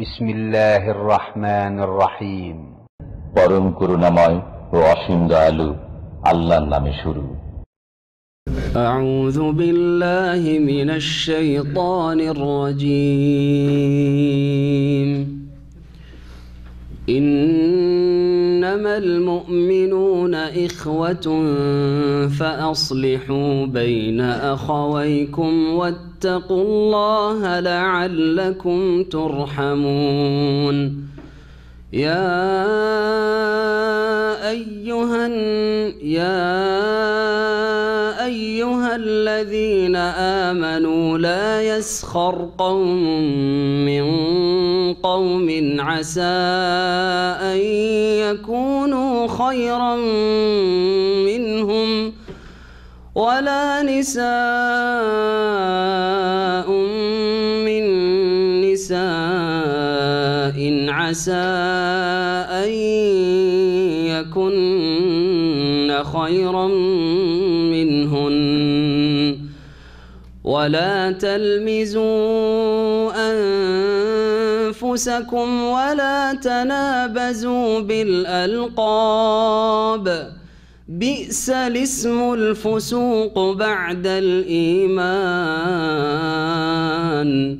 بسم الله الرحمن الرحيم পরম করুণাময় ও অসীম দয়ালু আল্লাহর নামে শুরু أعوذ بالله من الشيطان الرجيم إنما المؤمنون إخوة فأصلحوا بين أخويكم واتقوا واتقوا الله لعلكم ترحمون يا أيها يا أيها الذين آمنوا لا يسخر قوم من قوم عسى أن يكونوا خيرا ولا نساء من نساء عسى أن يكن خيرا منهن ولا تلمزوا أنفسكم ولا تنابزوا بالألقاب بئس الاسم الفسوق بعد الإيمان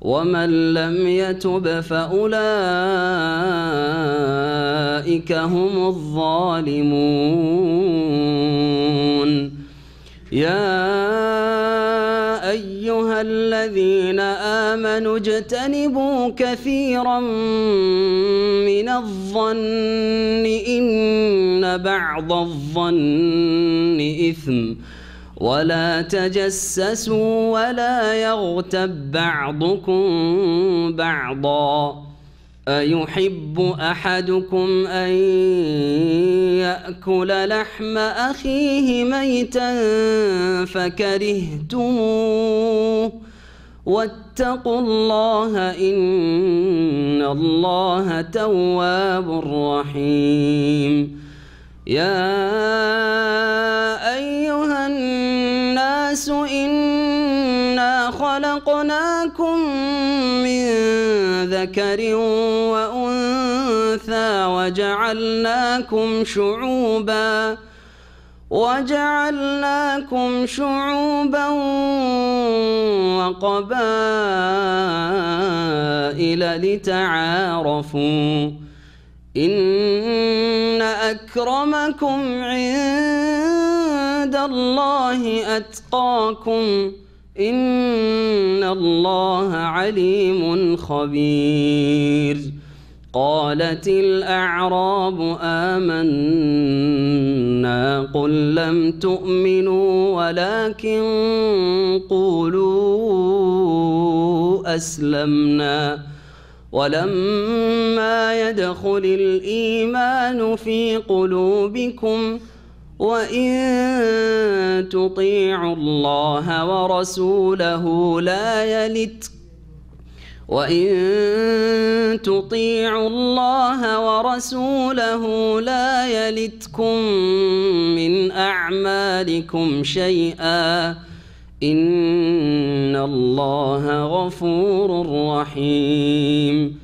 ومن لم يتب فأولئك هم الظالمون يا أيها الذين آمنوا اجتنبوا كثيرا من الظن إن بعض الظن إثم ولا تجسسوا ولا يغتب بعضكم بعضاً أيحب أحدكم أن يأكل لحم أخيه ميتا فكرهتموه واتقوا الله إن الله تواب رحيم يا أيها الناس إنا خلقناكم من ذكر وأنثى وجعلناكم شعوبا وجعلناكم شعوبا وقبائل لتعارفوا إن أكرمكم عند الله أتقاكم إن الله عليم خبير قالت الأعراب آمنا قل لم تؤمنوا ولكن قولوا أسلمنا ولما يدخل الإيمان في قلوبكم ۖ وإن تطيعوا الله ورسوله لا يلتكم وإن تطيعوا الله ورسوله لا يلتكم من أعمالكم شيئا إن الله غفور رحيم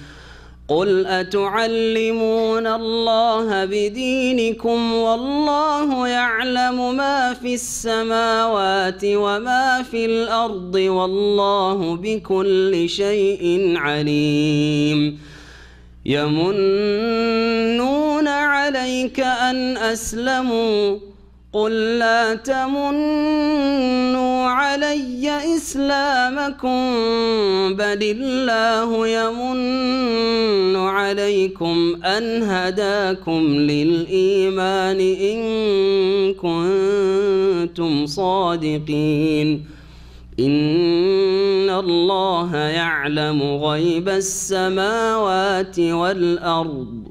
قل أتعلمون الله بدينكم والله يعلم ما في السماوات وما في الأرض والله بكل شيء عليم يمنون عليك أن أسلموا قل لا تمنوا علي إسلامكم بل الله يمن عليكم أن هداكم للإيمان إن كنتم صادقين إن الله يعلم غيب السماوات والأرض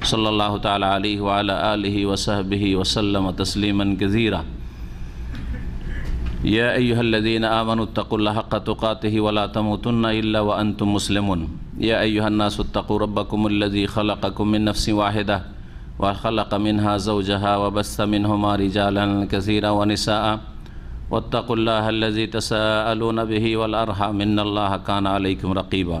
صلى الله تعالى عليه وعلى آله وصحبه وسلم تسليما كثيرا يا أيها الذين آمنوا اتقوا الله حق تقاته ولا تموتن إلا وأنتم مسلمون يا أيها الناس اتقوا ربكم الذي خلقكم من نفس واحدة وخلق منها زوجها وبث منهما رجالا كثيرا ونساء واتقوا الله الذي تساءلون به والأرحم إن الله كان عليكم رقيبا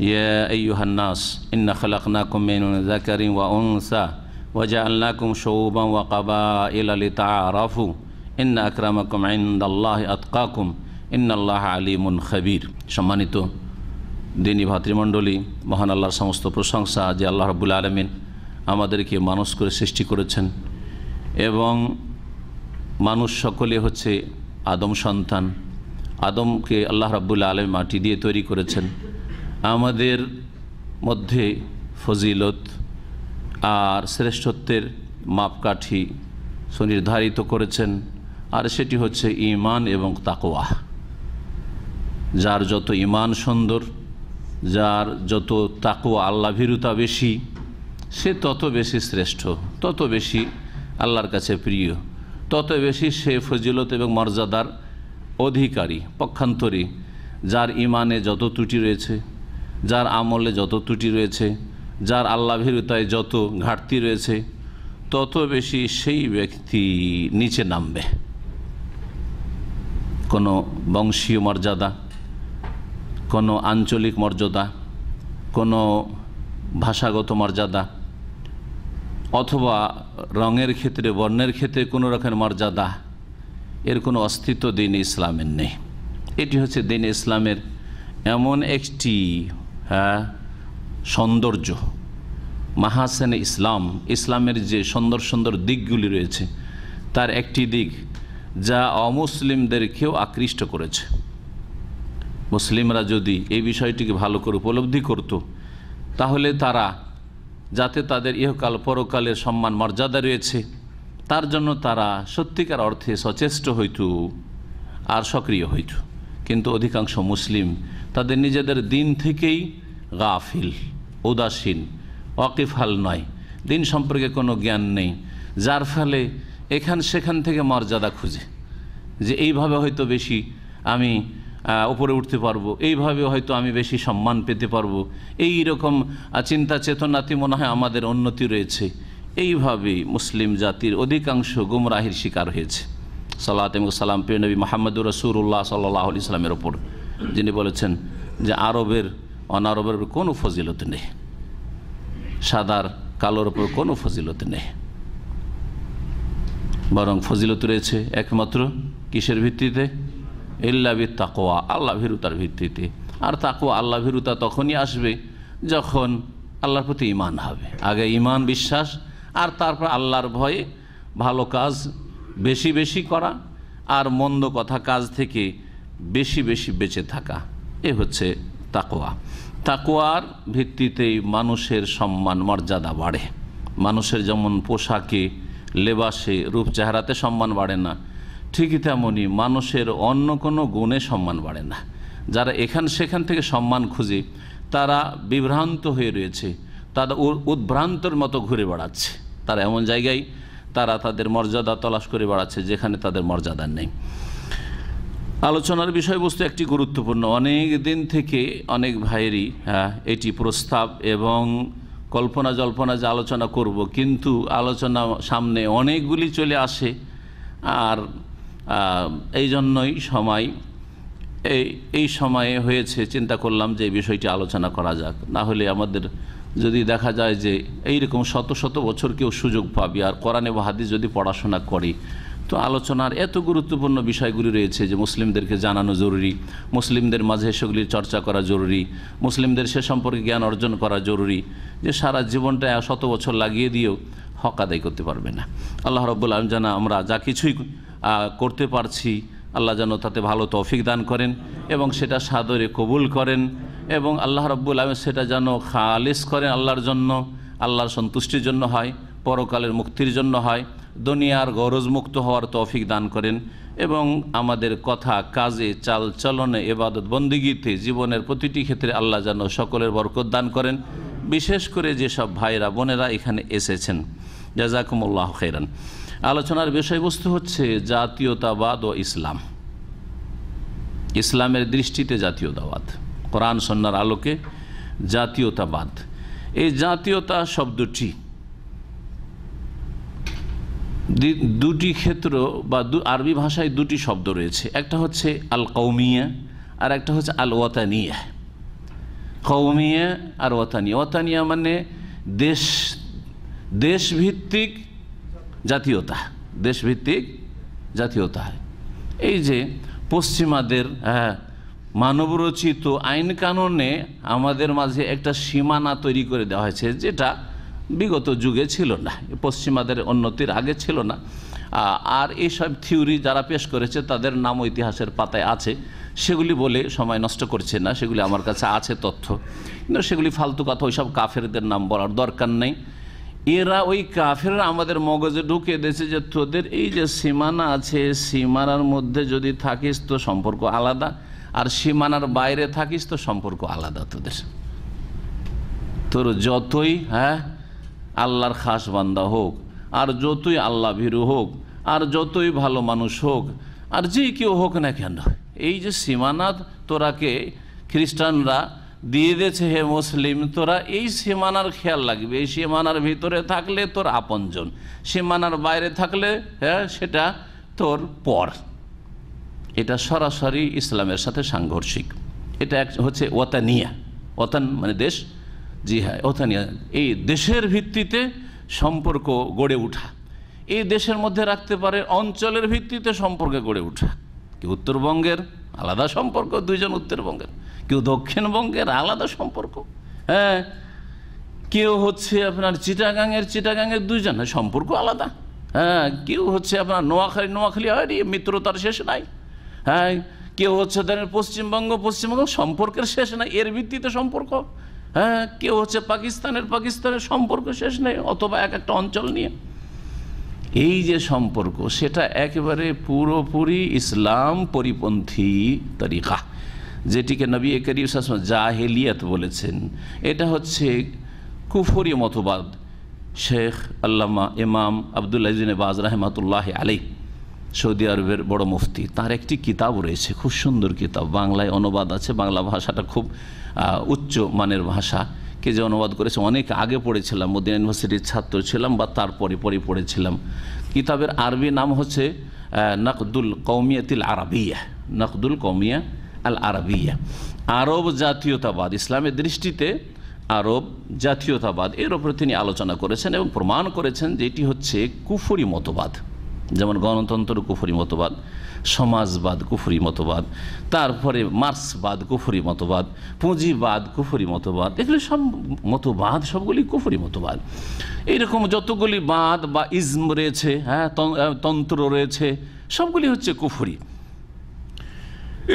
يا أيها الناس إن خلقناكم من ذكر وأنثى وجعلناكم شعوبا وقبائل لتعارفوا إن أكرمكم عند الله أتقاكم إن الله عليم خبير সম্মানিত দিনী ভাতৃমণ্ডলী মহান আল্লাহর সমস্ত প্রশংসা যে আল্লাহ রবুল আলমিন আমাদেরকে মানুষ করে সৃষ্টি করেছেন এবং মানুষ সকলে হচ্ছে আদম সন্তান আদমকে আল্লাহ রাবুল আলম মাটি দিয়ে তৈরি করেছেন আমাদের মধ্যে ফজিলত আর শ্রেষ্ঠত্বের মাপকাঠি সুনির্ধারিত করেছেন আর সেটি হচ্ছে ইমান এবং তাকোয়া যার যত ইমান সুন্দর যার যত তাকোয়া আল্লাহ ভীরুতা বেশি সে তত বেশি শ্রেষ্ঠ তত বেশি আল্লাহর কাছে প্রিয় তত বেশি সে ফজিলত এবং মর্যাদার অধিকারী পক্ষান্তরী যার ইমানে যত ত্রুটি রয়েছে যার আমলে যত ত্রুটি রয়েছে যার আল্লাভীরতায় যত ঘাটতি রয়েছে তত বেশি সেই ব্যক্তি নিচে নামবে কোনো বংশীয় মর্যাদা কোনো আঞ্চলিক মর্যাদা কোনো ভাষাগত মর্যাদা অথবা রঙের ক্ষেত্রে বর্ণের ক্ষেত্রে কোনো রকমের মর্যাদা এর কোনো অস্তিত্ব দিন ইসলামের নেই এটি হচ্ছে দিন ইসলামের এমন একটি হ্যাঁ, সৌন্দর্য মাহাসেন ইসলাম ইসলামের যে সুন্দর সুন্দর দিকগুলি রয়েছে তার একটি দিক যা অমুসলিমদেরকেও আকৃষ্ট করেছে মুসলিমরা যদি এই বিষয়টিকে ভালো করে উপলব্ধি করত তাহলে তারা যাতে তাদের ইহকাল পরকালের সম্মান মর্যাদা রয়েছে তার জন্য তারা সত্যিকার অর্থে সচেষ্ট হইত আর সক্রিয় হইত কিন্তু অধিকাংশ মুসলিম তাদের নিজেদের দিন থেকেই গাফিল উদাসীন অকিফাল নয় দিন সম্পর্কে কোনো জ্ঞান নেই যার ফলে এখান সেখান থেকে মর্যাদা খুঁজে যে এইভাবে হয়তো বেশি আমি উপরে উঠতে পারবো এইভাবে হয়তো আমি বেশি সম্মান পেতে পারবো এই রকম চিন্তা চেতনাতে মনে হয় আমাদের উন্নতি রয়েছে এইভাবেই মুসলিম জাতির অধিকাংশ গুমরাহির শিকার হয়েছে সাল্লাহ সালাম প্রিয় নবী মোহাম্মদুর রসুল্লাহ সাল্লাহ আলি সাল্লামের ওপর যিনি বলেছেন যে আরবের অনার উপর কোনো ফজিলত নেই সাদার কালোর উপর কোনো ফজিলত নেই বরং ফজিলত রয়েছে একমাত্র কিসের ভিত্তিতে ইল্লাবি তাকোয়া আল্লাহ ভীরুতার ভিত্তিতে আর তাকোয়া আল্লাহ ভীরুতা তখনই আসবে যখন আল্লাহর প্রতি ইমান হবে আগে ইমান বিশ্বাস আর তারপর আল্লাহর ভয়ে ভালো কাজ বেশি বেশি করা আর মন্দ কথা কাজ থেকে বেশি বেশি বেঁচে থাকা এ হচ্ছে তাকোয়া তাকুয়ার ভিত্তিতেই মানুষের সম্মান মর্যাদা বাড়ে মানুষের যেমন পোশাকে লেবাসে রূপ চেহারাতে সম্মান বাড়ে না ঠিকই তেমনই মানুষের অন্য কোনো গুণে সম্মান বাড়ে না যারা এখান সেখান থেকে সম্মান খুঁজে তারা বিভ্রান্ত হয়ে রয়েছে তারা উদ্ভ্রান্তর মতো ঘুরে বেড়াচ্ছে তারা এমন জায়গায় তারা তাদের মর্যাদা তলাশ করে বেড়াচ্ছে যেখানে তাদের মর্যাদা নেই আলোচনার বিষয়বস্তু একটি গুরুত্বপূর্ণ অনেক দিন থেকে অনেক ভাইয়েরই এটি প্রস্তাব এবং কল্পনা জল্পনা যে আলোচনা করব কিন্তু আলোচনা সামনে অনেকগুলি চলে আসে আর এই জন্যই সময় এই এই সময়ে হয়েছে চিন্তা করলাম যে বিষয়টি আলোচনা করা যাক না হলে আমাদের যদি দেখা যায় যে এইরকম শত শত বছর কেউ সুযোগ পাবে আর কোরআনে বাহাদি যদি পড়াশোনা করি তো আলোচনার এত গুরুত্বপূর্ণ বিষয়গুলি রয়েছে যে মুসলিমদেরকে জানানো জরুরি মুসলিমদের মাঝে সেগুলির চর্চা করা জরুরি মুসলিমদের সে সম্পর্কে জ্ঞান অর্জন করা জরুরি যে সারা জীবনটা শত বছর লাগিয়ে দিয়েও হক আদায় করতে পারবে না আল্লাহ রব্বুল আলম জানা আমরা যা কিছুই করতে পারছি আল্লাহ যেন তাতে ভালো তৌফিক দান করেন এবং সেটা সাদরে কবুল করেন এবং আল্লাহ রব্বুল আলম সেটা যেন খালিস করেন আল্লাহর জন্য আল্লাহর সন্তুষ্টির জন্য হয় পরকালের মুক্তির জন্য হয় দুনিয়ার গরজ মুক্ত হওয়ার তৌফিক দান করেন এবং আমাদের কথা কাজে চাল চলনে এবাদত বন্দিগিতে জীবনের প্রতিটি ক্ষেত্রে আল্লাহ যেন সকলের বরকত দান করেন বিশেষ করে যেসব ভাইরা বোনেরা এখানে এসেছেন জাজাকুমুল্লাহ খেরান আলোচনার বিষয়বস্তু হচ্ছে জাতীয়তাবাদ ও ইসলাম ইসলামের দৃষ্টিতে জাতীয়তাবাদ কোরআন সন্ন্যার আলোকে জাতীয়তাবাদ এই জাতীয়তা শব্দটি দুটি ক্ষেত্র বা আরবি ভাষায় দুটি শব্দ রয়েছে একটা হচ্ছে আল কৌমিয়া আর একটা হচ্ছে আল ওয়াতানিয়া কৌমিয়া আর ওয়াতানিয়া ওয়াতানিয়া মানে দেশ দেশভিত্তিক জাতীয়তা দেশভিত্তিক জাতীয়তা এই যে পশ্চিমাদের হ্যাঁ, মানবরচিত আইন কাননে আমাদের মাঝে একটা সীমানা তৈরি করে দেওয়া হয়েছে যেটা বিগত যুগে ছিল না পশ্চিমাদের উন্নতির আগে ছিল না আর এইসব থিওরি যারা পেশ করেছে তাদের নাম ইতিহাসের পাতায় আছে সেগুলি বলে সময় নষ্ট করছে না সেগুলি আমার কাছে আছে তথ্য কিন্তু সেগুলি ফালতু কথা ওইসব কাফেরদের নাম বলার দরকার নেই এরা ওই কাফেরা আমাদের মগজে ঢুকে দিয়েছে যে তোদের এই যে সীমানা আছে সীমানার মধ্যে যদি থাকিস তো সম্পর্ক আলাদা আর সীমানার বাইরে থাকিস তো সম্পর্ক আলাদা তোদের তোর যতই হ্যাঁ আল্লাহর খাস বান্দা হোক আর যতই আল্লাহ ভীরু হোক আর যতই ভালো মানুষ হোক আর যে কেউ হোক না কেন এই যে সীমানাত তোরাকে খ্রিস্টানরা দিয়ে দিয়েছে হে মুসলিম তোরা এই সীমানার খেয়াল লাগবে এই সীমানার ভিতরে থাকলে তোর আপনজন সীমানার বাইরে থাকলে হ্যাঁ সেটা তোর পর এটা সরাসরি ইসলামের সাথে সাংঘর্ষিক এটা এক হচ্ছে ওয়াতানিয়া ওয়াতান মানে দেশ জি হ্যাঁ ওথানিয়া এই দেশের ভিত্তিতে সম্পর্ক গড়ে ওঠা এই দেশের মধ্যে রাখতে পারে অঞ্চলের ভিত্তিতে সম্পর্কে গড়ে ওঠা কেউ উত্তরবঙ্গের আলাদা সম্পর্ক দুইজন উত্তরবঙ্গের কেউ দক্ষিণবঙ্গের আলাদা সম্পর্ক হ্যাঁ কেউ হচ্ছে আপনার চিটাগাঙের চিটাগাঙের দুইজন সম্পর্ক আলাদা হ্যাঁ কেউ হচ্ছে আপনার নোয়াখালী নোয়াখালী হয়নি মিত্রতার শেষ নাই হ্যাঁ কেউ হচ্ছে ধরেন পশ্চিমবঙ্গ পশ্চিমবঙ্গ সম্পর্কের শেষ নাই এর ভিত্তিতে সম্পর্ক হ্যাঁ কেউ হচ্ছে পাকিস্তানের পাকিস্তানের সম্পর্ক শেষ নেই অথবা এক একটা অঞ্চল নিয়ে এই যে সম্পর্ক সেটা একেবারে পুরোপুরি ইসলাম পরিপন্থী তরিকা যেটিকে নবী করিম সাসম জাহেলিয়াত বলেছেন এটা হচ্ছে কুফরি মতবাদ শেখ আল্লামা ইমাম আবদুল্লাহ বাজ রাহমাতুল্লাহ আলী সৌদি আরবের বড় মুফতি তার একটি কিতাব রয়েছে খুব সুন্দর কিতাব বাংলায় অনুবাদ আছে বাংলা ভাষাটা খুব উচ্চ মানের ভাষা কে যে অনুবাদ করেছে অনেক আগে পড়েছিলাম মদিনা ইউনিভার্সিটির ছাত্র ছিলাম বা তারপরে পরে পড়েছিলাম কিতাবের আরবি নাম হচ্ছে নকদুল কৌমিয়াতিল আরবিয়া নকদুল কৌমিয়া আল আরবিয়া আরব জাতীয়তাবাদ ইসলামের দৃষ্টিতে আরব জাতীয়তাবাদ এর ওপরে তিনি আলোচনা করেছেন এবং প্রমাণ করেছেন যে এটি হচ্ছে কুফুরি মতবাদ যেমন গণতন্ত্র কুফরি মতবাদ সমাজবাদ কুফুরি মতবাদ তারপরে মার্সবাদ কুফুরি মতবাদ পুঁজিবাদ কুফুরি মতবাদ এগুলি সব মতবাদ সবগুলি কুফুরি মতবাদ এইরকম যতগুলি বাদ বা ইজম রয়েছে হ্যাঁ তন্ত্র রয়েছে সবগুলি হচ্ছে কুফুরি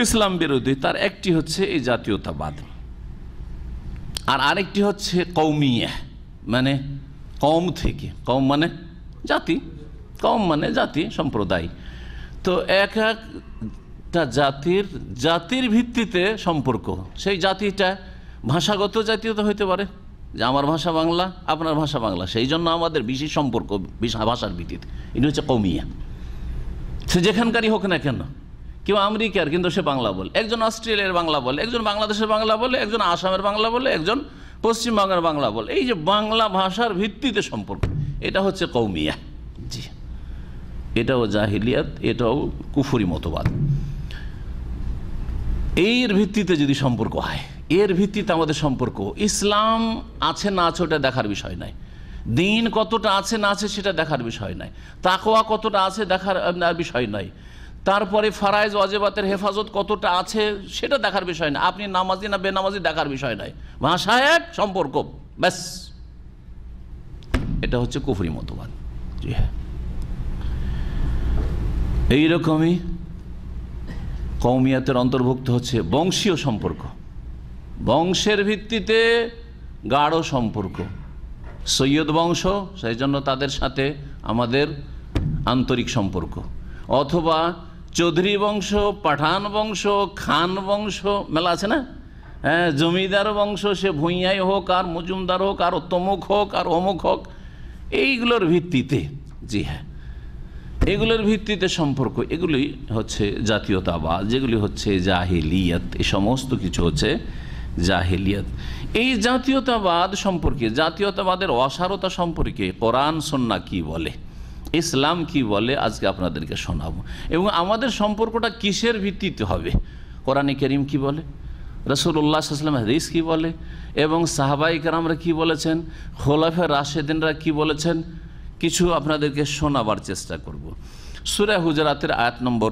ইসলাম বিরোধী তার একটি হচ্ছে এই জাতীয়তাবাদ আর আরেকটি হচ্ছে কৌমিয়া মানে কম থেকে কম মানে জাতি কম মানে জাতি সম্প্রদায় তো এক একটা জাতির জাতির ভিত্তিতে সম্পর্ক সেই জাতিটা ভাষাগত জাতীয় তো হইতে পারে যে আমার ভাষা বাংলা আপনার ভাষা বাংলা সেই জন্য আমাদের বিশেষ সম্পর্ক ভাষার ভিত্তিতে এটা হচ্ছে কমিয়া সে যেখানকারই হোক না কেন কেউ আমেরিকার কিন্তু সে বাংলা বলে একজন অস্ট্রেলিয়ার বাংলা বলে একজন বাংলাদেশের বাংলা বলে একজন আসামের বাংলা বলে একজন পশ্চিমবঙ্গের বাংলা বলে এই যে বাংলা ভাষার ভিত্তিতে সম্পর্ক এটা হচ্ছে কৌমিয়া এটাও জাহিলিয়াত এটাও কুফুরি মতবাদ এর ভিত্তিতে যদি সম্পর্ক হয় এর ভিত্তিতে আমাদের সম্পর্ক ইসলাম আছে না আছে ওটা দেখার বিষয় নাই দিন কতটা আছে না আছে সেটা দেখার বিষয় নাই তাকোয়া কতটা আছে দেখার বিষয় নাই তারপরে ফারাইজ অজেবাতের হেফাজত কতটা আছে সেটা দেখার বিষয় না আপনি নামাজি না বেনামাজি দেখার বিষয় নাই ভাষা এক সম্পর্ক ব্যাস এটা হচ্ছে কুফরি মতবাদ জি হ্যাঁ এইরকমই কৌমিয়াতের অন্তর্ভুক্ত হচ্ছে বংশীয় সম্পর্ক বংশের ভিত্তিতে গাঢ় সম্পর্ক সৈয়দ বংশ সেই জন্য তাদের সাথে আমাদের আন্তরিক সম্পর্ক অথবা চৌধুরী বংশ পাঠান বংশ খান বংশ মেলা আছে না হ্যাঁ জমিদার বংশ সে ভূঁইয়াই হোক আর মজুমদার হোক আর তমুক হোক আর অমুক হোক এইগুলোর ভিত্তিতে জি হ্যাঁ এগুলোর ভিত্তিতে সম্পর্ক এগুলি হচ্ছে জাতীয়তাবাদ যেগুলি হচ্ছে জাহেলিয়াত এই সমস্ত কিছু হচ্ছে জাহেলিয়াত এই জাতীয়তাবাদ সম্পর্কে জাতীয়তাবাদের অসারতা সম্পর্কে কোরআন সন্না কি বলে ইসলাম কি বলে আজকে আপনাদেরকে শোনাবো এবং আমাদের সম্পর্কটা কিসের ভিত্তিতে হবে কোরআনে করিম কি বলে রসুল্লা সাল্লাম হাদিস কি বলে এবং সাহাবাই কারামরা কি বলেছেন খোলাফে রাশেদিনরা কি বলেছেন কিছু আপনাদেরকে শোনাবার চেষ্টা করব সুরা হুজরাতের আয়াত নম্বর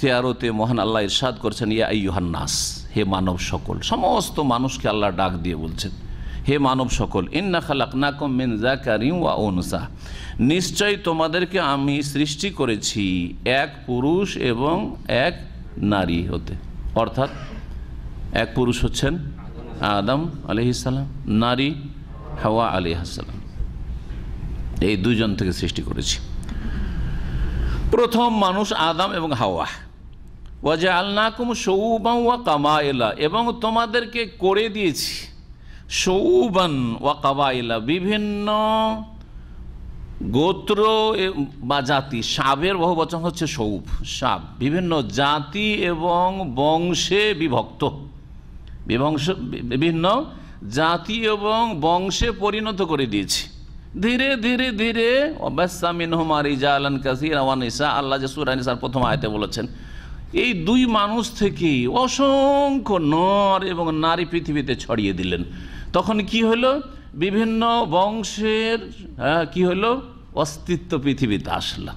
তেয়ারোতে মহান আল্লাহ ইরশাদ করছেন ইয়া ইউহান্নাস হে মানব সকল সমস্ত মানুষকে আল্লাহ ডাক দিয়ে বলছেন হে মানব সকল ইন্না খালাকনাকুম মিন জাকারিম ওয়া উনসা নিশ্চয় তোমাদেরকে আমি সৃষ্টি করেছি এক পুরুষ এবং এক নারী হতে অর্থাৎ এক পুরুষ হচ্ছেন আদম সালাম নারী হাওয়া আলি আলিহাসাল্লাম এই দুজন থেকে সৃষ্টি করেছি প্রথম মানুষ আদাম এবং হাওয়া ওয়াজা আল্লাকুম সৌবান ওয়া কামাইলা এবং তোমাদেরকে করে দিয়েছি সৌবান ওয়া কাবাইলা বিভিন্ন গোত্র বা জাতি সাবের বহু বচন হচ্ছে সৌব সাব বিভিন্ন জাতি এবং বংশে বিভক্ত বিভংশ বিভিন্ন জাতি এবং বংশে পরিণত করে দিয়েছি ধীরে ধীরে ধীরে অবাসামিন হোমার ইজা আলান কাসির আওয়ান ইসা আল্লাহ যে সুরানিসার প্রথম আয়তে বলেছেন এই দুই মানুষ থেকে অসংখ্য নর এবং নারী পৃথিবীতে ছড়িয়ে দিলেন তখন কি হলো বিভিন্ন বংশের হ্যাঁ, কি হলো অস্তিত্ব পৃথিবীতে আসলো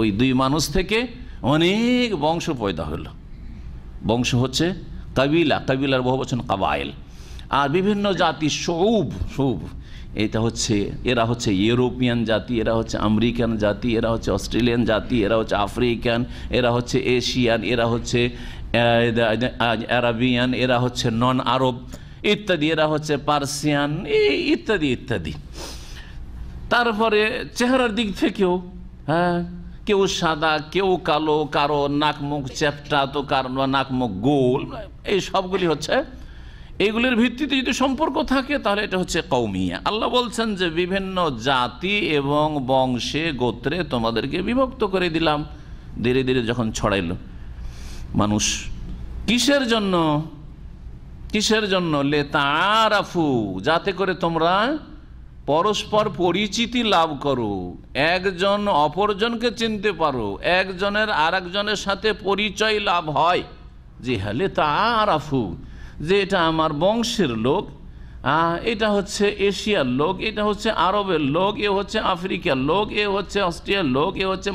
ওই দুই মানুষ থেকে অনেক বংশ পয়দা হলো বংশ হচ্ছে কাবিলা কাবিলার বহু বছর কাবায়েল আর বিভিন্ন জাতি সৌব সৌভ এটা হচ্ছে এরা হচ্ছে ইউরোপিয়ান জাতি এরা হচ্ছে আমেরিকান জাতি এরা হচ্ছে অস্ট্রেলিয়ান জাতি এরা হচ্ছে আফ্রিকান এরা হচ্ছে এশিয়ান এরা হচ্ছে অ্যারাবিয়ান এরা হচ্ছে নন আরব ইত্যাদি এরা হচ্ছে পার্সিয়ান ইত্যাদি ইত্যাদি তারপরে চেহারার দিক থেকেও হ্যাঁ কেউ সাদা কেউ কালো কারো নাক মুখ চ্যাপটা তো কারণ নাক মুখ গোল এই সবগুলি হচ্ছে এগুলির ভিত্তিতে যদি সম্পর্ক থাকে তাহলে এটা হচ্ছে কৌমিয়া আল্লাহ বলছেন যে বিভিন্ন জাতি এবং বংশে গোত্রে তোমাদেরকে বিভক্ত করে দিলাম ধীরে ধীরে যখন ছড়াইল মানুষ কিসের জন্য কিসের জন্য লে তারাফু যাতে করে তোমরা পরস্পর পরিচিতি লাভ করো একজন অপরজনকে চিনতে পারো একজনের আর সাথে পরিচয় লাভ হয় যে হ্যাঁ লে তারাফু যে এটা আমার বংশের লোক এটা হচ্ছে এশিয়ার লোক এটা হচ্ছে আরবের লোক এ হচ্ছে আফ্রিকার লোক এ হচ্ছে অস্ট্রিয়ার লোক এ হচ্ছে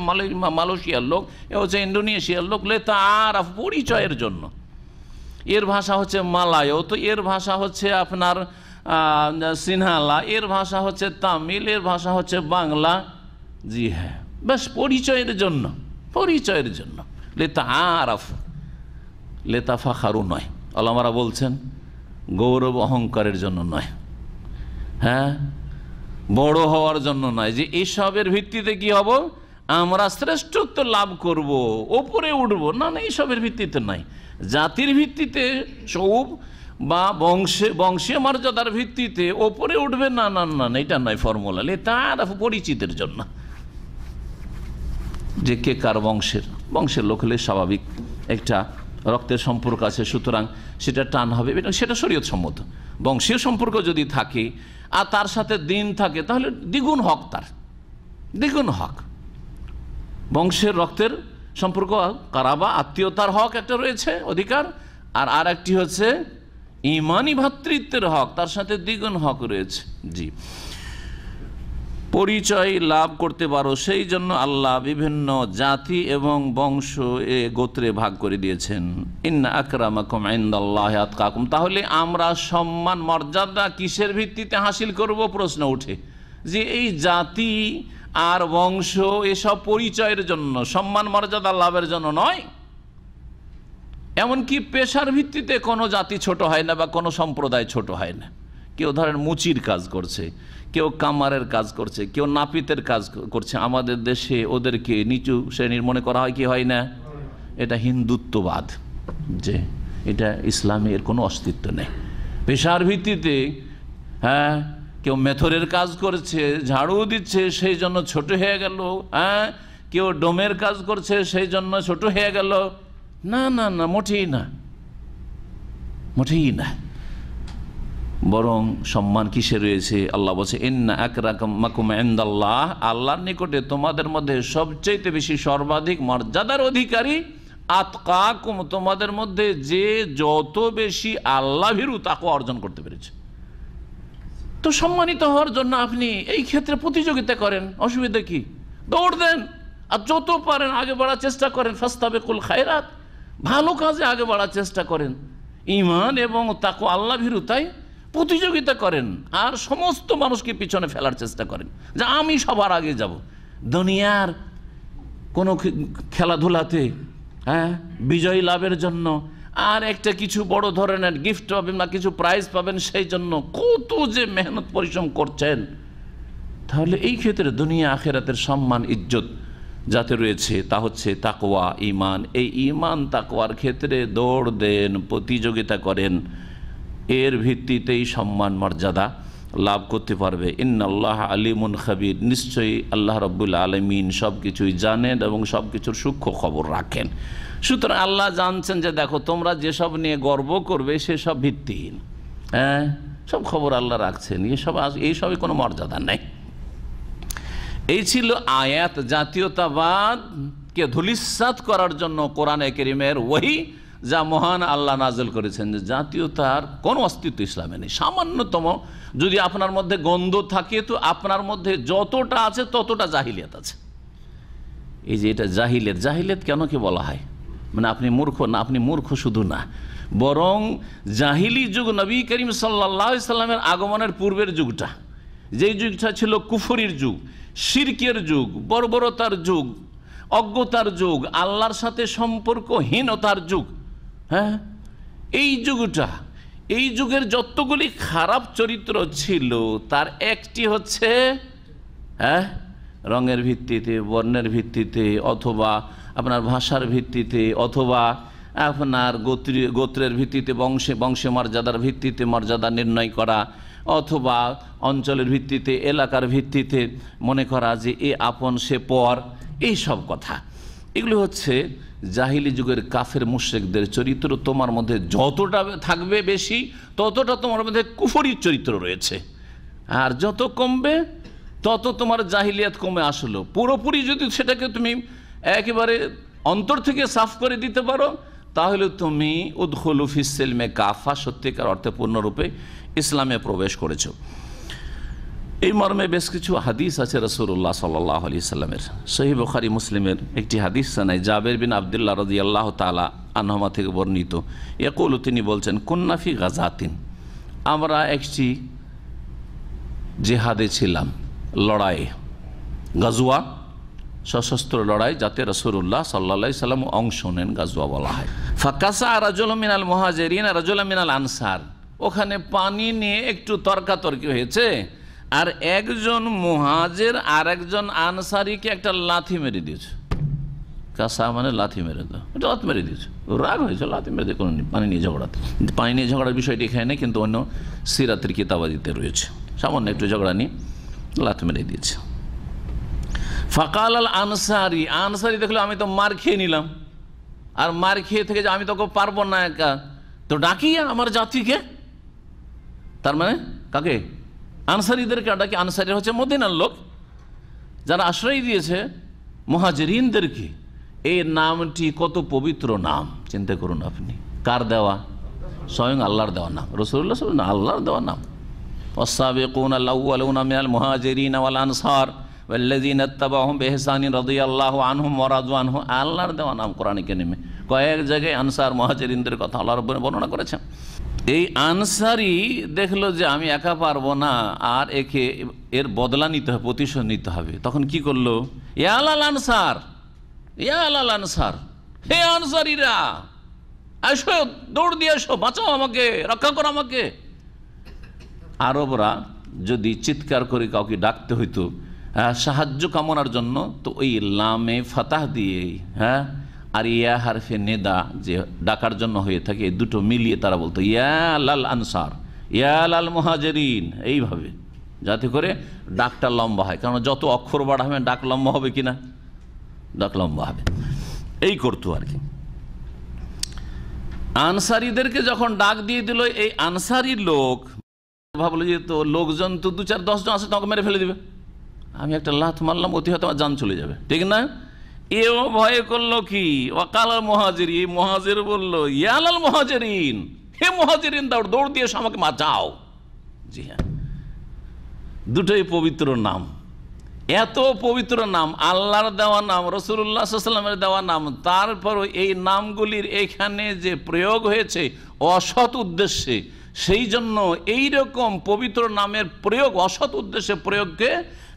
মালয়েশিয়ার লোক এ হচ্ছে ইন্ডোনেশিয়ার লোক লে তার পরিচয়ের জন্য এর ভাষা হচ্ছে মালায়ও তো এর ভাষা হচ্ছে আপনার সিনহালা এর ভাষা হচ্ছে তামিল এর ভাষা হচ্ছে বাংলা জি হ্যাঁ ব্যাস পরিচয়ের জন্য পরিচয়ের জন্য লেতা আরফ লেতা ফাখারও নয় আলামারা বলছেন গৌরব অহংকারের জন্য নয় হ্যাঁ বড় হওয়ার জন্য নয় যে এইসবের ভিত্তিতে কি হব আমরা শ্রেষ্ঠত্ব লাভ করব ওপরে উঠব না না এইসবের ভিত্তিতে নয় জাতির ভিত্তিতে সৌব বা বংশে বংশীয় মর্যাদার ভিত্তিতে ওপরে উঠবে না না না না এটা নয় ফর্মুলা তার পরিচিতের জন্য যে কে কার বংশের বংশের লোক হলে স্বাভাবিক একটা রক্তের সম্পর্ক আছে সুতরাং সেটা টান হবে এবং সেটা শরীয়ত সম্মত বংশীয় সম্পর্ক যদি থাকে আর তার সাথে দিন থাকে তাহলে দ্বিগুণ হক তার দ্বিগুণ হক বংশের রক্তের সম্পর্ক কারাবা আত্মীয়তার হক একটা রয়েছে অধিকার আর আর একটি হচ্ছে ইমানি ভাতৃত্বের হক তার সাথে দ্বিগুণ হক রয়েছে জি পরিচয় লাভ করতে পারো সেই জন্য আল্লাহ বিভিন্ন জাতি এবং বংশ এ গোত্রে ভাগ করে দিয়েছেন ইন আকরামাকুম আইন্দাল্লাহ কাকুম তাহলে আমরা সম্মান মর্যাদা কিসের ভিত্তিতে হাসিল করব প্রশ্ন উঠে যে এই জাতি আর বংশ এসব পরিচয়ের জন্য সম্মান মর্যাদা লাভের জন্য নয় এমনকি পেশার ভিত্তিতে কোনো জাতি ছোট হয় না বা কোনো সম্প্রদায় ছোট হয় না কেউ ধরেন মুচির কাজ করছে কেউ কামারের কাজ করছে কেউ নাপিতের কাজ করছে আমাদের দেশে ওদেরকে নিচু শ্রেণীর মনে করা হয় কি হয় না এটা হিন্দুত্ববাদ যে এটা ইসলামের কোনো অস্তিত্ব নেই পেশার ভিত্তিতে হ্যাঁ কেউ মেথরের কাজ করছে ঝাড়ু দিচ্ছে সেই জন্য ছোট হয়ে গেল হ্যাঁ কেউ ডোমের কাজ করছে সেই জন্য ছোট হয়ে গেল না না না মোটেই না মোটেই না বরং সম্মান কিসে রয়েছে আল্লাহ বলছে ইন্না আকরাকুম এন্দাল্লাহ আল্লাহর নিকটে তোমাদের মধ্যে সবচেয়ে বেশি সর্বাধিক মর্যাদার অধিকারী আতকাকুম তোমাদের মধ্যে যে যত বেশি আল্লাহ ভীরু তাকে অর্জন করতে পেরেছে তো সম্মানিত হওয়ার জন্য আপনি এই ক্ষেত্রে প্রতিযোগিতা করেন অসুবিধা কি দৌড় দেন আর যত পারেন আগে বাড়ার চেষ্টা করেন ফাস্তাবে কুল খায়রাত ভালো কাজে আগে বাড়ার চেষ্টা করেন ইমান এবং তাকে আল্লাহ ভীরু তাই প্রতিযোগিতা করেন আর সমস্ত মানুষকে পিছনে ফেলার চেষ্টা করেন যে আমি সবার আগে যাব দুনিয়ার কোনো খেলাধুলাতে হ্যাঁ বিজয়ী লাভের জন্য আর একটা কিছু বড় ধরনের গিফট পাবেন না কিছু প্রাইজ পাবেন সেই জন্য কত যে মেহনত পরিশ্রম করছেন তাহলে এই ক্ষেত্রে দুনিয়া আখেরাতের সম্মান ইজ্জত যাতে রয়েছে তা হচ্ছে তাকোয়া ইমান এই ইমান তাকোয়ার ক্ষেত্রে দৌড় দেন প্রতিযোগিতা করেন এর ভিত্তিতেই সম্মান মর্যাদা লাভ করতে পারবে ইন্নআল্লাহ আলিমুন খাবির নিশ্চয়ই আল্লাহ রব্বুল আলমিন সব কিছুই জানেন এবং সব কিছুর সূক্ষ্ম খবর রাখেন সুতরাং আল্লাহ জানছেন যে দেখো তোমরা যেসব নিয়ে গর্ব করবে সেসব ভিত্তিহীন হ্যাঁ সব খবর আল্লাহ রাখছেন এসব এইসবই কোনো মর্যাদা নেই এই ছিল আয়াত জাতীয়তাবাদকে ধুলিস করার জন্য কোরআনে করিমের ওই যা মহান আল্লাহ নাজল করেছেন যে জাতীয়তার কোনো অস্তিত্ব ইসলামে নেই সামান্যতম যদি আপনার মধ্যে গন্ধ থাকে তো আপনার মধ্যে যতটা আছে ততটা জাহিলিয়াত আছে এই যে এটা জাহিলিয়াত জাহিলিয়াত কেন কি বলা হয় মানে আপনি মূর্খ না আপনি মূর্খ শুধু না বরং জাহিলি যুগ নবী করিম সাল্লা ইসলামের আগমনের পূর্বের যুগটা যেই যুগটা ছিল কুফরির যুগ শিরকের যুগ বর্বরতার যুগ অজ্ঞতার যুগ আল্লাহর সাথে সম্পর্কহীনতার যুগ হ্যাঁ এই যুগটা এই যুগের যতগুলি খারাপ চরিত্র ছিল তার একটি হচ্ছে হ্যাঁ রঙের ভিত্তিতে বর্ণের ভিত্তিতে অথবা আপনার ভাষার ভিত্তিতে অথবা আপনার গোত্রী গোত্রের ভিত্তিতে বংশে বংশে মর্যাদার ভিত্তিতে মর্যাদা নির্ণয় করা অথবা অঞ্চলের ভিত্তিতে এলাকার ভিত্তিতে মনে করা যে এ আপন সে পর এই সব কথা এগুলো হচ্ছে জাহিলি যুগের কাফের মুশ্রেকদের চরিত্র তোমার মধ্যে যতটা থাকবে বেশি ততটা তোমার মধ্যে কুফরির চরিত্র রয়েছে আর যত কমবে তত তোমার জাহিলিয়াত কমে আসলো পুরোপুরি যদি সেটাকে তুমি একেবারে অন্তর থেকে সাফ করে দিতে পারো তাহলে তুমি উদ্খলুফিসেলমে কাফা সত্যিকার অর্থে পূর্ণরূপে ইসলামে প্রবেশ করেছো এই মর্মে বেশ কিছু হাদিস আছে রসুল্লাহ সাল্লাহ আলি সাল্লামের সহি খারি মুসলিমের একটি হাদিস সানাই জাবের বিন আবদুল্লাহ রাজি আল্লাহ তালা আনহমা থেকে বর্ণিত একল তিনি বলছেন কন্যাফি গাজাতিন আমরা একটি জেহাদে ছিলাম লড়াই গাজুয়া সশস্ত্র লড়াই যাতে রসুল্লাহ সাল্লা সাল্লাম অংশ নেন গাজুয়া বলা হয় ফাকাসা রাজুল মিনাল মহাজেরিন রাজুল মিনাল আনসার ওখানে পানি নিয়ে একটু তর্কাতর্কি হয়েছে আর একজন মহাজের আর একজন আনসারিকে একটা লাথি মেরে দিয়েছে কাসা মানে লাথি মেরে দাও লাথ মেরে দিয়েছে রাগ হয়েছে লাথি মেরে দিয়ে কোনো পানি নিয়ে ঝগড়াতে পানি নিয়ে ঝগড়ার বিষয়টি এখানে নেই কিন্তু অন্য সিরাত্রি কিতাবাদিতে রয়েছে সামান্য একটু ঝগড়া নিয়ে লাথি মেরে দিয়েছে ফাকাল আল আনসারি আনসারি দেখলো আমি তো মার খেয়ে নিলাম আর মার খেয়ে থেকে যে আমি তোকে পারবো না একা তো ডাকিয়া আমার জাতিকে তার মানে কাকে আনসারিদেরকে ডাকে আনসারি হচ্ছে মদিনার লোক যারা আশ্রয় দিয়েছে মহাজরিনদেরকে এই নামটি কত পবিত্র নাম চিন্তা করুন আপনি কার দেওয়া স্বয়ং আল্লাহর দেওয়া নাম রসুল্লাহ না আল্লাহর দেওয়া নাম অসাবে কোন আল্লাহ মহাজেরিন আওয়াল আনসার আনহু আল্লাহর দেওয়া নাম কোরআনে নেমে কয়েক জায়গায় আনসার মহাজরিনদের কথা আল্লাহর বর্ণনা করেছেন এই আনসারি দেখলো যে আমি একা পারবো না আর একে এর বদলা নিতে হবে প্রতিশোধ নিতে হবে তখন কি করলো ইয়াল আনসার ইয়াল আনসার হে আনসারিরা আসো দৌড় দিয়ে এসো বাঁচাও আমাকে রক্ষা করো আমাকে আরবরা যদি চিৎকার করে কাউকে ডাকতে হইতো সাহায্য কামনার জন্য তো ওই লামে ফাতাহ দিয়ে হ্যাঁ আর ইয়া হারফে নেদা যে ডাকার জন্য হয়ে থাকে দুটো মিলিয়ে তারা বলতো ইয়া লাল আনসার ইয়া লাল মহাজেরিন এইভাবে যাতে করে ডাকটা লম্বা হয় কারণ যত অক্ষর বাড়াবে ডাক লম্বা হবে কি না ডাক লম্বা হবে এই করতো আর কি আনসারিদেরকে যখন ডাক দিয়ে দিল এই আনসারি লোক ভাবলো যে তো লোকজন তো দু চার দশজন আছে তোমাকে মেরে ফেলে দিবে আমি একটা লাথ মারলাম অতি হয়তো আমার যান চলে যাবে ঠিক না এও ভয় করলো কি ওকাল মহাজির মহাজির বললো ইয়ালাল মহাজেরিন হে মহাজেরিন দৌড় দৌড় দিয়ে আমাকে মাচাও জি হ্যাঁ দুটোই পবিত্র নাম এত পবিত্র নাম আল্লাহর দেওয়া নাম রসুল্লাহামের দেওয়া নাম তারপরও এই নামগুলির এখানে যে প্রয়োগ হয়েছে অসৎ উদ্দেশ্যে সেই জন্য এই রকম পবিত্র নামের প্রয়োগ অসৎ উদ্দেশ্যে প্রয়োগকে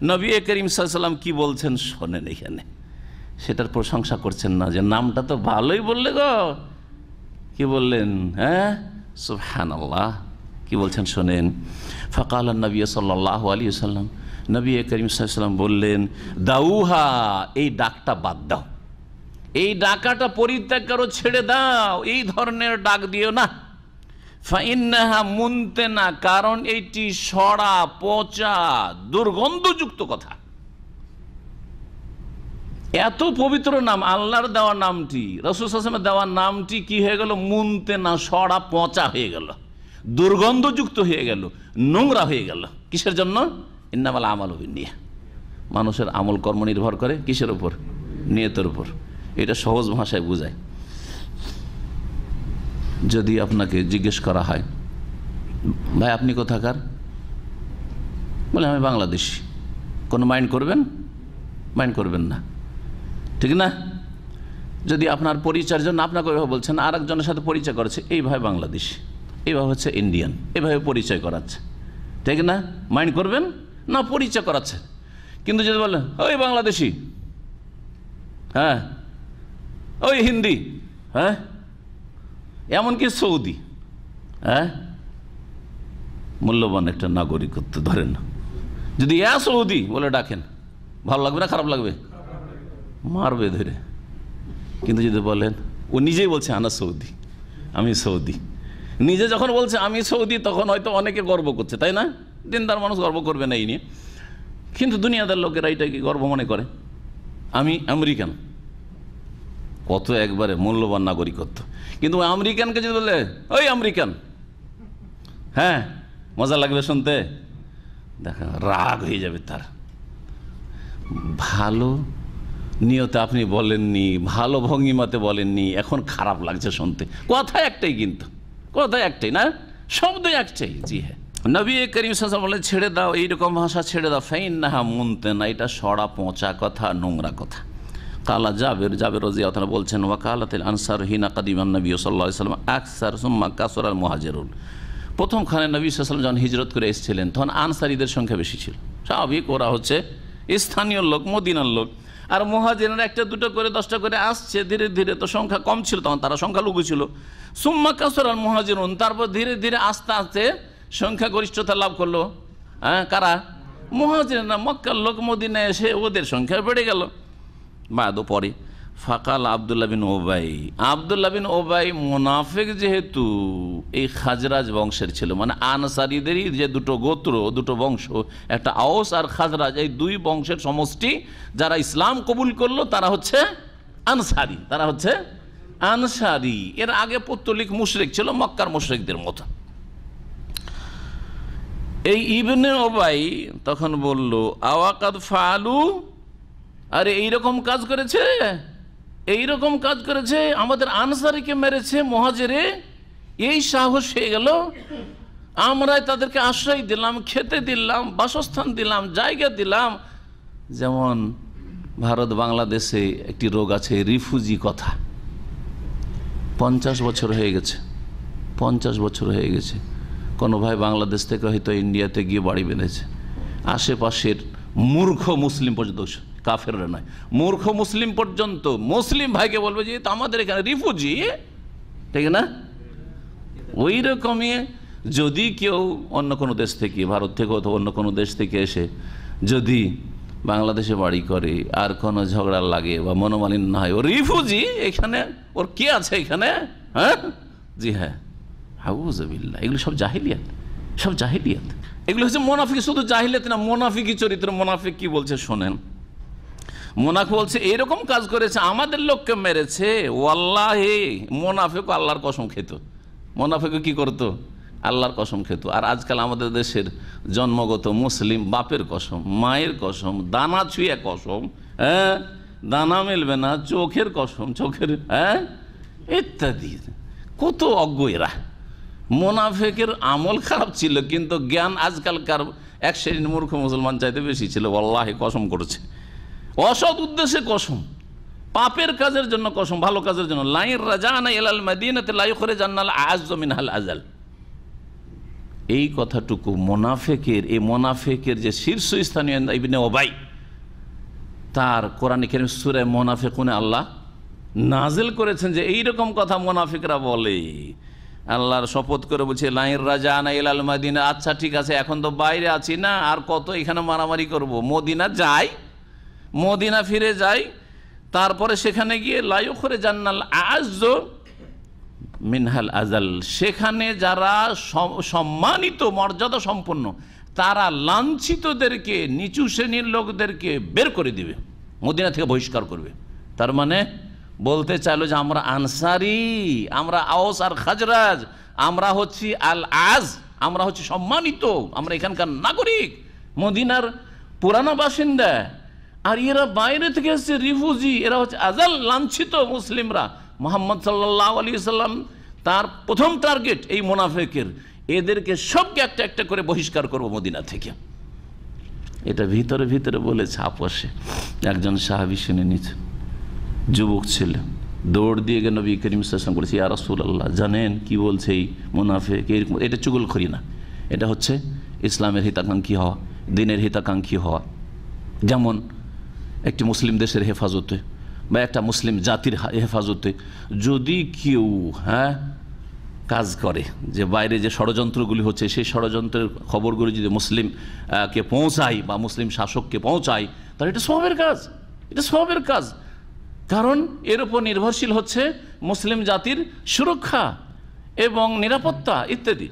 নবী করিম সাল্লাম কি বলছেন শোনেন এখানে সেটার প্রশংসা করছেন না যে নামটা তো ভালোই বললে গো কি বললেন হ্যাঁ হ্যান আল্লাহ কি বলছেন শোনেন ফকাল নবী সাল্লাহ আলী সাল্লাম নবী করিম সাল্লাম বললেন দাউহা এই ডাকটা বাদ দাও এই ডাকাটা পরিত্যাগ করো ছেড়ে দাও এই ধরনের ডাক দিও না ফাইন্নাহা মুনতে না কারণ এইটি সরা পচা দুর্গন্ধযুক্ত কথা এত পবিত্র নাম আল্লাহর দেওয়া নামটি রসুল আসলামের দেওয়া নামটি কি হয়ে গেল মুনতে না সরা পচা হয়ে গেল দুর্গন্ধযুক্ত হয়ে গেল নোংরা হয়ে গেল কিসের জন্য ইন্নামাল আমল নিয়ে মানুষের আমল কর্ম নির্ভর করে কিসের উপর নিয়তের উপর এটা সহজ ভাষায় বোঝায় যদি আপনাকে জিজ্ঞেস করা হয় ভাই আপনি কোথাকার বলে আমি বাংলাদেশি কোনো মাইন্ড করবেন মাইন্ড করবেন না ঠিক না যদি আপনার পরিচয়ের জন্য আপনাকে ওইভাবে বলছেন আর একজনের সাথে পরিচয় করেছে এইভাবে বাংলাদেশ এইভাবে হচ্ছে ইন্ডিয়ান এভাবে পরিচয় করাচ্ছে ঠিক না মাইন্ড করবেন না পরিচয় করাচ্ছে কিন্তু যদি বলেন ওই বাংলাদেশি হ্যাঁ ওই হিন্দি হ্যাঁ এমনকি সৌদি হ্যাঁ মূল্যবান একটা নাগরিকত্ব ধরেন যদি ইয়া সৌদি বলে ডাকেন ভালো লাগবে না খারাপ লাগবে মারবে ধরে কিন্তু যদি বলেন ও নিজেই বলছে আনা সৌদি আমি সৌদি নিজে যখন বলছে আমি সৌদি তখন হয়তো অনেকে গর্ব করছে তাই না দিনদার মানুষ গর্ব করবে না এই নিয়ে কিন্তু দুনিয়াদার লোকেরা কি গর্ব মনে করে আমি আমেরিকান কত একবারে মূল্যবান নাগরিকত্ব কিন্তু আমেরিকানকে যদি বলে ওই আমেরিকান হ্যাঁ মজা লাগবে শুনতে দেখা রাগ হয়ে যাবে তার ভালো নিয়তে আপনি বলেননি ভালো ভঙ্গিমাতে বলেননি এখন খারাপ লাগছে শুনতে কথা একটাই কিন্তু কথা একটাই না শব্দ একটাই জি হ্যাঁ নবী করিম সাসম বলে ছেড়ে দাও এইরকম ভাষা ছেড়ে দাও ফাইন না মুনতে না এটা সরা পচা কথা নোংরা কথা কালা জাবের জাবের রাজিয়াতনা বলছেন ওয়া কালাতে আনসার হিনা কাদিমান নবী সাল্লাহ সাল্লাম আকসার সুম্মা কাসর আল মহাজেরুল প্রথম খানে নবী সাল্লাম যখন হিজরত করে এসেছিলেন তখন আনসারিদের সংখ্যা বেশি ছিল স্বাভাবিক ওরা হচ্ছে স্থানীয় লোক মদিনার লোক আর মহাজিনরা একটা দুটো করে দশটা করে আসছে ধীরে ধীরে তো সংখ্যা কম ছিল তখন তারা সংখ্যালঘু ছিল সুম্মা কাসর আর মহাজিরুন তারপর ধীরে ধীরে আস্তে আস্তে সংখ্যাগরিষ্ঠতা লাভ করলো হ্যাঁ কারা মহাজিনা মক্কার লোক মদিনায় এসে ওদের সংখ্যা বেড়ে গেল বাদ পরে ফাকাল আবদুল্লা বিন ওবাই আবদুল্লা বিন ওবাই মোনাফেক যেহেতু এই খাজরাজ বংশের ছিল মানে আনসারিদেরই যে দুটো গোত্র দুটো বংশ একটা আওস আর খাজরাজ এই দুই বংশের সমষ্টি যারা ইসলাম কবুল করলো তারা হচ্ছে আনসারি তারা হচ্ছে আনসারি এর আগে পত্তলিক মুশরেক ছিল মক্কার মুশরেকদের মতো এই ইবনে ওবাই তখন বলল আওয়াকাদ ফালু আরে এইরকম কাজ করেছে এই রকম কাজ করেছে আমাদের আনসারিকে মেরেছে মহাজেরে এই সাহস হয়ে গেল আমরাই তাদেরকে আশ্রয় দিলাম খেতে দিলাম বাসস্থান দিলাম জায়গা দিলাম যেমন ভারত বাংলাদেশে একটি রোগ আছে রিফুজি কথা পঞ্চাশ বছর হয়ে গেছে পঞ্চাশ বছর হয়ে গেছে কোনো ভাই বাংলাদেশ থেকে হয়তো ইন্ডিয়াতে গিয়ে বাড়ি বেঁধেছে আশেপাশের মূর্খ মুসলিম পর্যদর্শন কাফেররা নয় মূর্খ মুসলিম পর্যন্ত মুসলিম ভাইকে বলবে যে আমাদের এখানে রিফিউজি ঠিক না ওই রকমই যদি কেউ অন্য কোনো দেশ থেকে ভারত থেকে অথবা অন্য কোনো দেশ থেকে এসে যদি বাংলাদেশে বাড়ি করে আর কোনো ঝগড়া লাগে বা মনোমালিন্য হয় ও রিফিউজি এখানে ওর কে আছে এখানে হ্যাঁ জি হ্যাঁ হাউজবিল্লা এগুলো সব জাহিলিয়াত সব জাহিলিয়াত এগুলো হচ্ছে মোনাফিক শুধু জাহিলিয়াত না মোনাফিকি চরিত্র মোনাফিক কি বলছে শোনেন মোনাফ বলছে এরকম কাজ করেছে আমাদের লোককে মেরেছে ওয়াল্লাহে মোনাফেক আল্লাহর কসম খেত মোনাফেক কি করতো আল্লাহর কসম খেত আর আজকাল আমাদের দেশের জন্মগত মুসলিম বাপের কসম মায়ের কসম দানা ছুঁয়া কসম হ্যাঁ দানা মেলবে না চোখের কসম চোখের হ্যাঁ ইত্যাদি কত অজ্ঞ এরা মোনাফেকের আমল খারাপ ছিল কিন্তু জ্ঞান আজকালকার এক শ্রেণীর মূর্খ মুসলমান চাইতে বেশি ছিল আল্লাহে কসম করেছে অসৎ উদ্দেশ্যে কসম পাপের কাজের জন্য কসম ভালো কাজের জন্য লাইন রাজানা এলাল এতে লাই করে জান্নাল জমিন হাল আজাল এই কথাটুকু মোনাফেকের এই মোনাফেকের যে শীর্ষস্থানীয় স্থানীয় ওবাই তার কোরআন এখানে সুরে মোনাফেকুনে আল্লাহ নাজেল করেছেন যে এই রকম কথা মোনাফেকরা বলে আল্লাহর শপথ করে বলছে লাইন রাজা না এলাল মাদিনা আচ্ছা ঠিক আছে এখন তো বাইরে আছি না আর কত এখানে মারামারি করব মদিনা যায় মদিনা ফিরে যাই তারপরে সেখানে গিয়ে লাইও করে জান্নাল আজ মিনহাল আজাল সেখানে যারা সম্মানিত মর্যাদা সম্পন্ন তারা লাঞ্ছিতদেরকে নিচু শ্রেণীর লোকদেরকে বের করে দিবে মদিনা থেকে বহিষ্কার করবে তার মানে বলতে চাইলো যে আমরা আনসারি আমরা আওস আর খাজরাজ আমরা হচ্ছি আল আজ আমরা হচ্ছি সম্মানিত আমরা এখানকার নাগরিক মদিনার পুরানো বাসিন্দা আর এরা বাইরে থেকে এসছে রিফিউজি এরা হচ্ছে আজাল লাঞ্ছিত মুসলিমরা মোহাম্মদ সাল্লাহ আলী সাল্লাম তার প্রথম টার্গেট এই মোনাফেকের এদেরকে সবকে একটা একটা করে বহিষ্কার করব মদিনা থেকে এটা ভিতরে ভিতরে বলে ছাপ আসে একজন সাহাবি শুনে নিচ্ছে যুবক ছিল দৌড় দিয়ে গিয়ে নবী করিম শাসন করেছি আর আল্লাহ জানেন কি বলছে এই মুনাফেক এরকম এটা চুগল করি না এটা হচ্ছে ইসলামের হিতাকাঙ্ক্ষী হওয়া দিনের হিতাকাঙ্ক্ষী হওয়া যেমন একটি মুসলিম দেশের হেফাজতে বা একটা মুসলিম জাতির হেফাজতে যদি কেউ হ্যাঁ কাজ করে যে বাইরে যে ষড়যন্ত্রগুলি হচ্ছে সেই ষড়যন্ত্রের খবরগুলি যদি মুসলিম কে পৌঁছায় বা মুসলিম শাসককে পৌঁছায় তাহলে এটা স্বভাবের কাজ এটা স্বভাবের কাজ কারণ এর উপর নির্ভরশীল হচ্ছে মুসলিম জাতির সুরক্ষা এবং নিরাপত্তা ইত্যাদি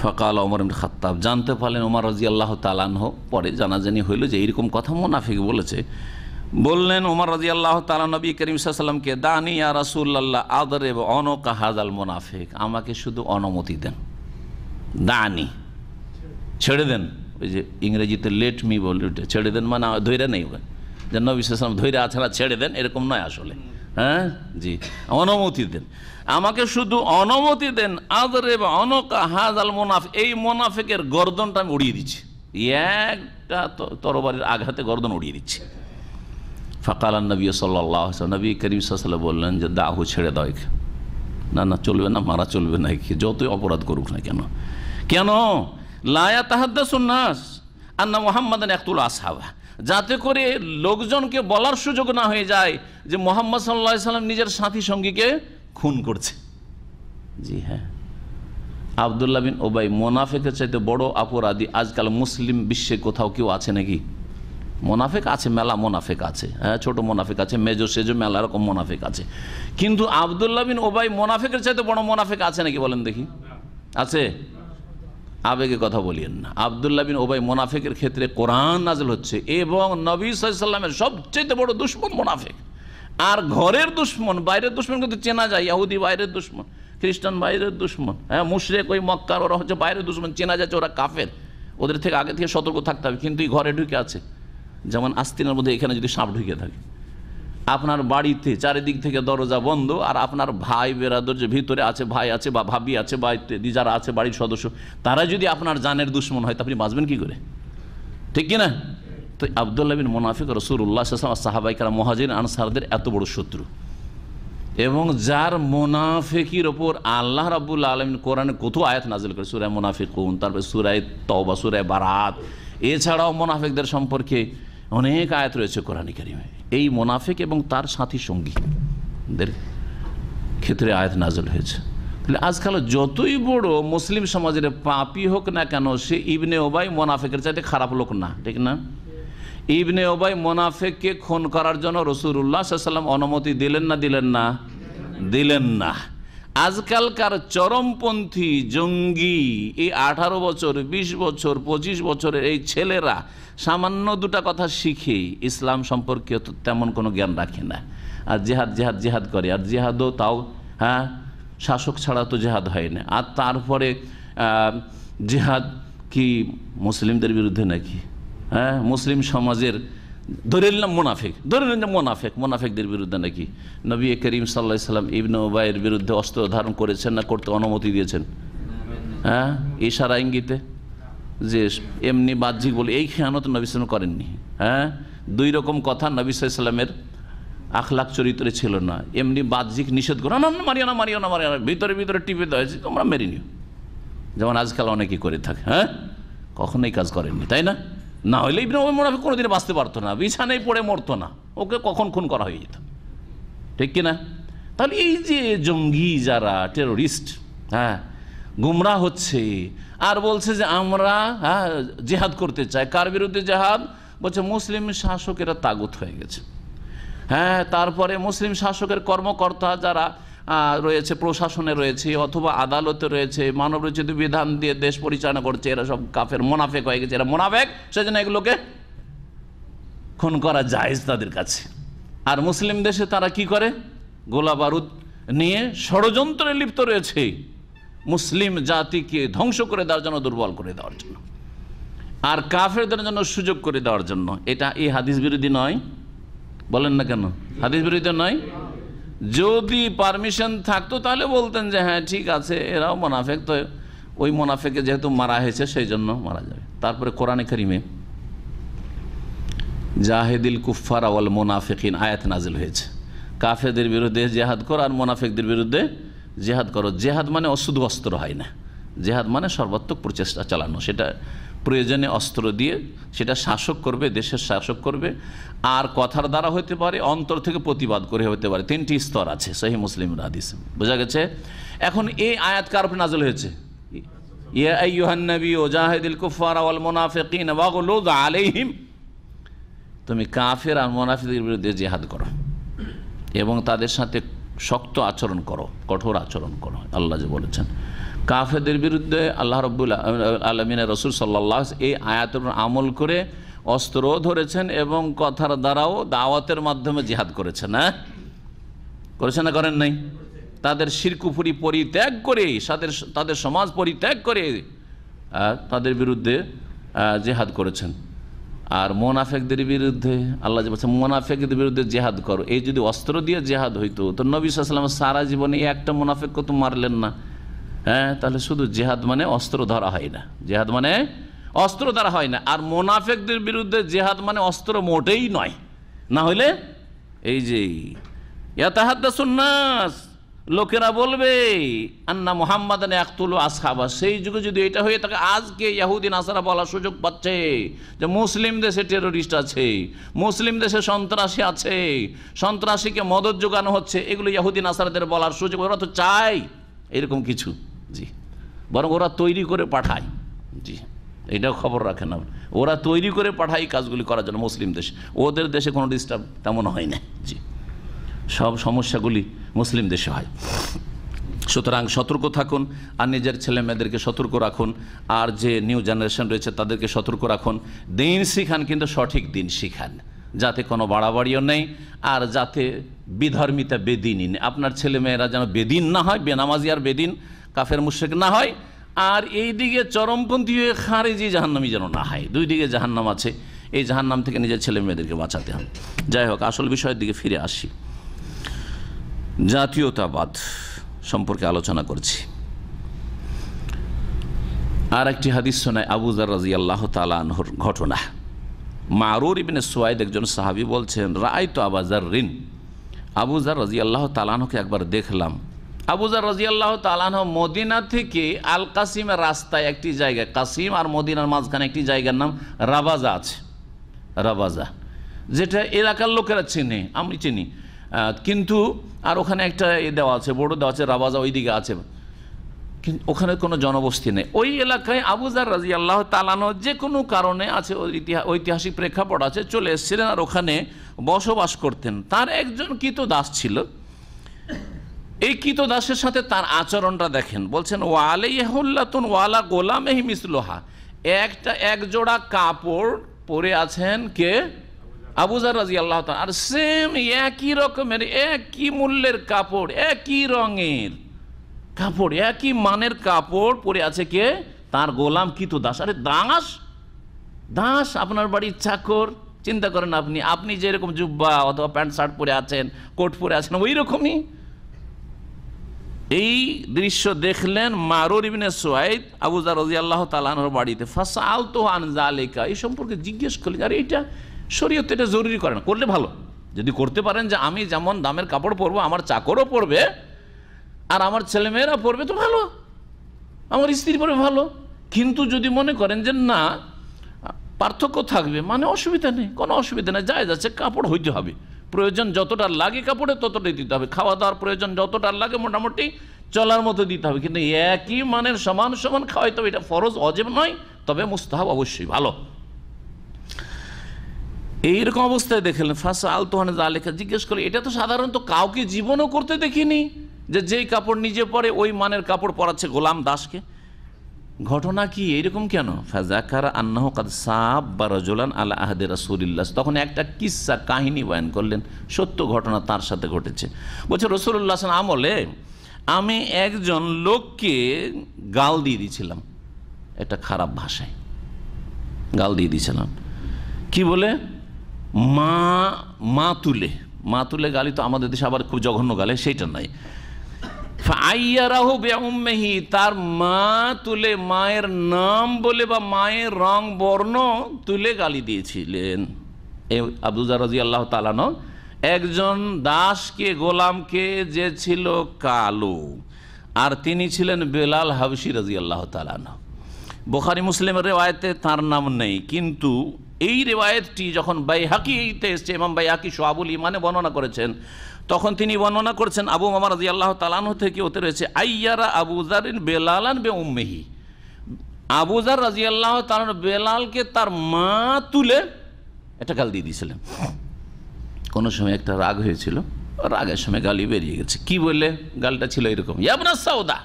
ফকাল অমর খাত্তাব জানতে পারলেন ওমার রাজি আল্লাহ তালানহ পরে জানাজানি হইল যে এইরকম কথা মোনাফিক বলেছে বললেন ওমর রাজি আল্লাহ তালা নবী করিম সাল্লামকে দানি আর রাসুল্লাহ আদরে অনকা হাজাল মোনাফেক আমাকে শুধু অনুমতি দেন দানি ছেড়ে দেন ওই যে ইংরেজিতে লেট মি বল ছেড়ে দেন মানে ধৈর্য নেই যে নবী সাল্লাম ধৈর্য আছে না ছেড়ে দেন এরকম নয় আসলে হ্যাঁ জি অনুমতি দেন আমাকে শুধু অনুমতি দেন আদরে অনকা হাজাল মোনাফ এই মোনাফেকের গর্দনটা আমি উড়িয়ে দিচ্ছি একটা তরবারির আঘাতে গর্দন উড়িয়ে দিচ্ছে ফাকাল নবী সাল্লাহ নবী করিম সাল বললেন যে দাহু ছেড়ে দাও একে না না চলবে না মারা চলবে না একে যতই অপরাধ করুক না কেন কেন লায়া তাহাদ্দা সন্ন্যাস না মোহাম্মদ একতুল আসাবা যাতে করে লোকজনকে বলার সুযোগ না হয়ে যায় যে মোহাম্মদ সাল্লা সাল্লাম নিজের সাথী সঙ্গীকে খুন করছে জি হ্যাঁ আবদুল্লাহ বিন ওবাই মোনাফেকের চাইতে বড় অপরাধী আজকাল মুসলিম বিশ্বে কোথাও কেউ আছে নাকি মোনাফেক আছে মেলা মোনাফেক আছে হ্যাঁ ছোটো মোনাফেক আছে মেজো সেজো মেলা রকম মোনাফেক আছে কিন্তু আবদুল্লাহ বিন ওবাই মোনাফেকের চাইতে বড় মোনাফেক আছে নাকি বলেন দেখি আছে আবেগে কথা বলিয়েন না আবদুল্লাহ বিন ওবাই মোনাফেকের ক্ষেত্রে কোরআন নাজল হচ্ছে এবং নবী সাল্লামের সবচেয়ে বড় দুশ্মন মোনাফেক আর ঘরের দুশ্মন বাইরের দুশ্মন কিন্তু চেনা যায় ইয়াহুদি বাইরের দুশ্মন খ্রিস্টান বাইরের দুশ্মন হ্যাঁ মুশরেক ওই মক্কার ওরা হচ্ছে বাইরের দুশ্মন চেনা যাচ্ছে ওরা কাফের ওদের থেকে আগে থেকে সতর্ক থাকতে হবে কিন্তু ঘরে ঢুকে আছে যেমন আস্তিনার মধ্যে এখানে যদি সাপ ঢুকে থাকে আপনার বাড়িতে চারিদিক থেকে দরজা বন্ধ আর আপনার ভাই বেরাদর যে ভিতরে আছে ভাই আছে বা ভাবি আছে বা ইত্যাদি যারা আছে বাড়ির সদস্য তারা যদি আপনার জানের দুশ্মন হয় তা আপনি বাঁচবেন কী করে ঠিক কিনা তো আবদুল্লাহ বিন মোনাফিক রসুল্লাহ সাহাবাইকার মহাজির আনসারদের এত বড় শত্রু এবং যার মোনাফেকির ওপর আল্লাহ রাবুল্লা আলমিন কোরআনে কত আয়াত নাজিল করে সুরায় মোনাফিক তারপরে সুরায় তবা সুরায় বারাত এছাড়াও মোনাফিকদের সম্পর্কে অনেক আয়াত রয়েছে কোরআনী কারিমে এই মোনাফেক এবং তার সাথী সঙ্গীদের ক্ষেত্রে আয়াত নাজল হয়েছে তাহলে আজকাল যতই বড় মুসলিম সমাজের পাপি হোক না কেন সে ইবনে ওবাই মোনাফেকের চাইতে খারাপ লোক না ঠিক না ইবনে ওবাই মোনাফেককে খুন করার জন্য রসুল্লাহ সাল্লাম অনুমতি দিলেন না দিলেন না দিলেন না আজকালকার চরমপন্থী জঙ্গি এই আঠারো বছর ২০ বছর ২৫ বছরের এই ছেলেরা সামান্য দুটা কথা শিখে ইসলাম সম্পর্কে তেমন কোনো জ্ঞান রাখে না আর জেহাদ জেহাদ জেহাদ করে আর জেহাদও তাও হ্যাঁ শাসক ছাড়া তো জেহাদ হয় না আর তারপরে জেহাদ কি মুসলিমদের বিরুদ্ধে নাকি হ্যাঁ মুসলিম সমাজের ধরে নিলাম মোনাফেক ধরে নিলাম মোনাফেক মোনাফেকদের বিরুদ্ধে নাকি নবী করিম সাল্লা সাল্লাম ইবনে ওবাইয়ের বিরুদ্ধে অস্ত্র ধারণ করেছেন না করতে অনুমতি দিয়েছেন হ্যাঁ ইশারা ইঙ্গিতে যে এমনি বাহ্যিক বলে এই খেয়ানত নবী সালাম করেননি হ্যাঁ দুই রকম কথা নবী সাল্লামের আখলাখ চরিত্রে ছিল না এমনি বাহ্যিক নিষেধ করে না মারিও না মারিও না মারিও না ভিতরে ভিতরে টিপে দেওয়া হয়েছে তোমরা মেরে নিও যেমন আজকাল অনেকেই করে থাকে হ্যাঁ কখনোই কাজ করেননি তাই না না হলে ইবনে ওমর মোনাফিক কোনোদিন বাঁচতে পারতো না বিছানায় পড়ে মরতো না ওকে কখন খুন করা হয়ে যেত ঠিক কিনা তাহলে এই যে জঙ্গি যারা টেরোরিস্ট হ্যাঁ গুমরা হচ্ছে আর বলছে যে আমরা হ্যাঁ জেহাদ করতে চাই কার বিরুদ্ধে জেহাদ বলছে মুসলিম শাসকেরা তাগুত হয়ে গেছে হ্যাঁ তারপরে মুসলিম শাসকের কর্মকর্তা যারা রয়েছে প্রশাসনে রয়েছে অথবা আদালতে রয়েছে মানবরচিত বিধান দিয়ে দেশ পরিচালনা করছে এরা সব কাফের মোনাফেক হয়ে গেছে এরা মোনাফেক সেজন্য এগুলোকে খুন করা জায়েজ তাদের কাছে আর মুসলিম দেশে তারা কি করে গোলা বারুদ নিয়ে ষড়যন্ত্রে লিপ্ত রয়েছে মুসলিম জাতিকে ধ্বংস করে দেওয়ার জন্য দুর্বল করে দেওয়ার জন্য আর কাফেরদের জন্য সুযোগ করে দেওয়ার জন্য এটা এই হাদিস বিরোধী নয় বলেন না কেন হাদিস বিরোধী নয় যদি পারমিশন থাকতো তাহলে বলতেন যে হ্যাঁ ঠিক আছে এরাও মোনাফেক তো ওই মোনাফেকে যেহেতু মারা হয়েছে সেই জন্য মারা যাবে তারপরে কোরআনে করিমে জাহেদিল কুফার আওয়াল মোনাফেকিন আয়াত নাজিল হয়েছে কাফেদের বিরুদ্ধে জেহাদ করো আর মোনাফেকদের বিরুদ্ধে জেহাদ করো জেহাদ মানে অশুধু অস্ত্র হয় না জেহাদ মানে সর্বাত্মক প্রচেষ্টা চালানো সেটা প্রয়োজনে অস্ত্র দিয়ে সেটা শাসক করবে দেশের শাসক করবে আর কথার দ্বারা হতে পারে অন্তর থেকে প্রতিবাদ করে হইতে পারে তিনটি স্তর আছে সহি মুসলিম রাদিস বোঝা গেছে এখন এই আয়াত কার উপরে নাজল হয়েছে তুমি কাফের আর মোনাফিদের বিরুদ্ধে জেহাদ করো এবং তাদের সাথে শক্ত আচরণ করো কঠোর আচরণ করো আল্লাহ যে বলেছেন কাফেদের বিরুদ্ধে আল্লাহ রব্বুল আলমিনা রসুল সাল্লাহ এই আয়াতের আমল করে অস্ত্র ধরেছেন এবং কথার দ্বারাও দাওয়াতের মাধ্যমে জিহাদ করেছেন হ্যাঁ করেছেন না করেন নাই তাদের শিরকুফুরি পরিত্যাগ করে তাদের তাদের সমাজ পরিত্যাগ করে তাদের বিরুদ্ধে জেহাদ করেছেন আর মোনাফেকদের বিরুদ্ধে আল্লাহ বলছে মোনাফেকদের বিরুদ্ধে জেহাদ করো এই যদি অস্ত্র দিয়ে জেহাদ হইতো তো নবী সালাম সারা জীবনে এই একটা মোনাফেক তো মারলেন না হ্যাঁ তাহলে শুধু জেহাদ মানে অস্ত্র ধরা হয় না জেহাদ মানে অস্ত্র দ্বারা হয় না আর মোনাফেকদের বিরুদ্ধে জেহাদ মানে অস্ত্র মোটেই নয় না হইলে এই যে ইয়াতাহাদ্দাসুন্নাস লোকেরা বলবে আন্না মোহাম্মদ একতুল আসহাবা সেই যুগে যদি এটা হয়ে থাকে আজকে ইয়াহুদ্দিন আসারা বলার সুযোগ পাচ্ছে যে মুসলিম দেশে টেরোরিস্ট আছে মুসলিম দেশে সন্ত্রাসী আছে সন্ত্রাসীকে মদত যোগানো হচ্ছে এগুলো ইয়াহুদ্দিন আসারাদের বলার সুযোগ ওরা তো চায় এরকম কিছু জি বরং ওরা তৈরি করে পাঠায় জি এটাও খবর রাখেন না ওরা তৈরি করে পাঠায় কাজগুলি করার জন্য মুসলিম দেশে ওদের দেশে কোনো ডিস্টার্ব তেমন হয় না জি সব সমস্যাগুলি মুসলিম দেশে হয় সুতরাং সতর্ক থাকুন আর নিজের ছেলে মেয়েদেরকে সতর্ক রাখুন আর যে নিউ জেনারেশন রয়েছে তাদেরকে সতর্ক রাখুন দিন শিখান কিন্তু সঠিক দিন শিখান যাতে কোনো বাড়াবাড়িও নেই আর যাতে বিধর্মিতা বেদিনই নেই আপনার ছেলেমেয়েরা যেন বেদিন না হয় বেনামাজি আর বেদিন কাফের মুশেক না হয় আর এই দিকে চরমপন্থী হয়ে খারেজি জাহান্নামি যেন না হয় দুই দিকে জাহান্নাম আছে এই জাহান্নাম থেকে নিজের ছেলে মেয়েদেরকে বাঁচাতে হবে যাই হোক আসল বিষয়ের দিকে ফিরে আসি জাতীয়তাবাদ সম্পর্কে আলোচনা করছি আর একটি হাদিস শোনায় আবুজার রাজি আল্লাহ তালহর ঘটনা মারুর ইবিনে সোয়াইদ একজন সাহাবি বলছেন রায় তো আবাজার রিন আবুজার রাজি আল্লাহ তালাহকে একবার দেখলাম আবুজার রাজিয়াল্লাহ তালান মদিনা থেকে আল কাসিমের রাস্তায় একটি জায়গা কাসিম আর মদিনার মাঝখানে একটি জায়গার নাম রাবাজা আছে রাবাজা যেটা এলাকার লোকেরা চিনে আমি চিনি কিন্তু আর ওখানে একটা এ দেওয়া আছে বড় দেওয়া আছে রাবাজা ওইদিকে আছে কিন্তু ওখানে কোনো জনবস্তি নেই ওই এলাকায় আবুজার রাজি আল্লাহ তালানো যে কোনো কারণে আছে ঐতিহাসিক প্রেক্ষাপট আছে চলে এসেছিলেন আর ওখানে বসবাস করতেন তার একজন কিতো দাস ছিল এই দাসের সাথে তার আচরণটা দেখেন বলছেন ওয়ালেহুল্লাতুন ওয়ালা গোলাম এহি মিসলোহা একটা একজোড়া কাপড় পরে আছেন কে আবুজার রাজি আল্লাহ আর সেম একই রকমের একই মূল্যের কাপড় একই রঙের কাপড় একই মানের কাপড় পরে আছে কে তার গোলাম কিতু দাস আরে দাস দাস আপনার বাড়ির চাকর চিন্তা করেন আপনি আপনি যেরকম জুব্বা অথবা প্যান্ট শার্ট পরে আছেন কোট পরে আছেন ওই রকমই এই দৃশ্য দেখলেন মারুর ইবনে সোয়াইদ আবুজা রাজি আল্লাহ তালানোর বাড়িতে ফাঁসা আলতো আনজালেকা এই সম্পর্কে জিজ্ঞেস করলেন আর এইটা শরীয়ত এটা জরুরি করে না করলে ভালো যদি করতে পারেন যে আমি যেমন দামের কাপড় পরবো আমার চাকরও পরবে আর আমার ছেলেমেয়েরা পরবে তো ভালো আমার স্ত্রী পরে ভালো কিন্তু যদি মনে করেন যে না পার্থক্য থাকবে মানে অসুবিধা নেই কোনো অসুবিধা নেই যায় যাচ্ছে কাপড় হইতে হবে প্রয়োজন যতটা লাগে কাপড়ে ততটাই দিতে হবে খাওয়া দাওয়ার প্রয়োজন যতটা লাগে মোটামুটি চলার মতো দিতে হবে কিন্তু একই মানের সমান সমান খাওয়াই তবে এটা ফরজ অজেব নয় তবে মুস্তাহাব অবশ্যই ভালো এইরকম অবস্থায় দেখলেন ফাঁসা আলতোহান লেখা জিজ্ঞেস করে এটা তো সাধারণত কাউকে জীবনও করতে দেখিনি যে যেই কাপড় নিজে পরে ওই মানের কাপড় পরাচ্ছে গোলাম দাসকে ঘটনা কি এরকম কেন ফাজাকার আন্নাহ কাদ সাব বা রজলান আল্লাহ আহাদের রাসুলিল্লাহ তখন একটা কিসা কাহিনী বয়ান করলেন সত্য ঘটনা তার সাথে ঘটেছে বলছে রসুল্লাহ আমলে আমি একজন লোককে গাল দিয়ে দিয়েছিলাম একটা খারাপ ভাষায় গাল দিয়ে দিয়েছিলাম কি বলে মা মা তুলে মা তুলে গালি তো আমাদের দেশে আবার খুব জঘন্য গালে সেইটা নাই তার মা তুলে মায়ের নাম বলে বা মায়ের রং বর্ণ তুলে গালি দিয়েছিলেন আব্দুজা আল্লাহ তালানো একজন দাসকে গোলামকে যে ছিল কালো আর তিনি ছিলেন বেলাল হাবসি রাজি আল্লাহ তালান বোখারি মুসলিমের রেওয়ায়তে তার নাম নেই কিন্তু এই রেওয়ায়তটি যখন বাইহাকিতে এসছে বাই বাইহাকি সোহাবুল ইমানে বর্ণনা করেছেন তখন তিনি বর্ণনা করছেন আবু মামার রাজি আল্লাহ তালানহ থেকে ওতে রয়েছে আইয়ারা আবুজারিন বেলালান বে উম্মেহি আবুজার রাজি আল্লাহ তালান বেলালকে তার মা তুলে একটা গাল দিয়ে দিয়েছিলেন কোনো সময় একটা রাগ হয়েছিল রাগের সময় গালি বেরিয়ে গেছে কি বললে গালটা ছিল এরকম ইয়াবনা সাউদা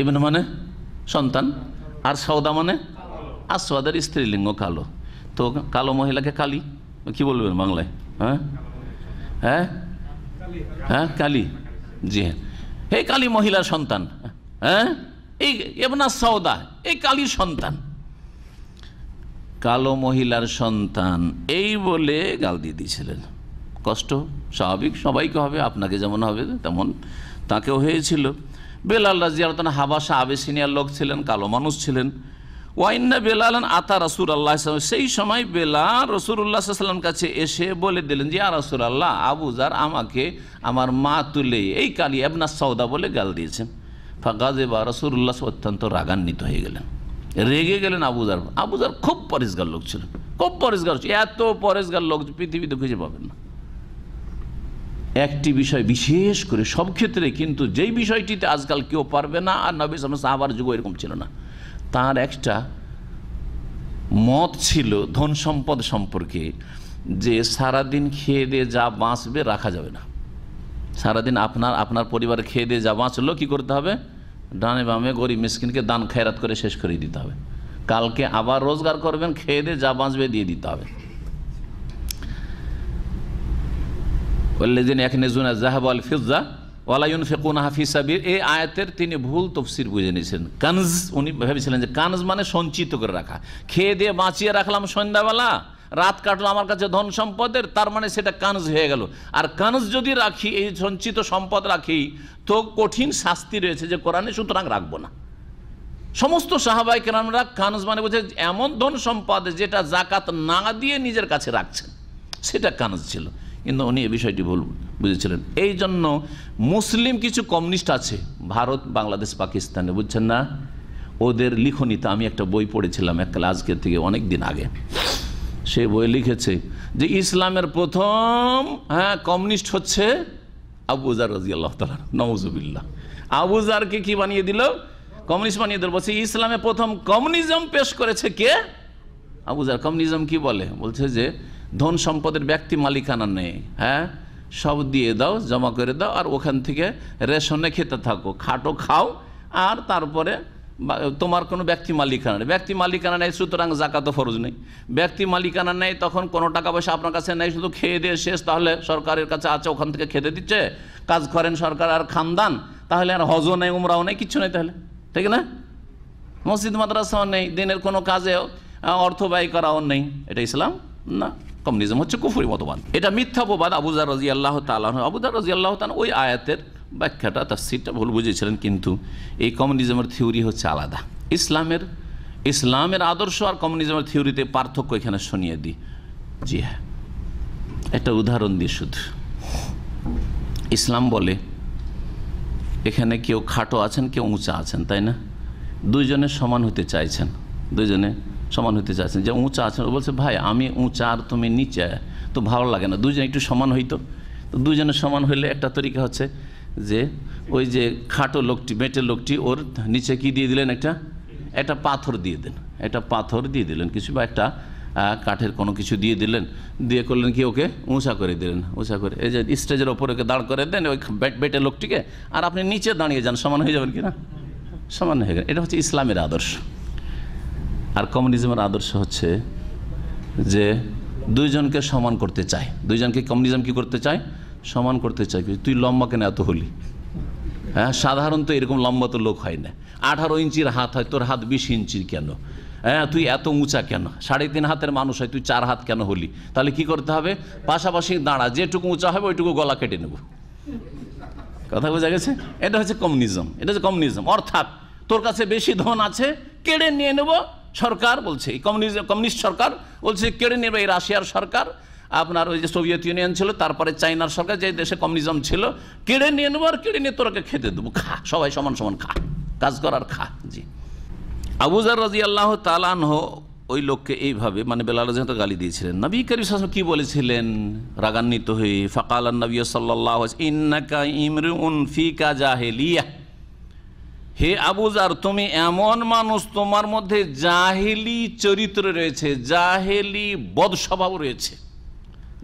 ইবন মানে সন্তান আর সৌদা মানে আর সৌদার স্ত্রীলিঙ্গ কালো তো কালো মহিলাকে কালী কি বলবেন বাংলায় হ্যাঁ হ্যাঁ হ্যাঁ কালী জি হ্যাঁ এই কালী মহিলার সন্তান হ্যাঁ এই এবনা সৌদা এই কালীর সন্তান কালো মহিলার সন্তান এই বলে গাল দিয়ে দিয়েছিলেন কষ্ট স্বাভাবিক সবাইকে হবে আপনাকে যেমন হবে তেমন তাকেও হয়েছিল বেলাল রাজিয়ার হাবাসা আবেসিনিয়ার লোক ছিলেন কালো মানুষ ছিলেন ওয়াইন্না বেলাল আতা রাসুল আল্লাহ সেই সময় বেলা বেলাল সাল্লাম কাছে এসে বলে দিলেন যে আর রাসুল আল্লাহ আবুজার আমাকে আমার মা তুলে এই কালি এবনা সৌদা বলে গাল দিয়েছেন ফাঁকাজে বা রসুল্লাহ অত্যন্ত রাগান্বিত হয়ে গেলেন রেগে গেলেন আবুজার আবুজার খুব পরিষ্কার লোক ছিল খুব পরিষ্কার এত পরিষ্কার লোক পৃথিবীতে খুঁজে পাবেন না একটি বিষয় বিশেষ করে সব ক্ষেত্রে কিন্তু যেই বিষয়টিতে আজকাল কেউ পারবে না আর নবী সাহাবার যুগ এরকম ছিল না তার একটা মত ছিল ধন সম্পদ সম্পর্কে যে সারাদিন খেয়ে দিয়ে যা বাঁচবে রাখা যাবে না সারাদিন আপনার আপনার পরিবার খেয়ে দিয়ে যা বাঁচলো কী করতে হবে ডানে বামে গরিব মিসকিনকে দান খায়রাত করে শেষ করে দিতে হবে কালকে আবার রোজগার করবেন খেয়ে দিয়ে যা বাঁচবে দিয়ে দিতে হবে বললে যিনি এক নেজুনা জাহাব আল ফিজা ওয়ালাইন ফেকুন হাফিসাবির এই আয়াতের তিনি ভুল তফসির বুঝে নিয়েছেন কানজ উনি ভেবেছিলেন যে কানজ মানে সঞ্চিত করে রাখা খেয়ে দিয়ে বাঁচিয়ে রাখলাম সন্ধ্যাবেলা রাত কাটলো আমার কাছে ধন সম্পদের তার মানে সেটা কানজ হয়ে গেল আর কানজ যদি রাখি এই সঞ্চিত সম্পদ রাখি তো কঠিন শাস্তি রয়েছে যে কোরআনে সুতরাং রাখবো না সমস্ত সাহাবাই কেরামরা কানজ মানে বলছে এমন ধন সম্পদ যেটা জাকাত না দিয়ে নিজের কাছে রাখছেন সেটা কানজ ছিল কিন্তু উনি এ বিষয়টি ভুল বুঝেছিলেন এই জন্য মুসলিম কিছু কমিউনিস্ট আছে ভারত বাংলাদেশ পাকিস্তানে বুঝছেন না ওদের লিখনিতে আমি একটা বই পড়েছিলাম এক আজকের থেকে অনেক দিন আগে সে বই লিখেছে যে ইসলামের প্রথম হ্যাঁ কমিউনিস্ট হচ্ছে আবুজার রাজি আল্লাহ তালা নওয়াজুবিল্লা আবুজারকে কি বানিয়ে দিল কমিউনিস্ট বানিয়ে দিল বলছে ইসলামে প্রথম কমিউনিজম পেশ করেছে কে আবুজার কমিউনিজম কি বলে বলছে যে ধন সম্পদের ব্যক্তি মালিকানা নেই হ্যাঁ সব দিয়ে দাও জমা করে দাও আর ওখান থেকে রেশনে খেতে থাকো খাটো খাও আর তারপরে তোমার কোনো ব্যক্তি মালিকানা নেই ব্যক্তি মালিকানা নেই সুতরাং জাকাতও ফরজ নেই ব্যক্তি মালিকানা নেই তখন কোনো টাকা পয়সা আপনার কাছে নেই শুধু খেয়ে দিয়ে শেষ তাহলে সরকারের কাছে আছে ওখান থেকে খেতে দিচ্ছে কাজ করেন সরকার আর খানদান তাহলে আর হজও নেই উমরাও নেই কিচ্ছু নেই তাহলে ঠিক না মসজিদ মাদ্রাসাও নেই দিনের কোনো কাজেও অর্থ ব্যয় করাও নেই এটা ইসলাম না কমিউনিজম হচ্ছে কুফুরি মতবাদ এটা মিথ্যা অপবাদ আবুজার রাজি আল্লাহ তালন আবুজার রাজি আল্লাহ তালন ওই আয়াতের ব্যাখ্যাটা তার সিটটা ভুল বুঝেছিলেন কিন্তু এই কমিউনিজমের থিওরি হচ্ছে আলাদা ইসলামের ইসলামের আদর্শ আর কমিউনিজমের থিওরিতে পার্থক্য এখানে শুনিয়ে দিই জি হ্যাঁ একটা উদাহরণ দিই শুধু ইসলাম বলে এখানে কেউ খাটো আছেন কেউ উঁচা আছেন তাই না দুইজনে সমান হতে চাইছেন দুইজনে সমান হইতে চাচ্ছেন যে উঁচা আছেন বলছে ভাই আমি উঁচা আর তুমি নিচে তো ভালো লাগে না দুজন একটু সমান হইতো তো দুজনে সমান হইলে একটা তরিকা হচ্ছে যে ওই যে খাটো লোকটি বেটে লোকটি ওর নিচে কি দিয়ে দিলেন একটা একটা পাথর দিয়ে দেন একটা পাথর দিয়ে দিলেন কিছু বা একটা কাঠের কোনো কিছু দিয়ে দিলেন দিয়ে করলেন কি ওকে উঁচা করে দিলেন উঁচা করে এই যে স্টেজের ওপর ওকে দাঁড় করে দেন ওই বেটে লোকটিকে আর আপনি নিচে দাঁড়িয়ে যান সমান হয়ে যাবেন কিনা সমান হয়ে গেলেন এটা হচ্ছে ইসলামের আদর্শ আর কমিউনিজমের আদর্শ হচ্ছে যে দুইজনকে সমান করতে চায় দুইজনকে কমিউনিজম কি করতে চায় সমান করতে চায় তুই লম্বা কেন এত হলি হ্যাঁ সাধারণত এরকম লম্বা তো লোক হয় না আঠারো ইঞ্চির হাত হয় তোর হাত বিশ ইঞ্চির কেন হ্যাঁ তুই এত উঁচা কেন সাড়ে তিন হাতের মানুষ হয় তুই চার হাত কেন হলি তাহলে কি করতে হবে পাশাপাশি দাঁড়া যেটুকু উঁচা হবে ওইটুকু গলা কেটে নেব কথা বোঝা গেছে এটা হচ্ছে কমিউনিজম এটা হচ্ছে কমিউনিজম অর্থাৎ তোর কাছে বেশি ধন আছে কেড়ে নিয়ে নেবো সরকার বলছে কমিউনিস্ট কমিউনিস্ট সরকার বলছে কেড়ে নেবে এই রাশিয়ার সরকার আপনার ওই যে সোভিয়েত ইউনিয়ন ছিল তারপরে চাইনার সরকার যে দেশে কমিউনিজম ছিল কেড়ে নিয়ে নেবো আর কেড়ে নিয়ে তোরাকে খেতে দেবো খা সবাই সমান সমান খা কাজ করার খা জি আবুজার রাজি আল্লাহ হো ওই লোককে এইভাবে মানে বেলাল রাজি গালি দিয়েছিলেন নবী করিম শাসন কী বলেছিলেন রাগান্বিত হয়ে ফাকাল নবী সাল্লাহ ইন্নাকা ইমরুন ফিকা জাহেলিয়া হে আবুজার তুমি এমন মানুষ তোমার মধ্যে জাহেলি চরিত্র রয়েছে জাহেলি বদ স্বভাব রয়েছে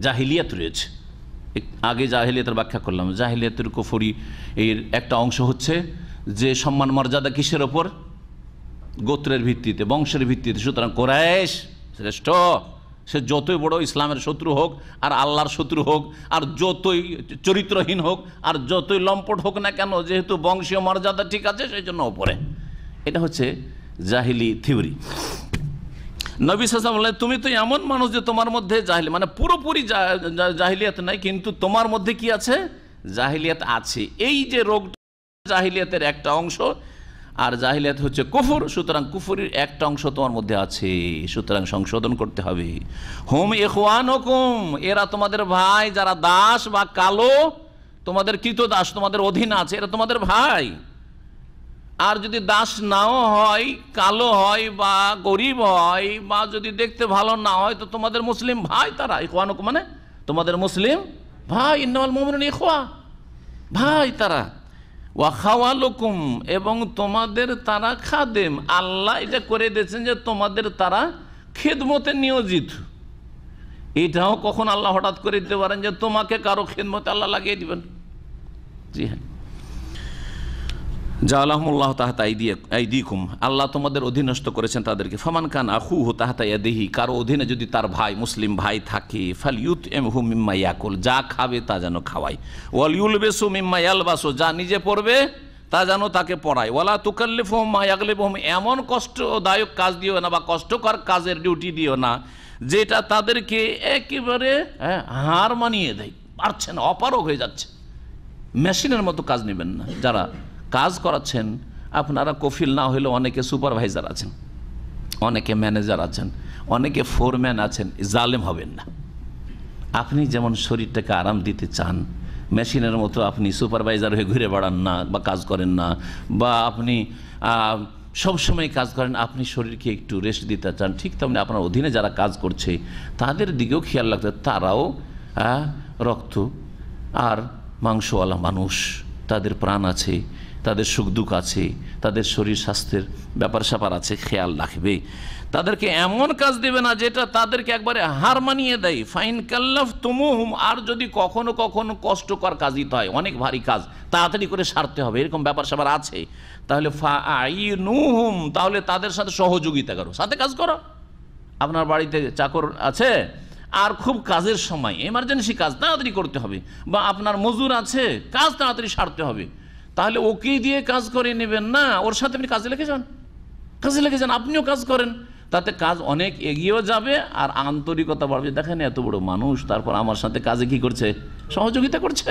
জাহিলিয়াত রয়েছে আগে জাহিলিয়াতের ব্যাখ্যা করলাম জাহিলিয়াতের কুফরি এর একটা অংশ হচ্ছে যে সম্মান মর্যাদা কিসের ওপর গোত্রের ভিত্তিতে বংশের ভিত্তিতে সুতরাং কোরায়েশ শ্রেষ্ঠ সে যতই বড় ইসলামের শত্রু হোক আর আল্লাহর শত্রু হোক আর যতই চরিত্রহীন হোক আর যতই লম্পট হোক না কেন যেহেতু বংশীয় মর্যাদা ঠিক আছে সেই জন্য ওপরে এটা হচ্ছে জাহিলি থিওরি নবী সাসা বললেন তুমি তো এমন মানুষ যে তোমার মধ্যে জাহিলি মানে পুরোপুরি জাহিলিয়াত নাই কিন্তু তোমার মধ্যে কি আছে জাহিলিয়াত আছে এই যে রোগটা জাহিলিয়াতের একটা অংশ আর জাহিলিয়াত হচ্ছে কুফুর সুতরাং কুফুরির একটা অংশ তোমার মধ্যে আছে সুতরাং সংশোধন করতে হবে হোম এখওয়ান হুকুম এরা তোমাদের ভাই যারা দাস বা কালো তোমাদের কৃত দাস তোমাদের অধীন আছে এরা তোমাদের ভাই আর যদি দাস নাও হয় কালো হয় বা গরিব হয় বা যদি দেখতে ভালো না হয় তো তোমাদের মুসলিম ভাই তারা ইকোয়ান মানে তোমাদের মুসলিম ভাই ইন্নওয়াল মোমিন এখোয়া ভাই তারা ওয়াখাওয়ালুকুম এবং তোমাদের তারা খাদেম আল্লাহ এটা করে দিয়েছেন যে তোমাদের তারা খেদমতে নিয়োজিত এটাও কখন আল্লাহ হঠাৎ করে দিতে পারেন যে তোমাকে কারো খেদমতে আল্লাহ লাগিয়ে দিবেন জি হ্যাঁ যা আল্লাহমুল্লাহ তাহাতা আইদিকুম আল্লাহ তোমাদের অধীনস্থ করেছেন তাদেরকে ফমান খান আহু হু তাহাতা ইয়াদেহি কারো অধীনে যদি তার ভাই মুসলিম ভাই থাকে ফাল ইউথ এম হু মিম্মা ইয়াকুল যা খাবে তা যেন খাওয়াই ওয়াল ইউল বেসু মিম্মা ইয়ালবাসু যা নিজে পড়বে তা যেন তাকে পড়ায় ওয়ালা তুকাল্লিফ মা ইয়াকলিফ এমন কষ্টদায়ক কাজ দিও না বা কষ্টকর কাজের ডিউটি দিও না যেটা তাদেরকে একেবারে হ্যাঁ, হার মানিয়ে দেয় পারছে না অপারক হয়ে যাচ্ছে মেশিনের মতো কাজ নেবেন না যারা কাজ করাচ্ছেন আপনারা কফিল না হলেও অনেকে সুপারভাইজার আছেন অনেকে ম্যানেজার আছেন অনেকে ফোরম্যান আছেন জালেম হবেন না আপনি যেমন শরীরটাকে আরাম দিতে চান মেশিনের মতো আপনি সুপারভাইজার হয়ে ঘুরে বেড়ান না বা কাজ করেন না বা আপনি সবসময় কাজ করেন আপনি শরীরকে একটু রেস্ট দিতে চান ঠিক তেমনি আপনার অধীনে যারা কাজ করছে তাদের দিকেও খেয়াল রাখতে তারাও রক্ত আর মাংসওয়ালা মানুষ তাদের প্রাণ আছে তাদের সুখ দুঃখ আছে তাদের শরীর স্বাস্থ্যের ব্যাপার স্যাপার আছে খেয়াল রাখবে তাদেরকে এমন কাজ দেবে না যেটা তাদেরকে একবারে হার মানিয়ে দেয় ফাইন কাল্লাফ তুমুহুম আর যদি কখনো কখনো কষ্টকর কাজ দিতে হয় অনেক ভারী কাজ তাড়াতাড়ি করে সারতে হবে এরকম ব্যাপার স্যাপার আছে তাহলে ফা নুহুম তাহলে তাদের সাথে সহযোগিতা করো সাথে কাজ করো আপনার বাড়িতে চাকর আছে আর খুব কাজের সময় এমার্জেন্সি কাজ তাড়াতাড়ি করতে হবে বা আপনার মজুর আছে কাজ তাড়াতাড়ি সারতে হবে তাহলে ওকে দিয়ে কাজ করে নেবেন না ওর সাথে আপনি কাজে লেগে যান কাজে লেগে যান আপনিও কাজ করেন তাতে কাজ অনেক এগিয়েও যাবে আর আন্তরিকতা বাড়বে দেখেন এত বড় মানুষ তারপর আমার সাথে কাজে কি করছে সহযোগিতা করছে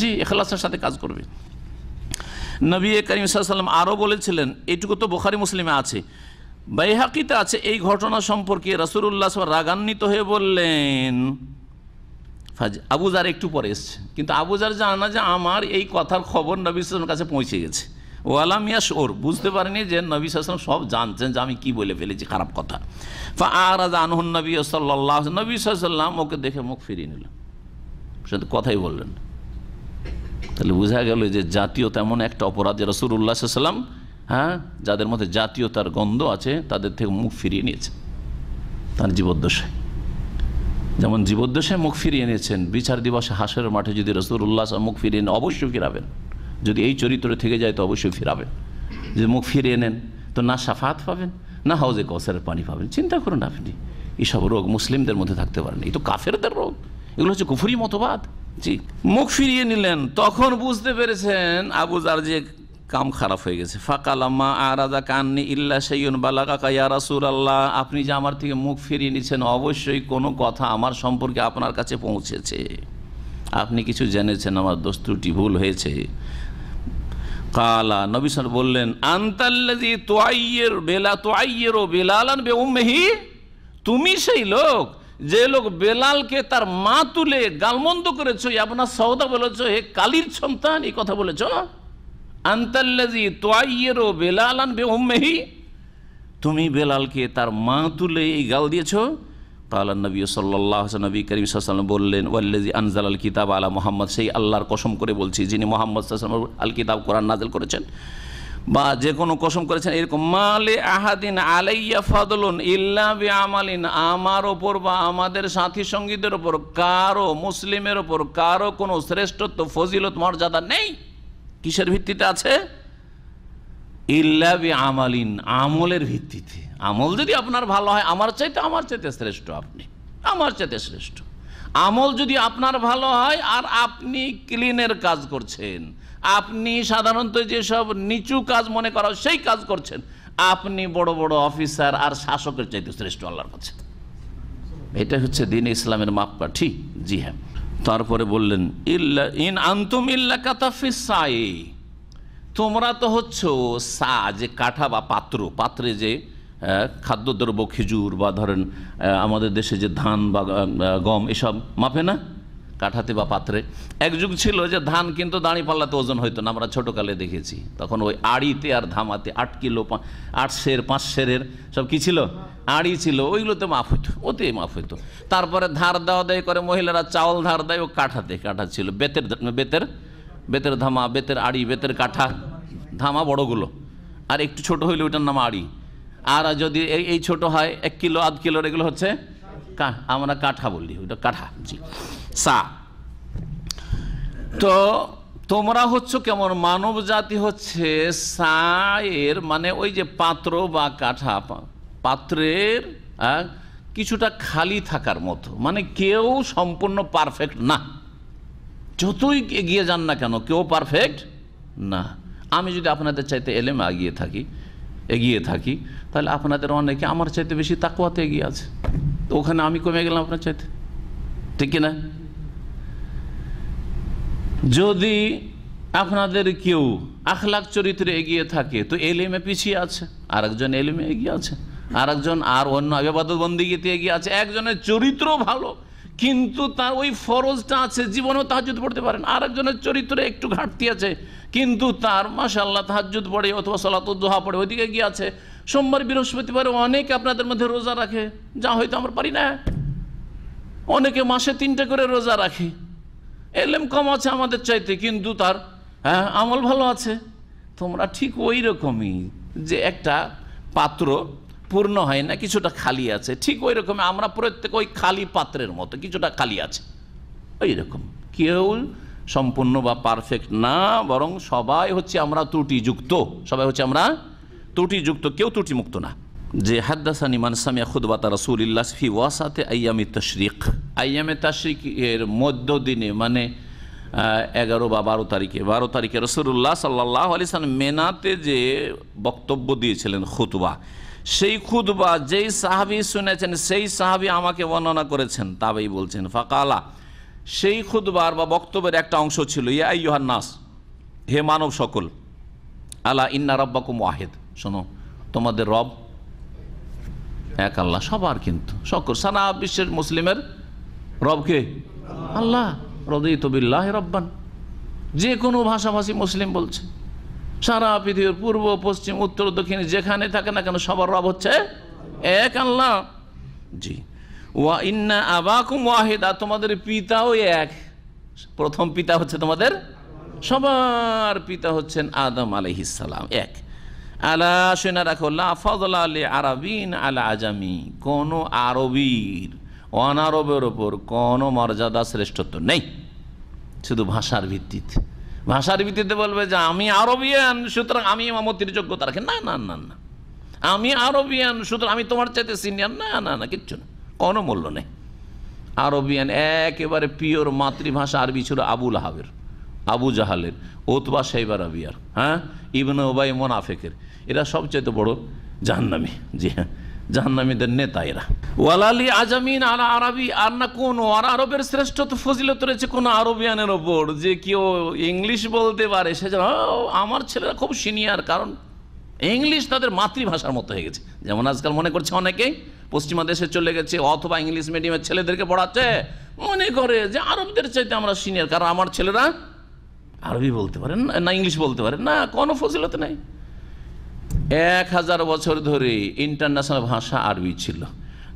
জি এখলাসের সাথে কাজ করবে নবী করিম সাল্লাম আরও বলেছিলেন এটুকু তো বোখারি মুসলিমে আছে বাইহাকিতে আছে এই ঘটনা সম্পর্কে রাসুল্লাহ রাগান্বিত হয়ে বললেন ফাজ আবুজার একটু পরে এসছে কিন্তু আবুজার জানা যে আমার এই কথার খবর নবী সালামের কাছে পৌঁছে গেছে আলাম ইয়াস ওর বুঝতে পারেনি যে নবী সালাম সব জানছেন যে আমি কি বলে ফেলেছি খারাপ কথা ফা আর আনহন নবী সাল্লাহ নবী সাল্লাম ওকে দেখে মুখ ফিরিয়ে নিল সে তো কথাই বললেন তাহলে বোঝা গেল যে জাতীয় তেমন একটা অপরাধ রসুল্লাহ সাল্লাম হ্যাঁ যাদের মধ্যে জাতীয়তার গন্ধ আছে তাদের থেকে মুখ ফিরিয়ে নিয়েছে তার জীবদ্দশায় যেমন জীবদ্দেশে মুখ ফিরিয়ে নিয়েছেন বিচার দিবসে হাসের মাঠে যদি রসুল্লাহ মুখ ফিরিয়ে নেন অবশ্যই ফিরাবেন যদি এই চরিত্র থেকে যায় তো অবশ্যই ফিরাবেন যদি মুখ ফিরিয়ে নেন তো না সাফাত পাবেন না হাউজে কসের পানি পাবেন চিন্তা করুন আপনি এসব রোগ মুসলিমদের মধ্যে থাকতে পারেন এই তো কাফেরদের রোগ এগুলো হচ্ছে কুফুরি মতবাদ জি মুখ ফিরিয়ে নিলেন তখন বুঝতে পেরেছেন আবু যার যে কাম খারাপ হয়ে গেছে ফাকালাম্মা আরাদা কাননি ইল্লা সেইন বালাকা কায়া রাসুর আল্লাহ আপনি যে আমার থেকে মুখ ফিরিয়ে নিছেন অবশ্যই কোনো কথা আমার সম্পর্কে আপনার কাছে পৌঁছেছে আপনি কিছু জেনেছেন আমার দোস্তুটি ভুল হয়েছে কালা নবী সাল বললেন আন্তাল্লাজি তোয়াইয়ের বেলা তোয়াইয়ের ও বেলালান বে উম্মেহি তুমি সেই লোক যে লোক বেলালকে তার মা তুলে গালমন্দ করেছো আপনার সৌদা বলেছ হে কালির সন্তান এই কথা বলেছো আন্তাল্লাজি তোয়াইয়েরও বেলালান আন তুমি বেলালকে তার মা তুলে এই গাল দিয়েছ তাহলে নবী সাল্লাহ নবী করিম সাল্লাম বললেন ওয়াল্লাজি আনজাল আল কিতাব আলা মোহাম্মদ সেই আল্লাহর কসম করে বলছি যিনি মোহাম্মদ সাল্লাম আল কিতাব কোরআন নাজেল করেছেন বা যে কোনো কসম করেছেন এরকম মালে আহাদিন আলাইয়া ফাদলুন ইল্লা বি আমালিন আমার ওপর বা আমাদের সাথী সঙ্গীদের ওপর কারো মুসলিমের ওপর কারো কোনো শ্রেষ্ঠত্ব ফজিলত মর্যাদা নেই কিসের ভিত্তিতে আছে ইল্লাবি আমালিন আমলের ভিত্তিতে আমল যদি আপনার ভালো হয় আমার চাইতে আমার চাইতে শ্রেষ্ঠ আপনি আমার চাইতে শ্রেষ্ঠ আমল যদি আপনার ভালো হয় আর আপনি ক্লিনের কাজ করছেন আপনি সাধারণত যেসব নিচু কাজ মনে করা সেই কাজ করছেন আপনি বড় বড় অফিসার আর শাসকের চাইতে শ্রেষ্ঠ আল্লাহর কাছে এটা হচ্ছে দিন ইসলামের মাপকাঠি জি হ্যাঁ তারপরে বললেন ইল্লা ইন আন্তুম ইল্লা কাতাফি সাই তোমরা তো হচ্ছ সা যে কাঠা বা পাত্র পাত্রে যে খাদ্যদ্রব্য খেজুর বা ধরেন আমাদের দেশে যে ধান বা গম এসব মাপে না কাঠাতে বা পাত্রে এক যুগ ছিল যে ধান কিন্তু দাঁড়ি পাল্লাতে ওজন হইতো না আমরা ছোটোকালে দেখেছি তখন ওই আড়িতে আর ধামাতে আট কিলো আট সের পাঁচ সেরের সব কি ছিল আড়ি ছিল ওইগুলোতে মাফ হইতো ওতে মাফ হইতো তারপরে ধার দেওয়া দেয় করে মহিলারা চাউল ধার দেয় ও কাঠাতে কাঠা ছিল বেতের বেতের বেতের ধামা বেতের আড়ি বেতের কাঠা ধামা বড়গুলো আর একটু ছোট হইলে ওইটার নাম আড়ি আর যদি এই ছোট হয় এক কিলো আধ কিলোর এগুলো হচ্ছে আমরা কাঠা বলি ওইটা কাঠা জি সা তো তোমরা হচ্ছে কেমন মানব জাতি হচ্ছে সায়ের মানে ওই যে পাত্র বা কাঠা পাত্রের কিছুটা খালি থাকার মতো মানে কেউ সম্পূর্ণ পারফেক্ট না যতই এগিয়ে যান না কেন কেউ পারফেক্ট না আমি যদি আপনাদের চাইতে এলেমে এগিয়ে থাকি এগিয়ে থাকি তাহলে আপনাদের অনেকে আমার চাইতে বেশি তাকুয়াতে এগিয়ে আছে তো ওখানে আমি কমে গেলাম আপনার চাইতে ঠিক না যদি আপনাদের কেউ আখলাখ চরিত্রে এগিয়ে থাকে তো এলিমে পিছিয়ে আছে আর একজন এলিমে এগিয়ে আছে আর একজন আর অন্য আবেবাদবন্দিগিতে এগিয়ে আছে একজনের চরিত্র ভালো কিন্তু তার ওই ফরজটা আছে জীবনেও তাহাজুদ পড়তে পারেন আর একজনের চরিত্রে একটু ঘাটতি আছে কিন্তু তার মাসাল্লাহ তাহাজুদ পড়ে অথবা জোহা পড়ে ওইদিকে গিয়ে আছে সোমবার বৃহস্পতিবার অনেক আপনাদের মধ্যে রোজা রাখে যা হয়তো আমরা পারি না অনেকে মাসে তিনটা করে রোজা রাখে এলেম কম আছে আমাদের চাইতে কিন্তু তার হ্যাঁ আমল ভালো আছে তোমরা ঠিক ওই রকমই যে একটা পাত্র পূর্ণ হয় না কিছুটা খালি আছে ঠিক ওই রকম আমরা প্রত্যেক ওই খালি পাত্রের মতো কিছুটা খালি আছে ওই রকম কেউ সম্পূর্ণ বা পারফেক্ট না বরং সবাই হচ্ছে আমরা ত্রুটিযুক্ত সবাই হচ্ছে আমরা ত্রুটিযুক্ত কেউ ত্রুটিমুক্ত না যে হাদ্দাসানি মানসামিয়া খুদবাতা রসুলিল্লাহ ফি ওয়াসাতে আইয়ামি তশরিক আইয়ামে তশরিক এর মধ্য দিনে মানে এগারো বা বারো তারিখে বারো তারিখে রসুল্লাহ সাল্লাহ আলি সান মেনাতে যে বক্তব্য দিয়েছিলেন খুতবা সেই খুতবা যেই সাহাবি শুনেছেন সেই সাহাবি আমাকে বর্ণনা করেছেন তাবেই বলছেন ফাকালা সেই খুতবার বা বক্তব্যের একটা অংশ ছিল ইয়া নাস হে মানব সকল আলা ইন্না রব্বাকুম ওয়াহেদ শোনো তোমাদের রব এক আল্লাহ সবার কিন্তু সকল সারা বিশ্বের মুসলিমের রবকে আল্লাহ রদি তবিল্লাহ রব্বান যে কোনো ভাষাভাষী মুসলিম বলছে সারা পৃথিবীর পূর্ব পশ্চিম উত্তর দক্ষিণ যেখানে থাকে না কেন সবার রব হচ্ছে এক আল্লাহ জি ওয়া ইন্না আবাকুম ওয়াহিদা তোমাদের পিতাও এক প্রথম পিতা হচ্ছে তোমাদের সবার পিতা হচ্ছেন আদম আলহিসাল্লাম এক আলা শুনে রাখো লাফজল আলী আরবিন আলা আজামি কোনো আরবির অনারবের ওপর কোনো মর্যাদা শ্রেষ্ঠত্ব নেই শুধু ভাষার ভিত্তিতে ভাষার ভিত্তিতে বলবে যে আমি আরবিয়ান সুতরাং আমি ইমামতির যোগ্যতা রাখি না না না না আমি আরবিয়ান সুতরাং আমি তোমার চাইতে সিনিয়র না না না কিচ্ছু না কোনো মূল্য নেই আরবিয়ান একেবারে পিওর মাতৃভাষা আরবি ছিল আবুল আহাবের আবু জাহালের ওতবা সেইবার আবিয়ার হ্যাঁ ইবনে ওবাই মোনাফেকের এরা সবচেয়ে বড় জাহান্নামি জি হ্যাঁ জাহান্নামীদের নেতা এরা ওয়ালালি আজামিন আলা আরবি আর না কোন আর আরবের শ্রেষ্ঠ তো ফজিলত রয়েছে কোন আরবিয়ানের ওপর যে কেউ ইংলিশ বলতে পারে সে যেন আমার ছেলেরা খুব সিনিয়র কারণ ইংলিশ তাদের মাতৃভাষার মতো হয়ে গেছে যেমন আজকাল মনে করছে অনেকেই পশ্চিমা দেশে চলে গেছে অথবা ইংলিশ মিডিয়ামের ছেলেদেরকে পড়াচ্ছে মনে করে যে আরবদের চাইতে আমরা সিনিয়র কারণ আমার ছেলেরা আরবি বলতে পারেন না ইংলিশ বলতে পারেন না কোনো ফজিলত নেই এক হাজার বছর ধরে ইন্টারন্যাশনাল ভাষা আরবি ছিল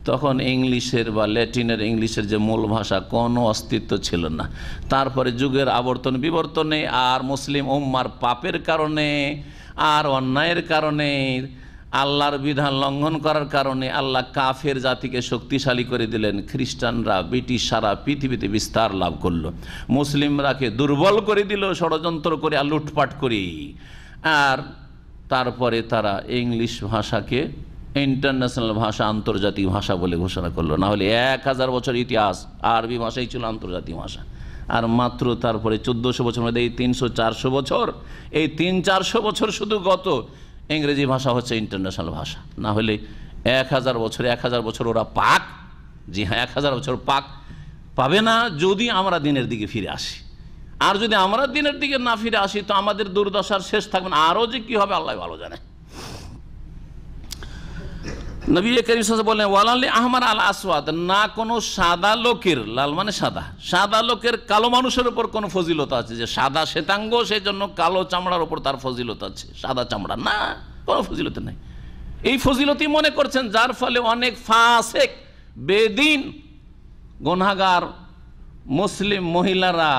তখন ইংলিশের বা ল্যাটিনের ইংলিশের যে মূল ভাষা কোনো অস্তিত্ব ছিল না তারপরে যুগের আবর্তন বিবর্তনে আর মুসলিম উম্মার পাপের কারণে আর অন্যায়ের কারণে আল্লাহর বিধান লঙ্ঘন করার কারণে আল্লাহ কাফের জাতিকে শক্তিশালী করে দিলেন খ্রিস্টানরা ব্রিটিশ সারা পৃথিবীতে বিস্তার লাভ করলো মুসলিমরাকে দুর্বল করে দিল ষড়যন্ত্র করে আর লুটপাট করি আর তারপরে তারা ইংলিশ ভাষাকে ইন্টারন্যাশনাল ভাষা আন্তর্জাতিক ভাষা বলে ঘোষণা করলো না হলে এক হাজার বছর ইতিহাস আরবি ভাষাই ছিল আন্তর্জাতিক ভাষা আর মাত্র তারপরে চোদ্দোশো বছর মধ্যে এই তিনশো চারশো বছর এই তিন চারশো বছর শুধু গত ইংরেজি ভাষা হচ্ছে ইন্টারন্যাশনাল ভাষা না হলে এক হাজার বছর এক হাজার বছর ওরা পাক জি হ্যাঁ এক হাজার বছর পাক পাবে না যদি আমরা দিনের দিকে ফিরে আসি আর যদি আমরা দিনের দিকে না ফিরে আসি তো আমাদের দুর্দশার শেষ থাকবে না আরও যে কী হবে আল্লাহ ভালো জানে নবী বললেন আল না কোনো সাদা লোকের লাল মানে সাদা সাদা লোকের কালো মানুষের আছে যে সাদা শ্বেতাঙ্গ সেই জন্য কালো চামড়ার তার আছে সাদা চামড়া না কোনো ফজিলত এই মনে করছেন যার ফলে অনেক ফাসেক বেদিন গনাগার মুসলিম মহিলারা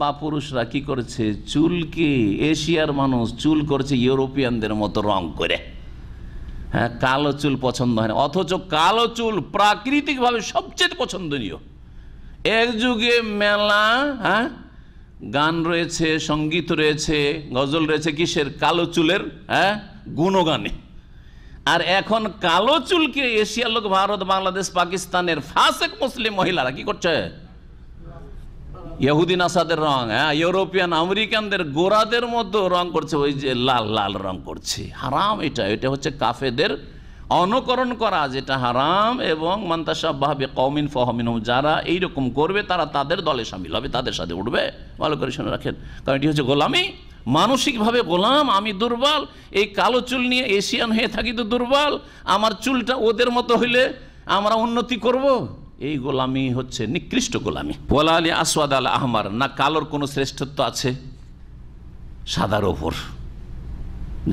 বা পুরুষরা কি করেছে চুলকে এশিয়ার মানুষ চুল করছে ইউরোপিয়ানদের মতো রং করে হ্যাঁ কালো চুল পছন্দ হয় না অথচ কালো চুল প্রাকৃতিকভাবে সবচেয়ে পছন্দনীয় এক যুগে মেলা হ্যাঁ গান রয়েছে সঙ্গীত রয়েছে গজল রয়েছে কিসের কালো চুলের হ্যাঁ গুণগানে আর এখন কালো চুলকে এশিয়ার লোক ভারত বাংলাদেশ পাকিস্তানের ফাঁসেক মুসলিম মহিলারা কি করছে ইহুদি নাসাদের রং হ্যাঁ ইউরোপিয়ান আমেরিকানদের গোরাদের মধ্যে রং করছে ওই যে লাল লাল রং করছে হারাম এটা এটা হচ্ছে কাফেদের অনুকরণ করা যেটা হারাম এবং মান্তাসাবাহাবে কমিন ফহমিন যারা এইরকম করবে তারা তাদের দলে সামিল হবে তাদের সাথে উঠবে ভালো করে শুনে রাখেন কারণ এটি হচ্ছে গোলামি মানসিকভাবে গোলাম আমি দুর্বল এই কালো চুল নিয়ে এশিয়ান হয়ে থাকি তো দুর্বল আমার চুলটা ওদের মতো হইলে আমরা উন্নতি করবো এই গোলামি হচ্ছে নিকৃষ্ট গোলামি ওয়ালা আলী আসওয়াদ আল আহমার না কালোর কোনো শ্রেষ্ঠত্ব আছে সাদার ওপর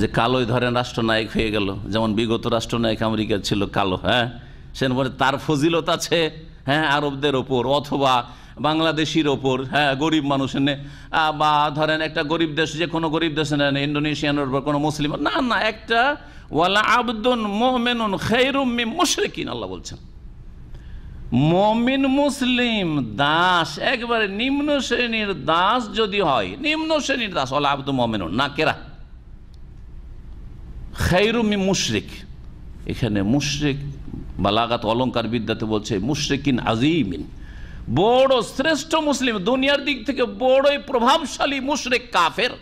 যে কালোই ধরেন রাষ্ট্রনায়ক হয়ে গেল যেমন বিগত রাষ্ট্রনায়ক আমেরিকা ছিল কালো হ্যাঁ সেন বলে তার ফজিলত আছে হ্যাঁ আরবদের ওপর অথবা বাংলাদেশির ওপর হ্যাঁ গরিব মানুষ বা ধরেন একটা গরিব দেশ যে কোনো গরিব দেশে নেন ইন্ডোনেশিয়ানের ওপর কোনো মুসলিম না না একটা ওয়ালা আব্দুন মোমেনুন খেয়রুম্মি কিন আল্লাহ বলছেন মমিন মুসলিম দাস একবারে নিম্ন শ্রেণীর দাস যদি হয় নিম্ন শ্রেণীর দাস অল আব্দু মমিন না কেরা খৈরুমি মুশরিক এখানে মুশরিক বালাগাত অলঙ্কার বিদ্যাতে বলছে মুশরিকিন আজিমিন বড় শ্রেষ্ঠ মুসলিম দুনিয়ার দিক থেকে বড়ই প্রভাবশালী মুশরিক কাফের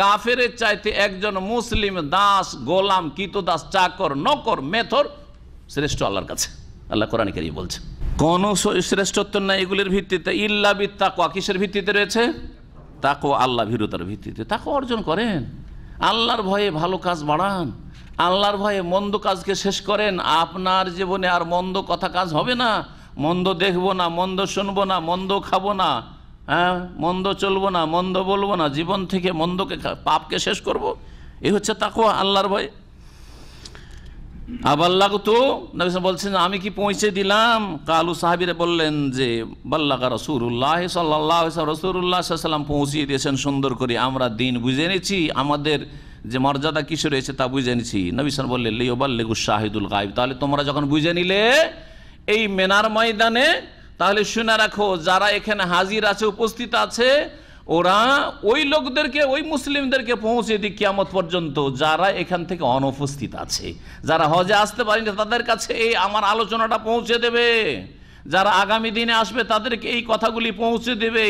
কাফের চাইতে একজন মুসলিম দাস গোলাম দাস চাকর নকর মেথর শ্রেষ্ঠ আল্লাহর কাছে আল্লাহ কোরআন কারিয়ে বলছে কোন শ্রেষ্ঠত্ব নাই এগুলির ভিত্তিতে ইল্লা বি তাকোয়া কিসের ভিত্তিতে রয়েছে তাকো আল্লাহ ভীরতার ভিত্তিতে তাকো অর্জন করেন আল্লাহর ভয়ে ভালো কাজ বাড়ান আল্লাহর ভয়ে মন্দ কাজকে শেষ করেন আপনার জীবনে আর মন্দ কথা কাজ হবে না মন্দ দেখব না মন্দ শুনবো না মন্দ খাবো না হ্যাঁ মন্দ চলবো না মন্দ বলবো না জীবন থেকে মন্দকে পাপকে শেষ করব। এই হচ্ছে তাকো আল্লাহর ভয় বলছেন আমি কি পৌঁছে দিলাম কালু সাহাবিরা বললেন যে বাল্লাগা রসুরুল্লাহ সাল্লাহ রসুরুল্লাহ সাল্লাম পৌঁছিয়ে দিয়েছেন সুন্দর করে আমরা দিন বুঝে নিয়েছি আমাদের যে মর্যাদা কিছু রয়েছে তা বুঝে নিয়েছি নবীন বললেন লিওবাল্লেগু শাহিদুল গাইব তাহলে তোমরা যখন বুঝে নিলে এই মেনার ময়দানে তাহলে শুনে রাখো যারা এখানে হাজির আছে উপস্থিত আছে ওরা ওই লোকদেরকে ওই মুসলিমদেরকে পৌঁছে দিক কিয়ামত পর্যন্ত যারা এখান থেকে অনুপস্থিত আছে যারা হজে আসতে পারেনি তাদের কাছে এই আমার আলোচনাটা পৌঁছে দেবে যারা আগামী দিনে আসবে তাদেরকে এই কথাগুলি পৌঁছে দেবে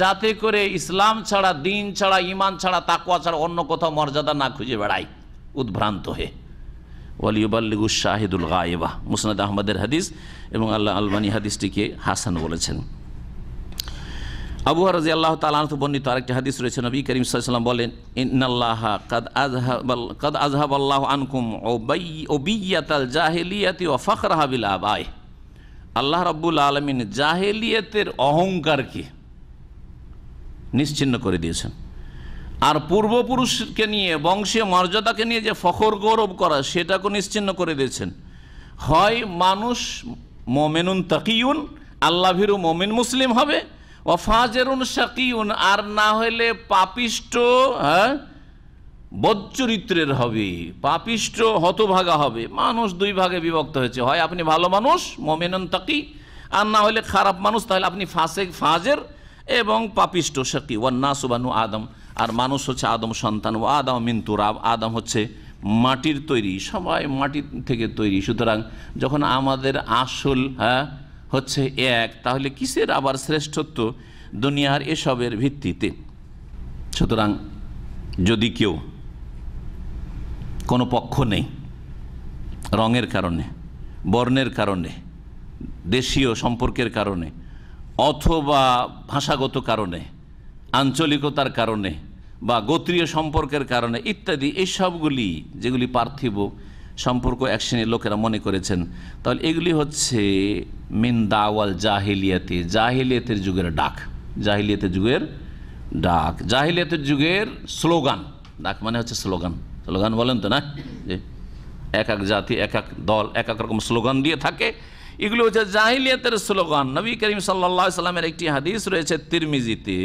যাতে করে ইসলাম ছাড়া দিন ছাড়া ইমান ছাড়া তাকুয়া ছাড়া অন্য কোথাও মর্যাদা না খুঁজে বেড়ায় উদ্ভ্রান্ত হয়ে ওয়ালিউবাল্লিগুস শাহিদুল গায়েবা মুসনাদ আহমদের হাদিস এবং আল্লাহ আলবানী হাদিসটিকে হাসান বলেছেন আবু রাজি আল্লাহ তালাহ বর্ণিত আরেকটি হাদিস রয়েছে নবী করিম সাল্লাম বলেন ইন্নাল্লাহ কাদ আজহাব কাদ আল্লাহ আনকুম ওবিয়াতাল জাহেলিয়াতি ও ফখরাহাবিল আবাই আল্লাহ রব্বুল আলমিন জাহেলিয়াতের অহংকারকে নিশ্চিন্ন করে দিয়েছেন আর পূর্বপুরুষকে নিয়ে বংশীয় মর্যাদাকে নিয়ে যে ফখর গৌরব করা সেটাকে নিশ্চিন্ন করে দিয়েছেন হয় মানুষ মমেনুন তাকিউন ভিরু মোমিন মুসলিম হবে অফাজেরুন শাকিউন আর না হলে পাপিষ্ট হ্যাঁ বজ্চরিত্রের হবে পাপিষ্ট হতভাগা হবে মানুষ দুই ভাগে বিভক্ত হয়েছে হয় আপনি ভালো মানুষ মোমেনন তাকি আর না হলে খারাপ মানুষ তাহলে আপনি ফাঁসেক ফাজের এবং পাপিষ্ট শাকি না সুবানু আদম আর মানুষ হচ্ছে আদম সন্তান ও আদম রাব আদম হচ্ছে মাটির তৈরি সবাই মাটির থেকে তৈরি সুতরাং যখন আমাদের আসল হ্যাঁ হচ্ছে এক তাহলে কিসের আবার শ্রেষ্ঠত্ব দুনিয়ার এসবের ভিত্তিতে সুতরাং যদি কেউ কোনো পক্ষ নেই রঙের কারণে বর্ণের কারণে দেশীয় সম্পর্কের কারণে অথবা ভাষাগত কারণে আঞ্চলিকতার কারণে বা গোত্রীয় সম্পর্কের কারণে ইত্যাদি এই সবগুলি যেগুলি পার্থিব সম্পর্ক এক শ্রেণীর লোকেরা মনে করেছেন তাহলে এগুলি হচ্ছে মিন দাওয়াল জাহিলিয়াতি জাহিলিয়াতের যুগের ডাক জাহিলিয়াতের যুগের ডাক জাহিলিয়াতের যুগের স্লোগান ডাক মানে হচ্ছে স্লোগান স্লোগান বলেন তো না যে এক এক জাতি এক এক দল এক এক রকম স্লোগান দিয়ে থাকে এগুলো হচ্ছে জাহিলিয়াতের স্লোগান নবী করিম সাল্লা সাল্লামের একটি হাদিস রয়েছে তিরমিজিতে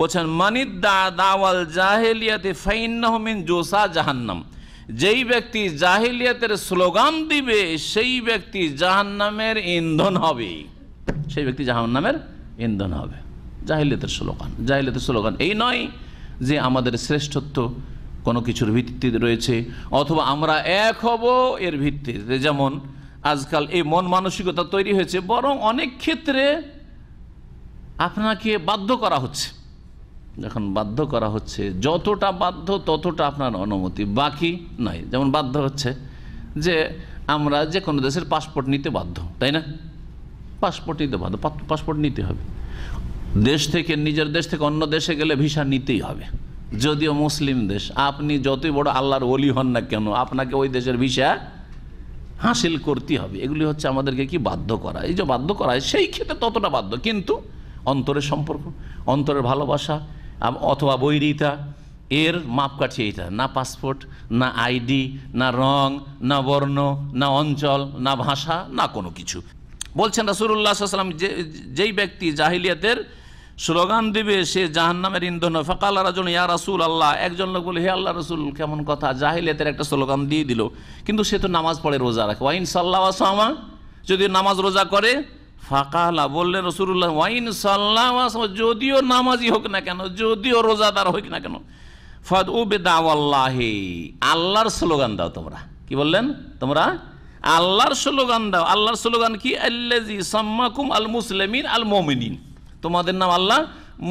বলছেন মানিদ্দা দাওয়াল জাহেলিয়াতে ফাইন্নাহমিন জোসা জাহান্নাম যেই ব্যক্তি জাহিলিয়াতের স্লোগান দিবে সেই ব্যক্তি জাহান্নামের ইন্ধন হবে সেই ব্যক্তি জাহান্নামের ইন্ধন হবে জাহিলিয়াতের স্লোগান জাহিলিয়াতের স্লোগান এই নয় যে আমাদের শ্রেষ্ঠত্ব কোনো কিছুর ভিত্তিতে রয়েছে অথবা আমরা এক হব এর ভিত্তিতে যেমন আজকাল এই মন মানসিকতা তৈরি হয়েছে বরং অনেক ক্ষেত্রে আপনাকে বাধ্য করা হচ্ছে যখন বাধ্য করা হচ্ছে যতটা বাধ্য ততটা আপনার অনুমতি বাকি নয় যেমন বাধ্য হচ্ছে যে আমরা যে কোনো দেশের পাসপোর্ট নিতে বাধ্য তাই না পাসপোর্ট নিতে বাধ্য পাসপোর্ট নিতে হবে দেশ থেকে নিজের দেশ থেকে অন্য দেশে গেলে ভিসা নিতেই হবে যদিও মুসলিম দেশ আপনি যতই বড় আল্লাহর ওলি হন না কেন আপনাকে ওই দেশের ভিসা হাসিল করতে হবে এগুলি হচ্ছে আমাদেরকে কি বাধ্য করা এই যে বাধ্য করা সেই ক্ষেত্রে ততটা বাধ্য কিন্তু অন্তরের সম্পর্ক অন্তরের ভালোবাসা অথবা বৈরিতা এর মাপকাঠি এইটা না পাসপোর্ট না আইডি না রং না বর্ণ না অঞ্চল না ভাষা না কোনো কিছু বলছেন রাসুল্লাহ সাল্লাম যে যেই ব্যক্তি জাহিলিয়াতের স্লোগান দিবে সে জাহান নামের ইন্ধন আল্লাহ রাজন ইয়া রাসুল আল্লাহ একজন লোক বলে হে আল্লাহ রসুল কেমন কথা জাহিলিয়াতের একটা স্লোগান দিয়ে দিল কিন্তু সে তো নামাজ পড়ে রোজা রাখে ওয়াইন সাল্লাহ আসামা যদি নামাজ রোজা করে ফাকালা বললেন রসুল্লাহ ওয়াইন সাল্লাম যদিও নামাজি হোক না কেন যদিও রোজাদার হোক না কেন ফদ উবে দাওয়াল্লাহি আল্লাহর স্লোগান দাও তোমরা কি বললেন তোমরা আল্লাহর স্লোগান দাও আল্লাহর স্লোগান কি আল্লাজি সাম্মাকুম আল মুসলিমিন আল মমিনিন তোমাদের নাম আল্লাহ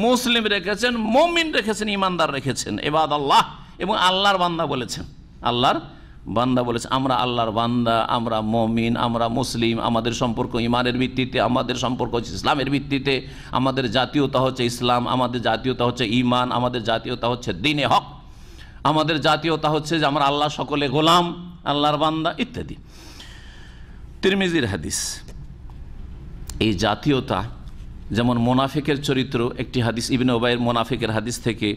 মুসলিম রেখেছেন মমিন রেখেছেন ইমানদার রেখেছেন এবাদ আল্লাহ এবং আল্লাহর বান্দা বলেছেন আল্লাহর বান্দা বলেছে আমরা আল্লাহর বান্দা আমরা মমিন আমরা মুসলিম আমাদের সম্পর্ক ইমানের ভিত্তিতে আমাদের সম্পর্ক হচ্ছে ইসলামের ভিত্তিতে আমাদের জাতীয়তা হচ্ছে ইসলাম আমাদের জাতীয়তা হচ্ছে ইমান আমাদের জাতীয়তা হচ্ছে দিনে হক আমাদের জাতীয়তা হচ্ছে যে আমরা আল্লাহ সকলে গোলাম আল্লাহর বান্দা ইত্যাদি তিরমিজির হাদিস এই জাতীয়তা যেমন মোনাফেকের চরিত্র একটি হাদিস ইবিন ওবাইয়ের মোনাফেকের হাদিস থেকে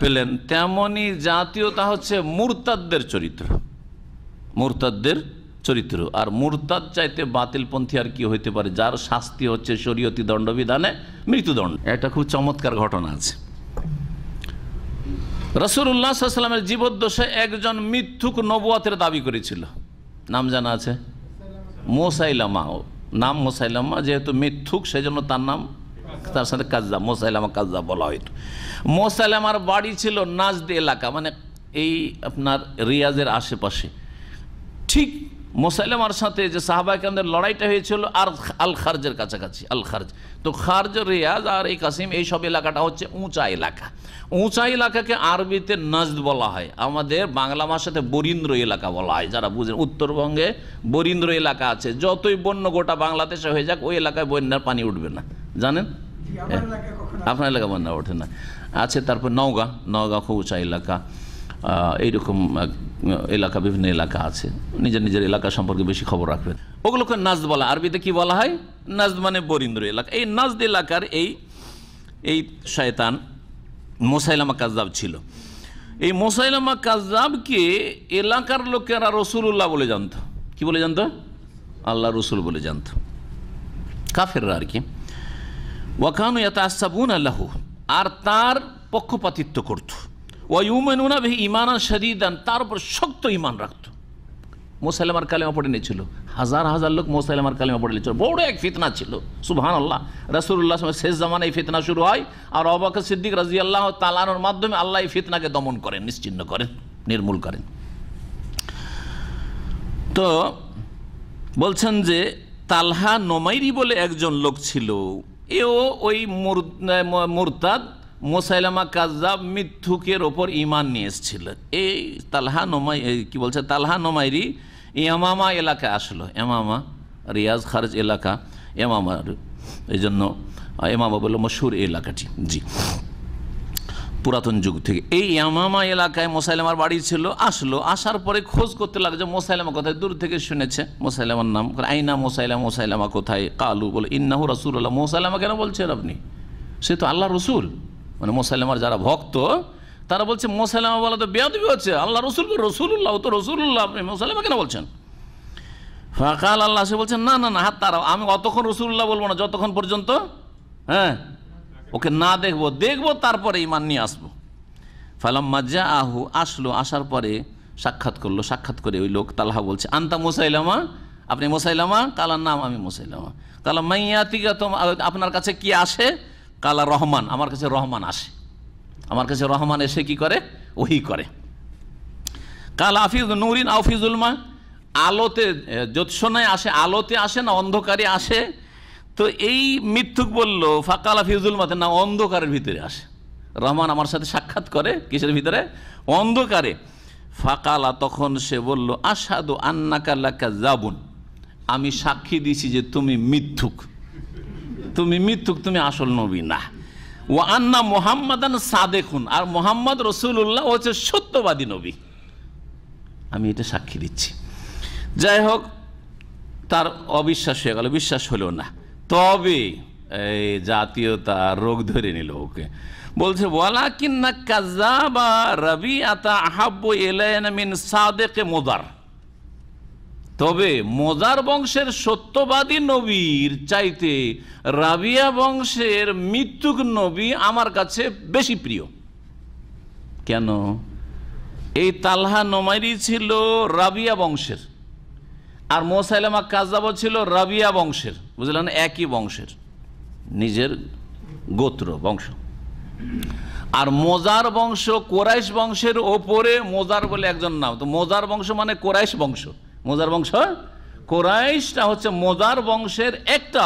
পেলেন তেমনি জাতীয়তা হচ্ছে মুরতাদ্দের চরিত্র মোরতাদদের চরিত্র আর মুরতাদ চাইতে বাতিলপন্থী আর কি হইতে পারে যার শাস্তি হচ্ছে শরীয়তি দণ্ডবিধানে মৃত্যুদণ্ড এটা খুব চমৎকার ঘটনা আছে রসুল্লাহামের জীবদ্দশে একজন মিথ্যুক নবুয়াতের দাবি করেছিল নাম জানা আছে মোসাইলামা নাম মোসাইলামা যেহেতু মিথ্যুক সেই জন্য তার নাম তার সাথে কাজদা মোসাইলামা কাজদা বলা হয়তো মোসাইলামার বাড়ি ছিল নাজদি এলাকা মানে এই আপনার রিয়াজের আশেপাশে ঠিক মোসাইলামার সাথে যে সাহাবাহিকামদের লড়াইটা হয়েছিল আর আল খার্জের কাছাকাছি আল খার্জ তো খারজ রিয়াজ আর এই কাসিম এই সব এলাকাটা হচ্ছে উঁচা এলাকা উঁচা এলাকাকে আরবিতে নজদ বলা হয় আমাদের বাংলা ভাষাতে বরিন্দ্র এলাকা বলা হয় যারা বুঝেন উত্তরবঙ্গে বরিন্দ্র এলাকা আছে যতই বন্য গোটা বাংলাদেশে হয়ে যাক ওই এলাকায় বন্যার পানি উঠবে না জানেন আপনার এলাকা হ্যাঁ। বন্যা ওঠে না আছে তারপর নওগাঁ নওগাঁ খুব উঁচা এলাকা এইরকম এলাকা বিভিন্ন এলাকা আছে নিজের নিজের এলাকা সম্পর্কে বেশি খবর রাখবেন ওগুলোকে নাজদ বলা আরবিতে কি বলা হয় নাজদ মানে বরিন্দ্র এলাকা এই নাজদ এলাকার এই এই শয়তান মোসাইলামা কাজাব ছিল এই মোসাইলামা কাজাবকে এলাকার লোকেরা উল্লাহ বলে জানত কি বলে জানত আল্লাহ রসুল বলে জানত কাফেররা আর কি ওয়াকানু এত আসাবুন আল্লাহ আর তার পক্ষপাতিত্ব করতো ওয়ুমেনুনা ভি ইমান শরীদান তার উপর শক্ত ইমান রাখত মোসাইলামার কালেমা পড়ে নিয়েছিল হাজার হাজার লোক মোসাইলামার কালেমা পড়ে নিয়েছিল বড় এক ফিতনা ছিল সুবহান আল্লাহ রসুল্লাহ শেষ জামান এই ফিতনা শুরু হয় আর অবাক সিদ্দিক রাজি আল্লাহ তালানোর মাধ্যমে আল্লাহ এই ফিতনাকে দমন করেন নিশ্চিন্ন করেন নির্মূল করেন তো বলছেন যে তালহা নোমাইরি বলে একজন লোক ছিল এও ওই মুরতাদ মোসাইলামা কাজাব মিথ্যুকের ওপর ইমান নিয়ে এসেছিলেন এই তালহা নোমাই কি বলছে তালহা নোমাইরি এমামা এলাকা আসলো এমামা রিয়াজ খারজ এলাকা এমামার এই জন্য এমামা বলল মশুর এলাকাটি জি পুরাতন যুগ থেকে এই ইয়ামামা এলাকায় মোসাইলামার বাড়ি ছিল আসলো আসার পরে খোঁজ করতে লাগছে মোসাইলামা কোথায় দূর থেকে শুনেছে মোসাইলামার নাম আইনা মোসাইলাম মোসাইলামা কোথায় কালু বলে ইন্নাহু রসুল আল্লাহ মোসাইলামা কেন বলছেন আপনি সে তো আল্লাহ রসুল মানে মোসাইলামার যারা ভক্ত তারা বলছে মোসাইলামা বলা তো বেয়াদবি হচ্ছে আল্লাহ রসুল রসুল্লাহ তো রসুল্লাহ আপনি মোসাইলামা কেন বলছেন ফাঁকাল আল্লাহ সে বলছেন না না না হাত তারা আমি অতক্ষণ রসুল্লাহ বলবো না যতক্ষণ পর্যন্ত হ্যাঁ ওকে না দেখবো দেখবো তারপরে ইমান নিয়ে আসবো ফালাম মাজা আহু আসলো আসার পরে সাক্ষাৎ করলো সাক্ষাৎ করে ওই লোক তালাহা বলছে আন্তা মোসাইলামা আপনি মোসাইলামা কালার নাম আমি মোসাইলামা মাইয়া তিগা তোমার আপনার কাছে কি আসে কালা রহমান আমার কাছে রহমান আসে আমার কাছে রহমান এসে কি করে ওহি করে কাল আফিজ নুরিন আফিজুলমা আলোতে জ্যোৎসনায় আসে আলোতে আসে না অন্ধকারে আসে তো এই মিথ্যুক বলল ফাকাল আফিজুল মাতে না অন্ধকারের ভিতরে আসে রহমান আমার সাথে সাক্ষাৎ করে কিসের ভিতরে অন্ধকারে ফাকালা তখন সে বলল আসাদু আন্নাকাল্লাকা জাবুন আমি সাক্ষী দিছি যে তুমি মিথ্যুক তুমি মৃত্যুক তুমি আসল নবী না ও আন্না মোহাম্মদান সাদেখুন আর মোহাম্মদ রসুল্লাহ হচ্ছে সত্যবাদী নবী আমি এটা সাক্ষী দিচ্ছি যাই হোক তার অবিশ্বাস হয়ে গেল বিশ্বাস হলো না তবে এই জাতীয়তা রোগ ধরে নিল ওকে বলছে ওয়ালা কিন্না কাজাবা রবি আতা আহাব্বু এলায়না মিন সাদেকে মোদার তবে মোজার বংশের সত্যবাদী নবীর চাইতে রাবিয়া বংশের মৃত্যুক নবী আমার কাছে বেশি প্রিয় কেন এই তালহা নমাইরি ছিল রাবিয়া বংশের আর মোসাইলামা কাজাব ছিল রাবিয়া বংশের বুঝলেন একই বংশের নিজের গোত্র বংশ আর মোজার বংশ কোরাইশ বংশের ওপরে মোজার বলে একজন নাম তো মোজার বংশ মানে কোরাইশ বংশ মোজার বংশ কোরাইশটা হচ্ছে মোজার বংশের একটা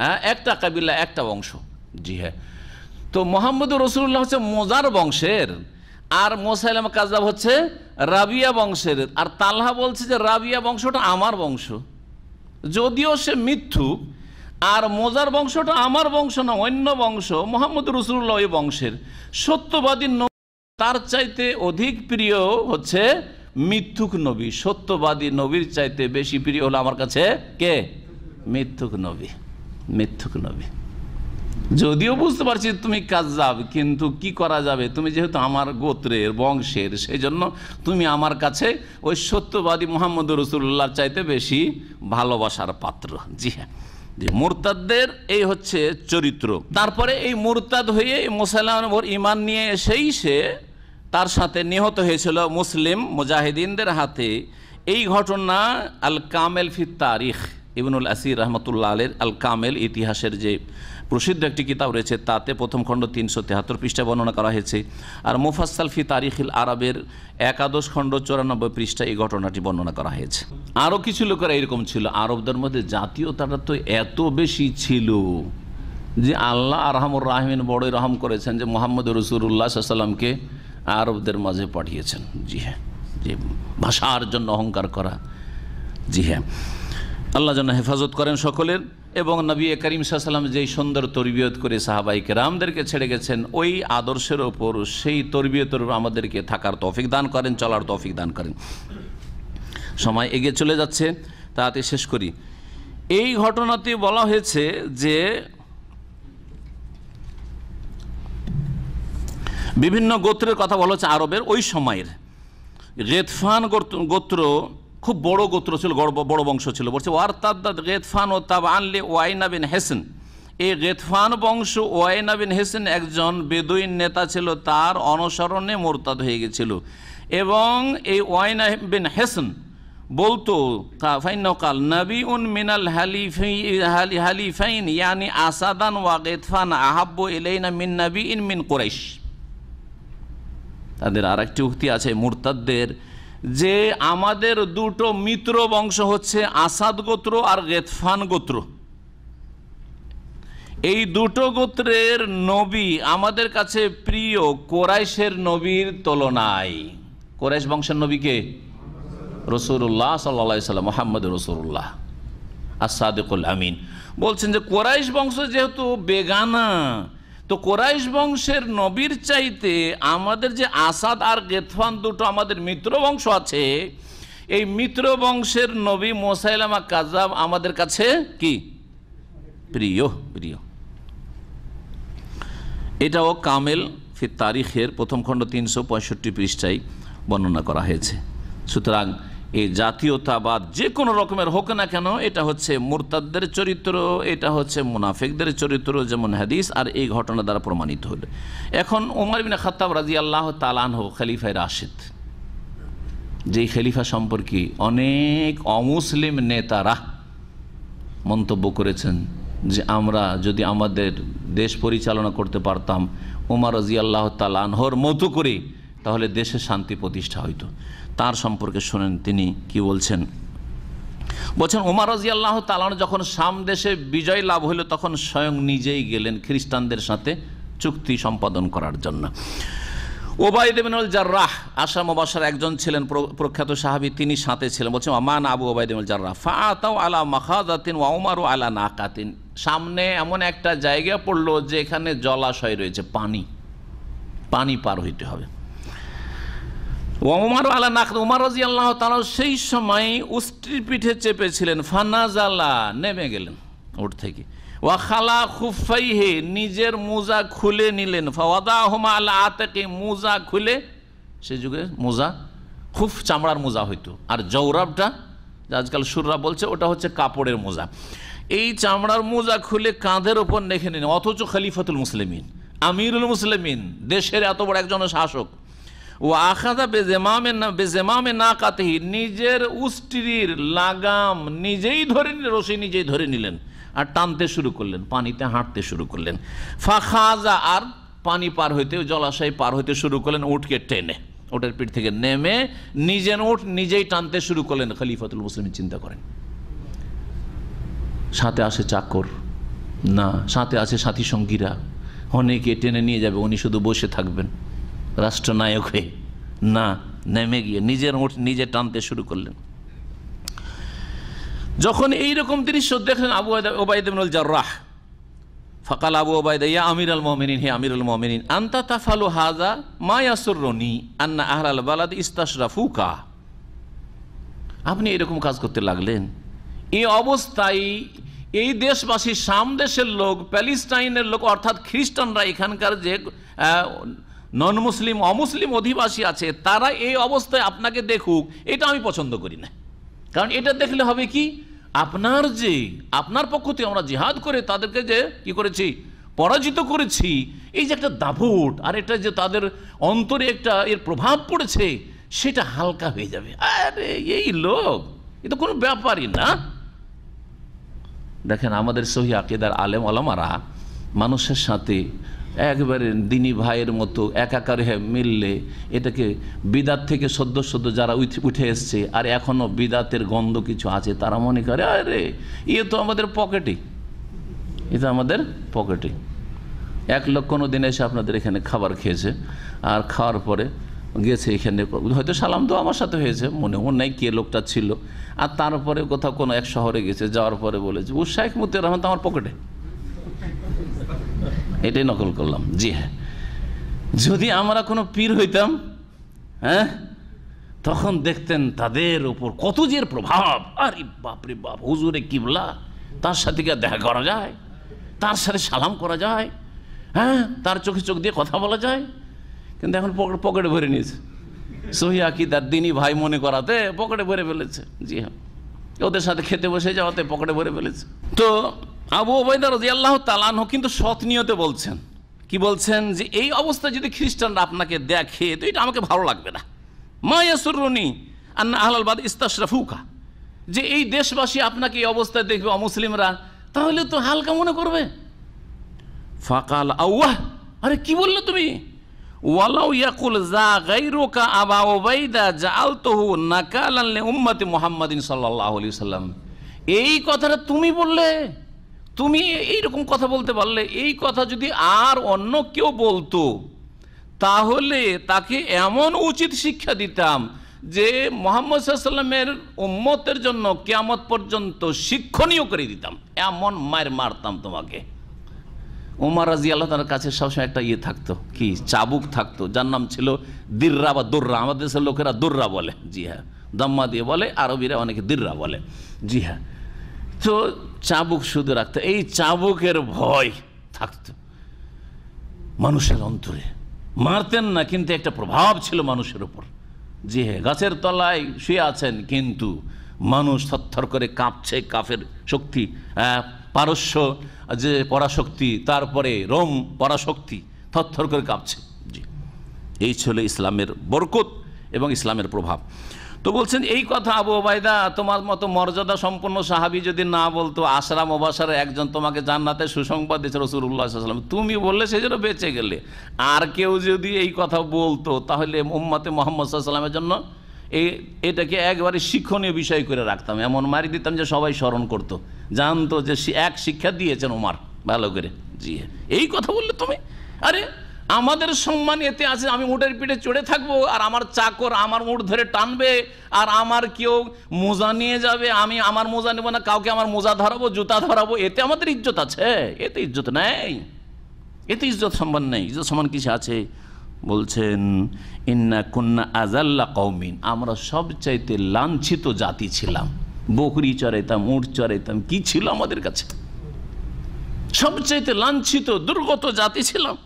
হ্যাঁ একটা কাবিল্লা একটা বংশ জি হ্যাঁ তো মোহাম্মদ রসুল্লাহ হচ্ছে মোজার বংশের আর মোসাইলাম কাজাব হচ্ছে রাবিয়া বংশের আর তালহা বলছে যে রাবিয়া বংশটা আমার বংশ যদিও সে মিথ্যু আর মোজার বংশটা আমার বংশ না অন্য বংশ মোহাম্মদ রসুল্লাহ বংশের সত্যবাদী তার চাইতে অধিক প্রিয় হচ্ছে মিথ্যুক নবী সত্যবাদী নবীর চাইতে বেশি প্রিয় হলো আমার কাছে কে মিথ্যুক নবী মিথ্যুক নবী যদিও বুঝতে পারছি তুমি কাজ যাব কিন্তু কি করা যাবে তুমি যেহেতু আমার গোত্রের বংশের সেই জন্য তুমি আমার কাছে ওই সত্যবাদী মোহাম্মদ রসুল্লাহর চাইতে বেশি ভালোবাসার পাত্র জি হ্যাঁ যে মোরতাদদের এই হচ্ছে চরিত্র তারপরে এই মোরতাদ হয়ে মোসাইলাম ইমান নিয়ে এসেই সে তার সাথে নিহত হয়েছিল মুসলিম মুজাহিদিনদের হাতে এই ঘটনা আল কামেল ফি তারিখ ইবনুল আসির রহমতুল্লাহ আলের আল কামেল ইতিহাসের যে প্রসিদ্ধ একটি কিতাব রয়েছে তাতে প্রথম খণ্ড তিনশো তেহাত্তর পৃষ্ঠা বর্ণনা করা হয়েছে আর মুফাসাল ফি তারিখিল আরবের একাদশ খণ্ড চৌরানব্বই পৃষ্ঠা এই ঘটনাটি বর্ণনা করা হয়েছে আরও কিছু লোকেরা এরকম ছিল আরবদের মধ্যে জাতীয়তাটা তো এত বেশি ছিল যে আল্লাহ আরহামুর রাহমিন বড়ই রহম করেছেন যে মোহাম্মদ রসুরুল্লাহ সাল্লামকে আরবদের মাঝে পাঠিয়েছেন জি হ্যাঁ যে ভাষার জন্য অহংকার করা জি হ্যাঁ আল্লাহ যেন হেফাজত করেন সকলের এবং নবী করিম সাল্লাম যেই সুন্দর তরবিয়ত করে সাহাবাইকে রামদেরকে ছেড়ে গেছেন ওই আদর্শের ওপর সেই তরবিয়তের আমাদেরকে থাকার তৌফিক দান করেন চলার তৌফিক দান করেন সময় এগিয়ে চলে যাচ্ছে তাতে শেষ করি এই ঘটনাতে বলা হয়েছে যে বিভিন্ন গোত্রের কথা বলা হচ্ছে আরবের ওই সময়ের রেতফান গোত্র খুব বড় গোত্র ছিল বড় বংশ ছিল বলছে ওয়ার দাদ রেতফান ও তাব আনলে ওয়াইনা বিন হেসেন এই রেতফান বংশ ওয়াইনা বিন হেসেন একজন বেদুইন নেতা ছিল তার অনুসরণে মোরতাদ হয়ে গেছিল এবং এই ওয়াইনা বিন হেসেন বলতো ফাইনকাল নবী উন মিনাল হালিফাইন ইয়ানি আসাদান ওয়া গেতফান আহাব্বো এলাইনা মিন নবী ইন মিন কোরাইশ তাদের আর একটি উক্তি আছে মুরতাদদের যে আমাদের দুটো মিত্র বংশ হচ্ছে আসাদ গোত্র আর গেতফান গোত্র এই দুটো গোত্রের নবী আমাদের কাছে প্রিয় কোরাইশের নবীর তুলনায় কোরাইশ বংশের নবীকে রসুল্লাহ সাল্লাম মোহাম্মদ রসুল্লাহ আর আমিন বলছেন যে কোরাইশ বংশ যেহেতু বেগানা তো কোরাইশ বংশের নবীর চাইতে আমাদের যে আসাদ আর গেতফান দুটো আমাদের মিত্র বংশ আছে এই মিত্র বংশের নবী মোসাইলামা কাজাব আমাদের কাছে কি প্রিয় প্রিয় এটাও কামেল ফির তারিখের প্রথম খণ্ড তিনশো পঁয়ষট্টি পৃষ্ঠায় বর্ণনা করা হয়েছে সুতরাং এই জাতীয়তাবাদ যে কোনো রকমের হোক না কেন এটা হচ্ছে মোরতাদদের চরিত্র এটা হচ্ছে মুনাফেকদের চরিত্র যেমন হাদিস আর এই ঘটনা দ্বারা প্রমাণিত হলো এখন ওমর বিন খাতাব রাজি আল্লাহ তালান হোক খালিফায় রাশেদ যেই খালিফা সম্পর্কে অনেক অমুসলিম নেতারা মন্তব্য করেছেন যে আমরা যদি আমাদের দেশ পরিচালনা করতে পারতাম উমার রাজি আল্লাহ তালানহর মতো করে তাহলে দেশে শান্তি প্রতিষ্ঠা হইতো তার সম্পর্কে শোনেন তিনি কি বলছেন বলছেন ওমার রাজি আল্লাহ তালান যখন শাম দেশে বিজয় লাভ হইল তখন স্বয়ং নিজেই গেলেন খ্রিস্টানদের সাথে চুক্তি সম্পাদন করার জন্য ওবায়দ ইবিনুল জার্রাহ আসাম ওবাসার একজন ছিলেন প্রখ্যাত সাহাবি তিনি সাথে ছিলেন বলছেন আমান আবু ওবায়দ ইবিনুল জার্রাহ ফা আতাও আলা মাখাদাতিন ওয়া ও আলা নাকাতিন সামনে এমন একটা জায়গা পড়লো যে এখানে জলাশয় রয়েছে পানি পানি পার হইতে হবে ওমার আলা নাক ওমার রাজি আল্লাহ তালা সেই সময় উস্ত্রির পিঠে চেপেছিলেন ফানাজালা নেমে গেলেন ওর থেকে ওয়া খালা হে নিজের মোজা খুলে নিলেন ফাওয়াদা হোমা আলা আতাকে মোজা খুলে সে যুগে মোজা খুব চামড়ার মোজা হইতো আর জৌরাবটা আজকাল সুররা বলছে ওটা হচ্ছে কাপড়ের মোজা এই চামড়ার মোজা খুলে কাঁধের ওপর নেখে নিন অথচ খলিফাতুল মুসলিমিন আমিরুল মুসলিমিন দেশের এত বড় একজন শাসক ও আখাদা বেজেমামে না বেজেমামে না কাতেহি নিজের উষ্ট্রির লাগাম নিজেই ধরে রশি নিজেই ধরে নিলেন আর টানতে শুরু করলেন পানিতে হাঁটতে শুরু করলেন ফাখাজা আর পানি পার হইতে জলাশয় পার হইতে শুরু করলেন উঠকে টেনে ওটার পিঠ থেকে নেমে নিজের উঠ নিজেই টানতে শুরু করলেন খলিফাতুল মুসলিম চিন্তা করেন সাথে আসে চাকর না সাথে আছে সাথী সঙ্গীরা অনেকে টেনে নিয়ে যাবে উনি শুধু বসে থাকবেন রাষ্ট্রনায়ক হয়ে না নেমে গিয়ে নিজের নিজে টানতে শুরু করলেন যখন এই রকম দৃশ্য দেখলেন আবু ওবায়দুল জার্রাহ ফকাল আবু ওবায়দা ইয়া আমির আল মোহামিন হে আমির আল মোহামিন আন্তা তাফালু হাজা মায়াসুর রনি আন্না আহরাল বালাদ ইস্তাশরাফুকা আপনি এরকম কাজ করতে লাগলেন এই অবস্থায় এই দেশবাসী সামদেশের লোক প্যালিস্টাইনের লোক অর্থাৎ খ্রিস্টানরা এখানকার যে নন মুসলিম অমুসলিম অধিবাসী আছে তারা এই অবস্থায় আপনাকে দেখুক এটা আমি পছন্দ করি না কারণ এটা দেখলে হবে কি আপনার যে আপনার পক্ষ থেকে আমরা জিহাদ করে তাদেরকে যে কি করেছি পরাজিত করেছি এই যে একটা দাভুট আর এটা যে তাদের অন্তরে একটা এর প্রভাব পড়েছে সেটা হালকা হয়ে যাবে আরে এই লোক এ তো কোনো ব্যাপারই না দেখেন আমাদের সহি আকিদার আলেম আলমারা মানুষের সাথে একবারে দিনী ভাইয়ের মতো একাকার হয়ে মিললে এটাকে বিদাত থেকে সদ্য সদ্য যারা উঠে এসছে আর এখনও বিদাতের গন্ধ কিছু আছে তারা মনে করে আরে ইয়ে তো আমাদের পকেটে এ তো আমাদের পকেটে এক লোক কোনো দিন এসে আপনাদের এখানে খাবার খেয়েছে আর খাওয়ার পরে গেছে এখানে হয়তো সালাম তো আমার সাথে হয়েছে মনে মনে নাই কে লোকটা ছিল আর তারপরে কোথাও কোনো এক শহরে গেছে যাওয়ার পরে বলেছে ও শাহেখ মুতে রহমান তো আমার পকেটে এটাই নকল করলাম জি হ্যাঁ যদি আমরা কোনো পীর হইতাম হ্যাঁ তখন দেখতেন তাদের উপর কত যে প্রভাব আরে বাপরে বাপ হুজুরে কিবলা তার সাথে কি দেখা করা যায় তার সাথে সালাম করা যায় হ্যাঁ তার চোখে চোখ দিয়ে কথা বলা যায় কিন্তু এখন পকেট পকেটে ভরে নিয়েছে সহি আকি তার দিনই ভাই মনে করাতে পকেটে ভরে ফেলেছে জি হ্যাঁ ওদের সাথে খেতে বসে যাওয়াতে পকেটে ভরে ফেলেছে তো আবু ওবায়দা রাজি আল্লাহ তালানহ কিন্তু সৎ নিয়তে বলছেন কি বলছেন যে এই অবস্থায় যদি খ্রিস্টানরা আপনাকে দেখে তো এটা আমাকে ভালো লাগবে না আর আন্না আহলালবাদ ইস্তাশরাফুকা যে এই দেশবাসী আপনাকে এই অবস্থায় দেখবে অমুসলিমরা তাহলে তো হালকা মনে করবে ফাকাল আউয়াহ আরে কি বললে তুমি ইয়াকুল আবা মোহাম্মদিন এই কথাটা তুমি বললে তুমি এইরকম কথা বলতে পারলে এই কথা যদি আর অন্য কেউ বলতো তাহলে তাকে এমন উচিত শিক্ষা দিতাম যে মোহাম্মদ সাল্লামের উম্মতের জন্য কেয়ামত পর্যন্ত শিক্ষণীয় করে দিতাম এমন মায়ের মারতাম তোমাকে উমার রাজি আল্লাহ তার কাছে সবসময় একটা ইয়ে থাকতো কি চাবুক থাকতো যার নাম ছিল দিররা বা দোররা আমাদের দেশের লোকেরা দোররা বলে জি হ্যাঁ দম্মা দিয়ে বলে আরবিরা অনেকে দিররা বলে জি হ্যাঁ তো চাবুক শুধু রাখতো এই চাবুকের ভয় থাকত মানুষের অন্তরে মারতেন না কিন্তু একটা প্রভাব ছিল মানুষের উপর যে হ্যাঁ গাছের তলায় শুয়ে আছেন কিন্তু মানুষ থরথর করে কাঁপছে কাফের শক্তি পারস্য যে পরাশক্তি তারপরে রোম পরাশক্তি থরথর করে কাঁপছে জি এই ছিল ইসলামের বরকত এবং ইসলামের প্রভাব তো বলছেন এই কথা আবু ওবায়দা তোমার মতো মর্যাদা সম্পন্ন সাহাবি যদি না বলতো আশরাম ওবাসারে একজন তোমাকে জান্নাতে সুসংবাদ দিয়েছে রসুল্লাহাম তুমি বললে সেই জন্য বেঁচে গেলে আর কেউ যদি এই কথা বলতো তাহলে মোহাম্মতে মোহাম্মদ সাল্লামের জন্য এই এটাকে একবারে শিক্ষণীয় বিষয় করে রাখতাম এমন মারি দিতাম যে সবাই স্মরণ করতো জানতো যে এক শিক্ষা দিয়েছেন ওমার ভালো করে জি হ্যাঁ। এই কথা বললে তুমি আরে আমাদের সম্মান এতে আছে আমি উঠের পিঠে চড়ে থাকবো আর আমার চাকর আমার উঠ ধরে টানবে আর আমার কেউ মোজা নিয়ে যাবে আমি আমার মোজা নেবো না কাউকে আমার মোজা ধরাবো জুতা ধরাবো এতে আমাদের ইজ্জত আছে এতে ইজ্জত নেই এতে ইজ্জত সম্মান নেই ইজ্জত সম্মান কিছু আছে বলছেন ইন্না কুন্না আজাল্লা কৌমিন আমরা সবচাইতে লাঞ্ছিত জাতি ছিলাম বকরি চড়াইতাম উঠ চড়াইতাম কি ছিল আমাদের কাছে সবচাইতে লাঞ্ছিত দুর্গত জাতি ছিলাম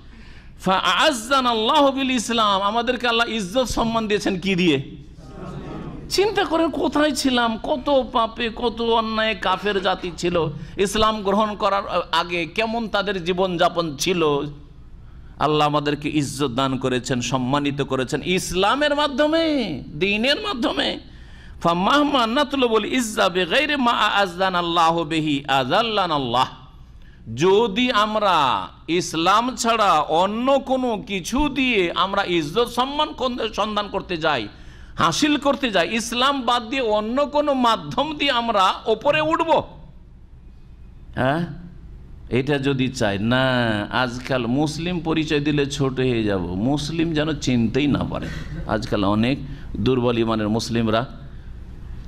আল্লাহবিল ইসলাম আমাদেরকে আল্লাহ ইজ্জত সম্মান দিয়েছেন কি দিয়ে চিন্তা করে কোথায় ছিলাম কত পাপে কত অন্যায় কাফের জাতি ছিল ইসলাম গ্রহণ করার আগে কেমন তাদের জীবনযাপন ছিল আল্লাহ আমাদেরকে ইজ্জত দান করেছেন সম্মানিত করেছেন ইসলামের মাধ্যমে দিনের মাধ্যমে ফাম্মাহমা নাতুল বলি ইজ্জা বেগাইরে মা আজদান আল্লাহ বেহি আজাল্লান আল্লাহ যদি আমরা ইসলাম ছাড়া অন্য কোনো কিছু দিয়ে আমরা ইজ্জত সম্মান সন্ধান করতে যাই হাসিল করতে যাই ইসলাম বাদ দিয়ে অন্য কোনো মাধ্যম দিয়ে আমরা ওপরে উঠব হ্যাঁ এটা যদি চাই না আজকাল মুসলিম পরিচয় দিলে ছোট হয়ে যাব মুসলিম যেন চিনতেই না পারে আজকাল অনেক দুর্বল ইমানের মুসলিমরা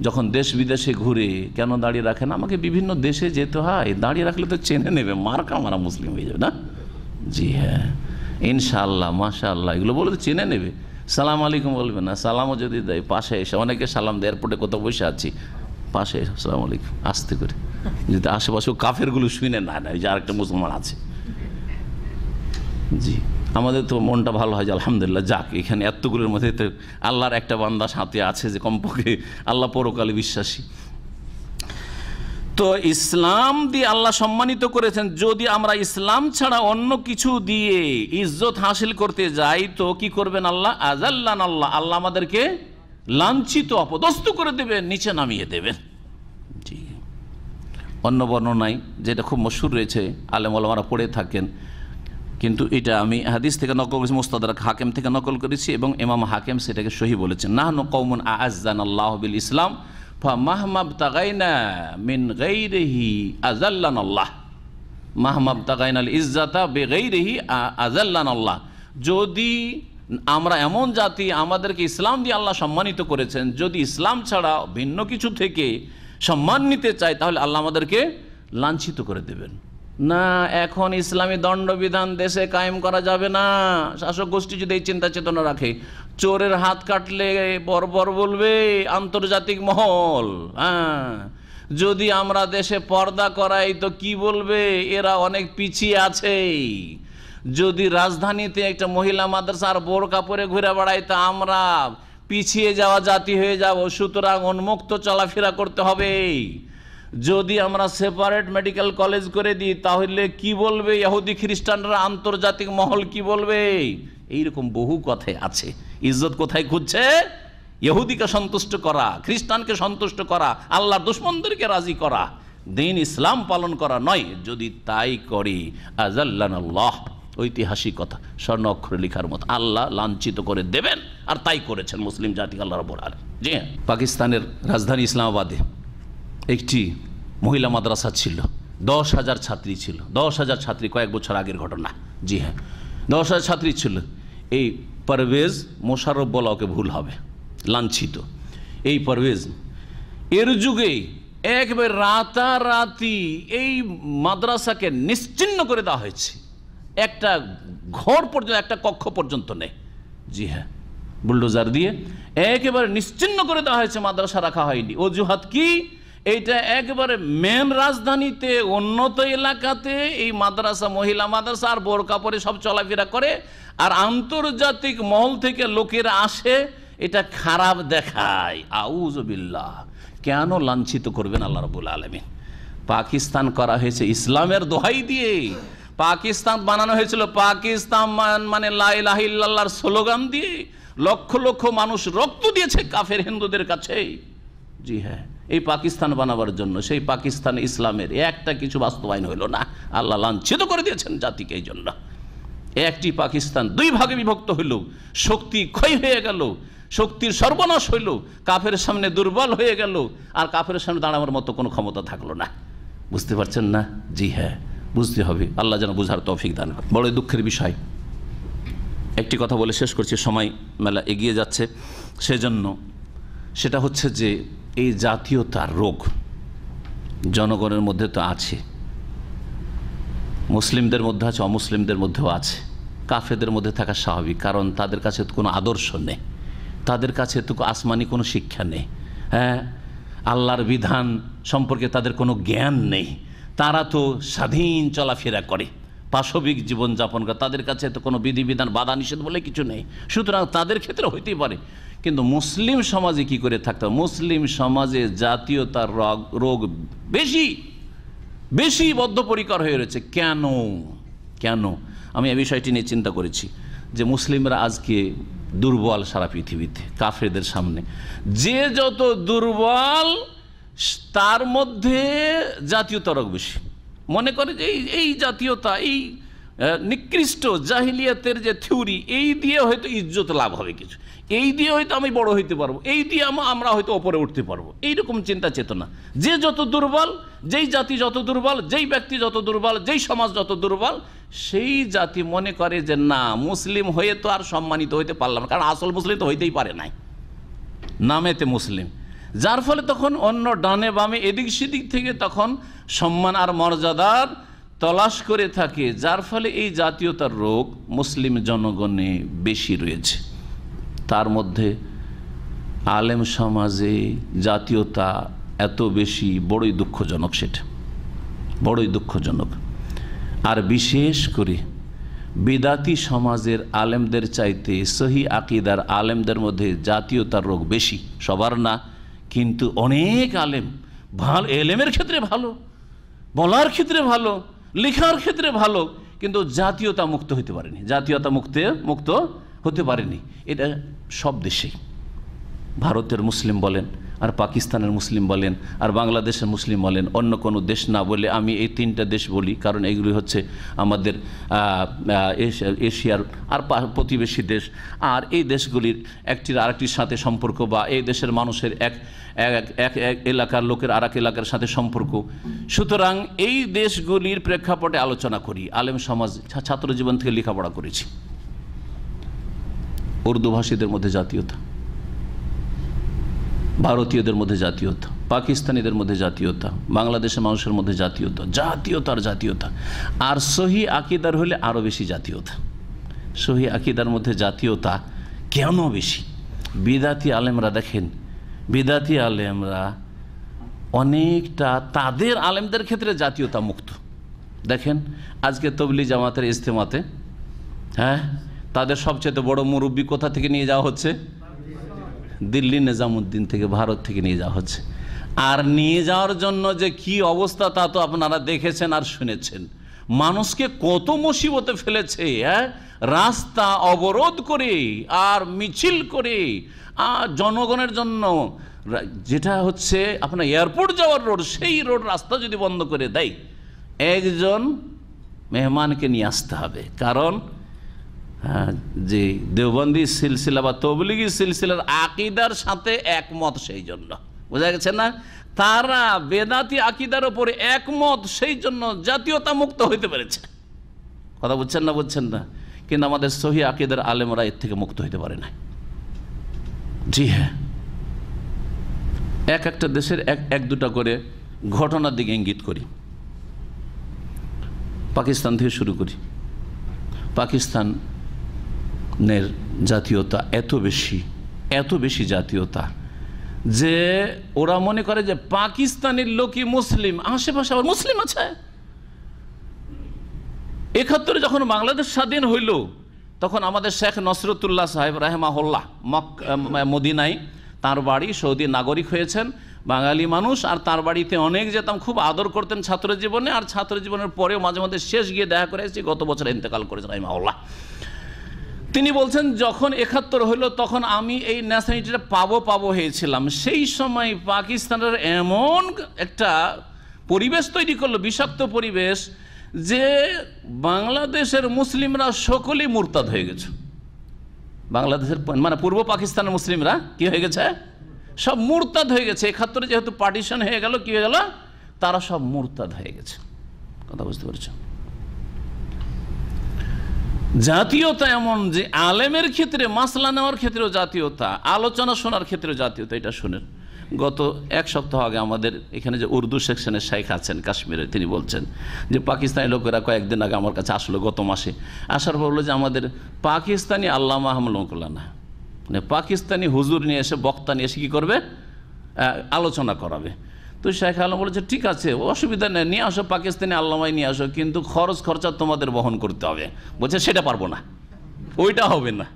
যখন দেশ বিদেশে ঘুরে কেন দাঁড়িয়ে রাখে না আমাকে বিভিন্ন দেশে যেতে হয় দাঁড়িয়ে রাখলে তো চেনে নেবে মার্কা মারা মুসলিম হয়ে যাবে না জি হ্যাঁ ইনশাল্লাহ মাশাল্লাহ এগুলো বলে তো চেনে নেবে সালাম আলাইকুম বলবে না সালামও যদি দেয় পাশে এসে অনেকে সালাম দেয় এয়ারপোর্টে কোথাও বসে আছি পাশে এসে সালাম আলাইকুম আসতে করে যদি আশেপাশে কাফেরগুলো শুনে না না যে আরেকটা মুসলমান আছে জি আমাদের তো মনটা ভালো হয় যে আলহামদুলিল্লাহ যাক এখানে এতগুলোর মধ্যে তো আল্লাহর একটা বান্দা সাথে আছে যে কমপক্ষে আল্লাহ পরকালে বিশ্বাসী তো ইসলাম দিয়ে আল্লাহ সম্মানিত করেছেন যদি আমরা ইসলাম ছাড়া অন্য কিছু দিয়ে ইজ্জত হাসিল করতে যাই তো কি করবেন আল্লাহ আজাল্লান আল্লাহ আল্লাহ আমাদেরকে লাঞ্ছিত অপদস্থ করে দেবেন নিচে নামিয়ে দেবেন অন্য বর্ণনায় যেটা খুব মশুর রয়েছে আলেম আলমারা পড়ে থাকেন কিন্তু এটা আমি হাদিস থেকে নকল করেছি মোস্তাদারাক হাকেম থেকে নকল করেছি এবং এমাম হাকেম সেটাকে সহি বলেছেন না নো কৌমন আজান আল্লাহ বিল ইসলাম মাহমাব তাগাইনা মিন গাইরেহি আজাল্লান আল্লাহ মাহমাব তাকাইনা ইজ্জাতা বেগাইরেহি আজাল্লান আল্লাহ যদি আমরা এমন জাতি আমাদেরকে ইসলাম দিয়ে আল্লাহ সম্মানিত করেছেন যদি ইসলাম ছাড়া ভিন্ন কিছু থেকে সম্মান নিতে চাই তাহলে আল্লাহ আমাদেরকে লাঞ্ছিত করে দেবেন না এখন ইসলামী দণ্ডবিধান দেশে কায়েম করা যাবে না শাসক গোষ্ঠী যদি এই চিন্তা চেতনা রাখে চোরের হাত কাটলে বর্বর বলবে আন্তর্জাতিক মহল হ্যাঁ যদি আমরা দেশে পর্দা করাই তো কি বলবে এরা অনেক পিছিয়ে আছে যদি রাজধানীতে একটা মহিলা মাদ্রাসার বোর কাপড়ে ঘুরে বেড়াই তা আমরা পিছিয়ে যাওয়া জাতি হয়ে যাব সুতরাং উন্মুক্ত চলাফেরা করতে হবে যদি আমরা সেপারেট মেডিকেল কলেজ করে দিই তাহলে কি বলবে ইহুদি খ্রিস্টানরা আন্তর্জাতিক মহল কি বলবে এইরকম বহু কথা আছে ইজ্জত কোথায় খুঁজছে ইহুদিকে সন্তুষ্ট করা খ্রিস্টানকে সন্তুষ্ট করা আল্লাহ দুশ্মনদেরকে রাজি করা দিন ইসলাম পালন করা নয় যদি তাই করি আজাল্লান আল্লাহ ঐতিহাসিক কথা স্বর্ণ অক্ষরে লেখার মতো আল্লাহ লাঞ্ছিত করে দেবেন আর তাই করেছেন মুসলিম জাতি আল্লাহ রবর আলম জি হ্যাঁ। পাকিস্তানের রাজধানী ইসলামাবাদে একটি মহিলা মাদ্রাসা ছিল দশ হাজার ছাত্রী ছিল দশ হাজার ছাত্রী কয়েক বছর আগের ঘটনা জি হ্যাঁ দশ হাজার ছাত্রী ছিল এই পারভেজ মোশারফ বলা ওকে ভুল হবে লাঞ্ছিত এই পারভেজ এর যুগে একবার রাতারাতি এই মাদ্রাসাকে নিশ্চিন্ন করে দেওয়া হয়েছে একটা ঘর পর্যন্ত একটা কক্ষ পর্যন্ত নেই জি হ্যাঁ বুলডোজার দিয়ে একেবারে নিশ্চিন্ন করে দেওয়া হয়েছে মাদ্রাসা রাখা হয়নি অজুহাত কি এইটা একবারে মেন রাজধানীতে উন্নত এলাকাতে এই মাদ্রাসা মহিলা মাদ্রাসা আর বোর কাপড়ে সব চলাফেরা করে আর আন্তর্জাতিক মহল থেকে লোকেরা আসে এটা খারাপ দেখায় আউজবিল্লাহ কেন লাঞ্ছিত করবেন আল্লাহ রবুল আলমিন পাকিস্তান করা হয়েছে ইসলামের দোহাই দিয়ে পাকিস্তান বানানো হয়েছিল পাকিস্তান মানে লাইলাহিল্লাহর স্লোগান দিয়ে লক্ষ লক্ষ মানুষ রক্ত দিয়েছে কাফের হিন্দুদের কাছে জি হ্যাঁ এই পাকিস্তান বানাবার জন্য সেই পাকিস্তান ইসলামের একটা কিছু বাস্তবায়ন হইল না আল্লাহ লাঞ্ছিত করে দিয়েছেন জাতিকে এই জন্য একটি পাকিস্তান দুই ভাগে বিভক্ত হইল শক্তি ক্ষয় হয়ে গেল শক্তির সর্বনাশ হইল কাফের সামনে দুর্বল হয়ে গেল আর কাফের সামনে দাঁড়ানোর মতো কোনো ক্ষমতা থাকলো না বুঝতে পারছেন না জি হ্যাঁ বুঝতে হবে আল্লাহ যেন বুঝার তৌফিক দান বড় দুঃখের বিষয় একটি কথা বলে শেষ করছি সময় মেলা এগিয়ে যাচ্ছে সেজন্য সেটা হচ্ছে যে এই জাতীয় তার রোগ জনগণের মধ্যে তো আছে মুসলিমদের মধ্যে আছে অমুসলিমদের মধ্যেও আছে কাফেদের মধ্যে থাকা স্বাভাবিক কারণ তাদের কাছে তো কোনো আদর্শ নেই তাদের কাছে তো আসমানি কোনো শিক্ষা নেই হ্যাঁ আল্লাহর বিধান সম্পর্কে তাদের কোনো জ্ঞান নেই তারা তো স্বাধীন চলাফেরা করে পাশবিক জীবনযাপন করে তাদের কাছে তো কোনো বিধিবিধান বাধা নিষেধ বলে কিছু নেই সুতরাং তাদের ক্ষেত্রে হইতেই পারে কিন্তু মুসলিম সমাজে কি করে থাকতে মুসলিম সমাজে জাতীয়তার রোগ রোগ বেশি বেশি বদ্ধপরিকর হয়ে রয়েছে কেন কেন আমি এই বিষয়টি নিয়ে চিন্তা করেছি যে মুসলিমরা আজকে দুর্বল সারা পৃথিবীতে কাফেরদের সামনে যে যত দুর্বল তার মধ্যে জাতীয়তা রোগ বেশি মনে করে যে এই জাতীয়তা এই নিকৃষ্ট জাহিলিয়াতের যে থিউরি এই দিয়ে হয়তো ইজ্জত লাভ হবে কিছু এই দিয়ে হয়তো আমি বড় হইতে পারবো এই দিয়ে আমরা হয়তো ওপরে উঠতে পারবো এইরকম চিন্তা চেতনা যে যত দুর্বল যেই জাতি যত দুর্বল যেই ব্যক্তি যত দুর্বল যেই সমাজ যত দুর্বল সেই জাতি মনে করে যে না মুসলিম হয়ে তো আর সম্মানিত হইতে পারলাম কারণ আসল মুসলিম তো হইতেই পারে নাই নামেতে মুসলিম যার ফলে তখন অন্য ডানে বামে এদিক সেদিক থেকে তখন সম্মান আর মর্যাদার তলাশ করে থাকে যার ফলে এই জাতীয়তার রোগ মুসলিম জনগণে বেশি রয়েছে তার মধ্যে আলেম সমাজে জাতীয়তা এত বেশি বড়ই দুঃখজনক সেটা বড়ই দুঃখজনক আর বিশেষ করে বিদাতি সমাজের আলেমদের চাইতে সহি আকিদার আলেমদের মধ্যে জাতীয়তার রোগ বেশি সবার না কিন্তু অনেক আলেম ভালো এলেমের ক্ষেত্রে ভালো বলার ক্ষেত্রে ভালো লেখার ক্ষেত্রে ভালো কিন্তু জাতীয়তা মুক্ত হতে পারেনি জাতীয়তা মুক্তে মুক্ত হতে পারেনি এটা সব দেশেই ভারতের মুসলিম বলেন আর পাকিস্তানের মুসলিম বলেন আর বাংলাদেশের মুসলিম বলেন অন্য কোনো দেশ না বলে আমি এই তিনটা দেশ বলি কারণ এগুলি হচ্ছে আমাদের এশিয়ার আর প্রতিবেশী দেশ আর এই দেশগুলির একটির আরেকটির সাথে সম্পর্ক বা এই দেশের মানুষের এক এক এক এলাকার লোকের আর এলাকার সাথে সম্পর্ক সুতরাং এই দেশগুলির প্রেক্ষাপটে আলোচনা করি আলেম সমাজ ছাত্র জীবন থেকে লেখাপড়া করেছি উর্দুভাষীদের মধ্যে জাতীয়তা ভারতীয়দের মধ্যে জাতীয়তা পাকিস্তানিদের মধ্যে জাতীয়তা বাংলাদেশের মানুষের মধ্যে জাতীয়তা জাতীয়তা আর জাতীয়তা আর সহি আকিদার হলে আরও বেশি জাতীয়তা সহি আকিদার মধ্যে জাতীয়তা কেন বেশি বিদাতি আলেমরা দেখেন বিদাতি আলেমরা অনেকটা তাদের আলেমদের ক্ষেত্রে জাতীয়তা মুক্ত দেখেন আজকে তবলি জামাতের ইজতেমাতে হ্যাঁ তাদের সবচেয়ে বড় মুরব্বী কোথা থেকে নিয়ে যাওয়া হচ্ছে দিল্লি নিজামুদ্দিন থেকে ভারত থেকে নিয়ে যাওয়া হচ্ছে আর নিয়ে যাওয়ার জন্য যে কি অবস্থা তা তো আপনারা দেখেছেন আর শুনেছেন মানুষকে কত মুসিবতে ফেলেছে হ্যাঁ? রাস্তা অবরোধ করে আর মিছিল করে আর জনগণের জন্য যেটা হচ্ছে আপনার এয়ারপোর্ট যাওয়ার রোড সেই রোড রাস্তা যদি বন্ধ করে দেয় একজন মেহমানকে নিয়ে আসতে হবে কারণ যে হ্যাঁ, দেওবন্দি সিলসিলা বা তবলিগি সিলসিলার আকিদার সাথে একমত সেই জন্য বোঝা গেছে না তারা বেদাতি আকিদার ওপরে একমত সেই জন্য জাতীয়তা মুক্ত হইতে পেরেছে কথা বুঝছেন না বুঝছেন না কিন্তু আমাদের সহি আকিদার আলেমরা এর থেকে মুক্ত হইতে পারে না জি হ্যাঁ এক একটা দেশের এক এক দুটা করে ঘটনার দিকে ইঙ্গিত করি পাকিস্তান থেকে শুরু করি পাকিস্তান নের জাতীয়তা এত বেশি এত বেশি জাতীয়তা যে ওরা মনে করে যে পাকিস্তানের লোকই মুসলিম আশেপাশে আবার মুসলিম আছে একাত্তরে যখন বাংলাদেশ স্বাধীন হইল তখন আমাদের শেখ নসরতুল্লাহ সাহেব রাহেমাহল্লাহ মক মদিনাই তার বাড়ি সৌদি নাগরিক হয়েছেন বাঙালি মানুষ আর তার বাড়িতে অনেক যেতাম খুব আদর করতেন ছাত্র জীবনে আর ছাত্র জীবনের পরেও মাঝে মাঝে শেষ গিয়ে দেখা করে এসেছি গত বছর ইন্তেকাল করেছেন রাহিমাউল্লাহ তিনি বলছেন যখন একাত্তর হলো তখন আমি এই ন্যাশনালিটিটা পাবো পাবো হয়েছিলাম সেই সময় পাকিস্তানের এমন একটা পরিবেশ তৈরি করলো বিষাক্ত পরিবেশ যে বাংলাদেশের মুসলিমরা সকলেই মুরতাদ হয়ে গেছে বাংলাদেশের মানে পূর্ব পাকিস্তানের মুসলিমরা কি হয়ে গেছে সব মুরতাদ হয়ে গেছে একাত্তরে যেহেতু পার্টিশন হয়ে গেল কি হয়ে গেল তারা সব মুরতাদ হয়ে গেছে কথা বুঝতে পারছো জাতীয়তা এমন যে আলেমের ক্ষেত্রে মাসলা নেওয়ার ক্ষেত্রেও জাতীয়তা আলোচনা শোনার ক্ষেত্রেও জাতীয়তা এটা শোনেন গত এক সপ্তাহ আগে আমাদের এখানে যে উর্দু সেকশনের শেখ আছেন কাশ্মীরে তিনি বলছেন যে পাকিস্তানি লোকেরা কয়েকদিন আগে আমার কাছে আসলো গত মাসে আসার পর বললো যে আমাদের পাকিস্তানি আল্লাহ মাহমুলানা মানে পাকিস্তানি হুজুর নিয়ে এসে বক্তা নিয়ে এসে কী করবে আলোচনা করাবে তো শেখ আলম বলেছে ঠিক আছে অসুবিধা নেই নিয়ে আসো পাকিস্তানি আল্লামাই নিয়ে আসো কিন্তু খরচ খরচা তোমাদের বহন করতে হবে বলছে সেটা পারবো না ওইটা হবে না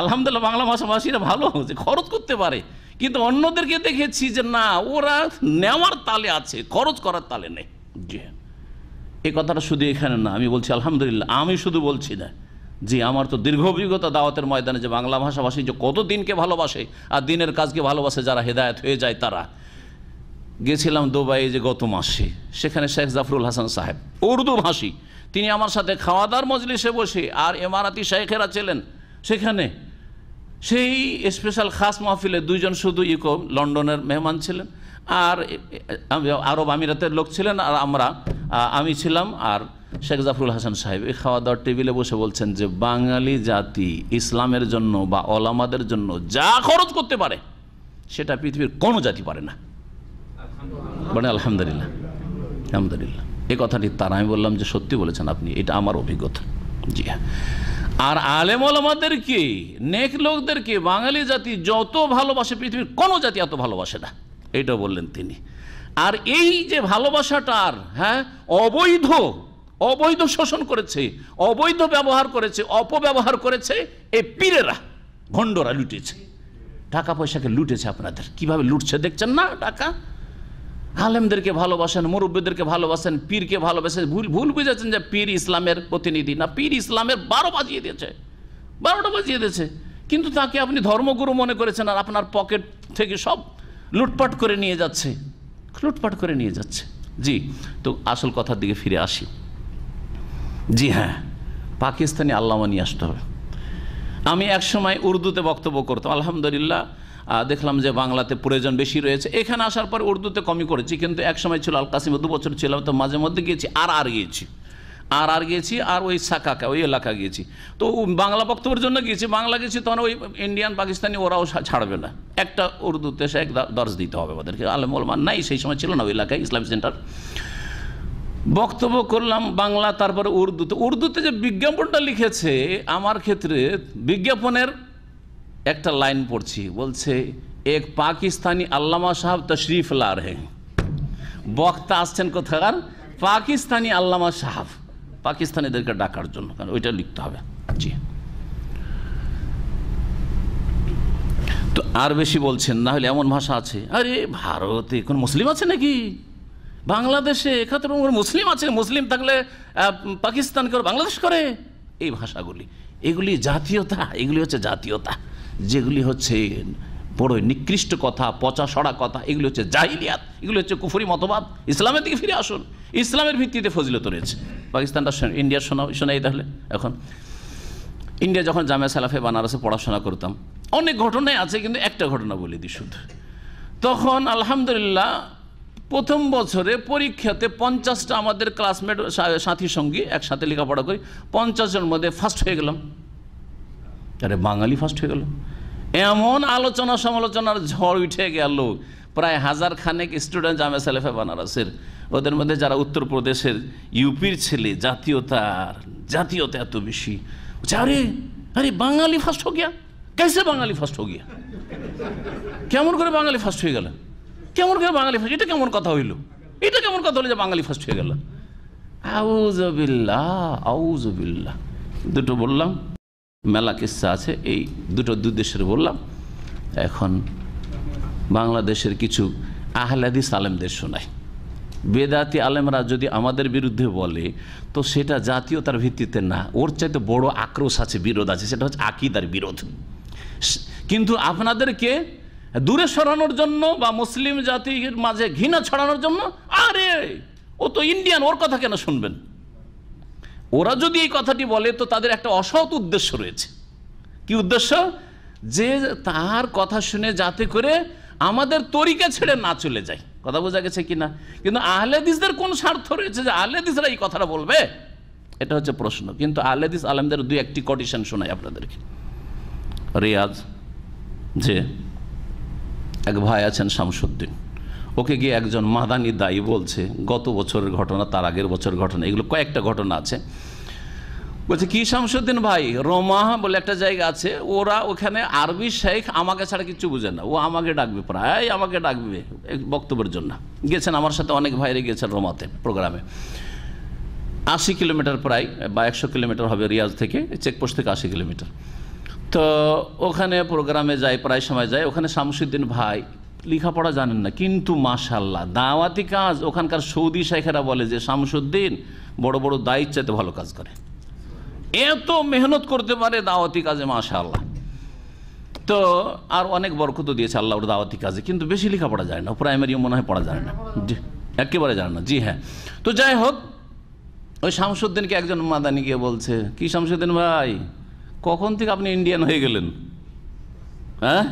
আলহামদুলিল্লাহ বাংলা ভাষাভাষীরা ভালো যে খরচ করতে পারে কিন্তু অন্যদেরকে দেখেছি যে না ওরা নেওয়ার তালে আছে খরচ করার তালে নেই জি এই কথাটা শুধু এখানে না আমি বলছি আলহামদুলিল্লাহ আমি শুধু বলছি না জি আমার তো দীর্ঘ অভিজ্ঞতা দাওয়াতের ময়দানে যে বাংলা ভাষাভাষী যে কত দিনকে ভালোবাসে আর দিনের কাজকে ভালোবাসে যারা হেদায়ত হয়ে যায় তারা গেছিলাম দুবাইয়ে যে গত মাসে সেখানে শেখ জাফরুল হাসান সাহেব উর্দু ভাষী তিনি আমার সাথে খাওয়া দাওয়ার মজলিসে বসে আর এমারাতি শেখেরা ছিলেন সেখানে সেই স্পেশাল খাস মাহফিলে দুইজন শুধু ইকো লন্ডনের মেহমান ছিলেন আর আরব আমিরাতের লোক ছিলেন আর আমরা আমি ছিলাম আর শেখ জাফরুল হাসান সাহেব এই খাওয়া দাওয়ার টেবিলে বসে বলছেন যে বাঙালি জাতি ইসলামের জন্য বা ওলামাদের জন্য যা খরচ করতে পারে সেটা পৃথিবীর কোনো জাতি পারে না বলেন আলহামদুলিল্লাহ আলহামদুলিল্লাহ এই কথাটি তার আমি বললাম যে সত্যি বলেছেন আপনি এটা আমার অভিজ্ঞতা জি হ্যাঁ আর আলেম ওলামাদেরকে নেক লোকদেরকে বাঙালি জাতি যত ভালোবাসে পৃথিবীর কোনো জাতি এত ভালোবাসে না এটা বললেন তিনি আর এই যে ভালোবাসাটার হ্যাঁ অবৈধ অবৈধ শোষণ করেছে অবৈধ ব্যবহার করেছে অপব্যবহার করেছে এ পীরেরা ভণ্ডরা লুটেছে টাকা পয়সাকে লুটেছে আপনাদের কিভাবে লুটছে দেখছেন না টাকা আলেমদেরকে ভালোবাসেন মুরব্বীদেরকে ভালোবাসেন পীরকে ভালোবাসেন ভুল ভুল বুঝেছেন যে পীর ইসলামের প্রতিনিধি না পীর ইসলামের বারো বাজিয়ে দিয়েছে বারোটা বাজিয়ে দিয়েছে কিন্তু তাকে আপনি ধর্মগুরু মনে করেছেন আর আপনার পকেট থেকে সব লুটপাট করে নিয়ে যাচ্ছে লুটপাট করে নিয়ে যাচ্ছে জি তো আসল কথার দিকে ফিরে আসি জি হ্যাঁ পাকিস্তানি আল্লামা নিয়ে আসতে হবে আমি একসময় উর্দুতে বক্তব্য করতাম আলহামদুলিল্লাহ দেখলাম যে বাংলাতে প্রয়োজন বেশি রয়েছে এখানে আসার পর উর্দুতে কমই করেছি কিন্তু এক সময় ছিল আল কাসিমে দু বছর ছিলাম তো মাঝে মধ্যে গিয়েছি আর আর গিয়েছি আর আর গিয়েছি আর ওই সাকাকা ওই এলাকা গিয়েছি তো বাংলা বক্তব্যের জন্য গিয়েছি বাংলা গেছি তখন ওই ইন্ডিয়ান পাকিস্তানি ওরাও ছাড়বে না একটা উর্দুতে সে এক দর্জ দিতে হবে ওদেরকে আলম মোলমান নাই সেই সময় ছিল না ওই এলাকায় ইসলাম সেন্টার বক্তব্য করলাম বাংলা তারপরে উর্দুতে উর্দুতে যে বিজ্ঞাপনটা লিখেছে আমার ক্ষেত্রে বিজ্ঞাপনের একটা লাইন পড়ছি বলছে এক পাকিস্তানি আল্লামা সাহেব তশরিফ লা রে হ্যাঁ। বক্তা আসছেন কোথাকার পাকিস্তানি আল্লামা সাহাব পাকিস্তানিদেরকে ডাকার জন্য কারণ ওইটা লিখতে হবে জি তো আর বেশি বলছেন না হলে এমন ভাষা আছে আরে ভারতে কোন মুসলিম আছে নাকি বাংলাদেশে একাত্তর মুসলিম আছে মুসলিম থাকলে পাকিস্তান করে বাংলাদেশ করে এই ভাষাগুলি এগুলি জাতীয়তা এগুলি হচ্ছে জাতীয়তা যেগুলি হচ্ছে বড়ই নিকৃষ্ট কথা পচা সরা কথা এগুলি হচ্ছে জাহিলিয়াত এগুলি হচ্ছে কুফুরি মতবাদ ইসলামের দিকে ফিরে আসুন ইসলামের ভিত্তিতে ফজিলত রয়েছে পাকিস্তানটা ইন্ডিয়ার শোনা শোনাই তাহলে এখন ইন্ডিয়া যখন জামিয়া সালাফে বানারসে পড়াশোনা করতাম অনেক ঘটনাই আছে কিন্তু একটা ঘটনা বলি দিই শুধু তখন আলহামদুলিল্লাহ প্রথম বছরে পরীক্ষাতে পঞ্চাশটা আমাদের ক্লাসমেট সাথী সঙ্গী একসাথে লেখাপড়া করি পঞ্চাশ মধ্যে ফার্স্ট হয়ে গেলাম আরে বাঙালি ফার্স্ট হয়ে গেল এমন আলোচনা সমালোচনার ঝড় উঠে গেল প্রায় হাজার খানেক স্টুডেন্ট জামে সালেফে বানারসের ওদের মধ্যে যারা উত্তরপ্রদেশের ইউপির ছেলে জাতীয়তার জাতীয়তা এত বেশি আরে আরে বাঙালি ফার্স্ট হো গিয়া কেসে বাঙালি ফার্স্ট হো গিয়া কেমন করে বাঙালি ফার্স্ট হয়ে গেল কেমন করে বাঙালি ফার্স্ট এটা কেমন কথা হইল এটা কেমন কথা হলো যে বাঙালি ফার্স্ট হয়ে গেল আউজবিল্লা আউজবিল্লা দুটো বললাম মেলা কিসা আছে এই দুটো দু দেশের বললাম এখন বাংলাদেশের কিছু আহলাদিস আলেমদের শোনায় বেদাতি আলেমরা যদি আমাদের বিরুদ্ধে বলে তো সেটা জাতীয়তার ভিত্তিতে না ওর চাইতে বড় আক্রোশ আছে বিরোধ আছে সেটা হচ্ছে আকিদার বিরোধ কিন্তু আপনাদেরকে দূরে সরানোর জন্য বা মুসলিম জাতির মাঝে ঘৃণা ছড়ানোর জন্য আরে ও তো ইন্ডিয়ান ওর কথা কেন শুনবেন ওরা যদি এই কথাটি বলে তো তাদের একটা অসৎ উদ্দেশ্য রয়েছে কি উদ্দেশ্য যে তার কথা শুনে যাতে করে আমাদের তরিকা ছেড়ে না চলে যায় কথা বোঝা গেছে কি না কিন্তু আহলেদিসদের কোন স্বার্থ রয়েছে যে আহলেদিসরা এই কথাটা বলবে এটা হচ্ছে প্রশ্ন কিন্তু আহলেদিস আলমদের দুই একটি কন্ডিশন শোনাই আপনাদেরকে রিয়াজ যে এক ভাই আছেন শামসুদ্দিন ওকে গিয়ে একজন মাদানি দায়ী বলছে গত বছরের ঘটনা তার আগের বছর ঘটনা এগুলো কয়েকটা ঘটনা আছে বলছে কি শামসুদ্দিন ভাই রোমা বলে একটা জায়গা আছে ওরা ওখানে আরবি শেখ আমাকে ছাড়া কিছু বুঝে না ও আমাকে ডাকবে প্রায় আমাকে ডাকবে বক্তব্যের জন্য গেছেন আমার সাথে অনেক ভাইরে গেছেন রোমাতে প্রোগ্রামে আশি কিলোমিটার প্রায় বা একশো কিলোমিটার হবে রিয়াজ থেকে চেকপোস্ট থেকে আশি কিলোমিটার তো ওখানে প্রোগ্রামে যায় প্রায় সময় যায় ওখানে শামসুদ্দিন ভাই লেখাপড়া জানেন না কিন্তু মাশাল্লাহ দাওয়াতি কাজ ওখানকার সৌদি শেখেরা বলে যে শামসুদ্দিন বড় বড় দায়িত্ব চাইতে ভালো কাজ করে এত মেহনত করতে পারে দাওয়াতি কাজে মাশাল্লাহ তো আর অনেক বরকত দিয়েছে আল্লাহ ওর দাওয়াতি কাজে কিন্তু বেশি লেখাপড়া যায় না প্রাইমারিও মনে হয় পড়া যায় না একেবারে জানে না জি হ্যাঁ তো যাই হোক ওই শামসুদ্দিনকে একজন মাদানি গিয়ে বলছে কি শামসুদ্দিন ভাই কখন থেকে আপনি ইন্ডিয়ান হয়ে গেলেন হ্যাঁ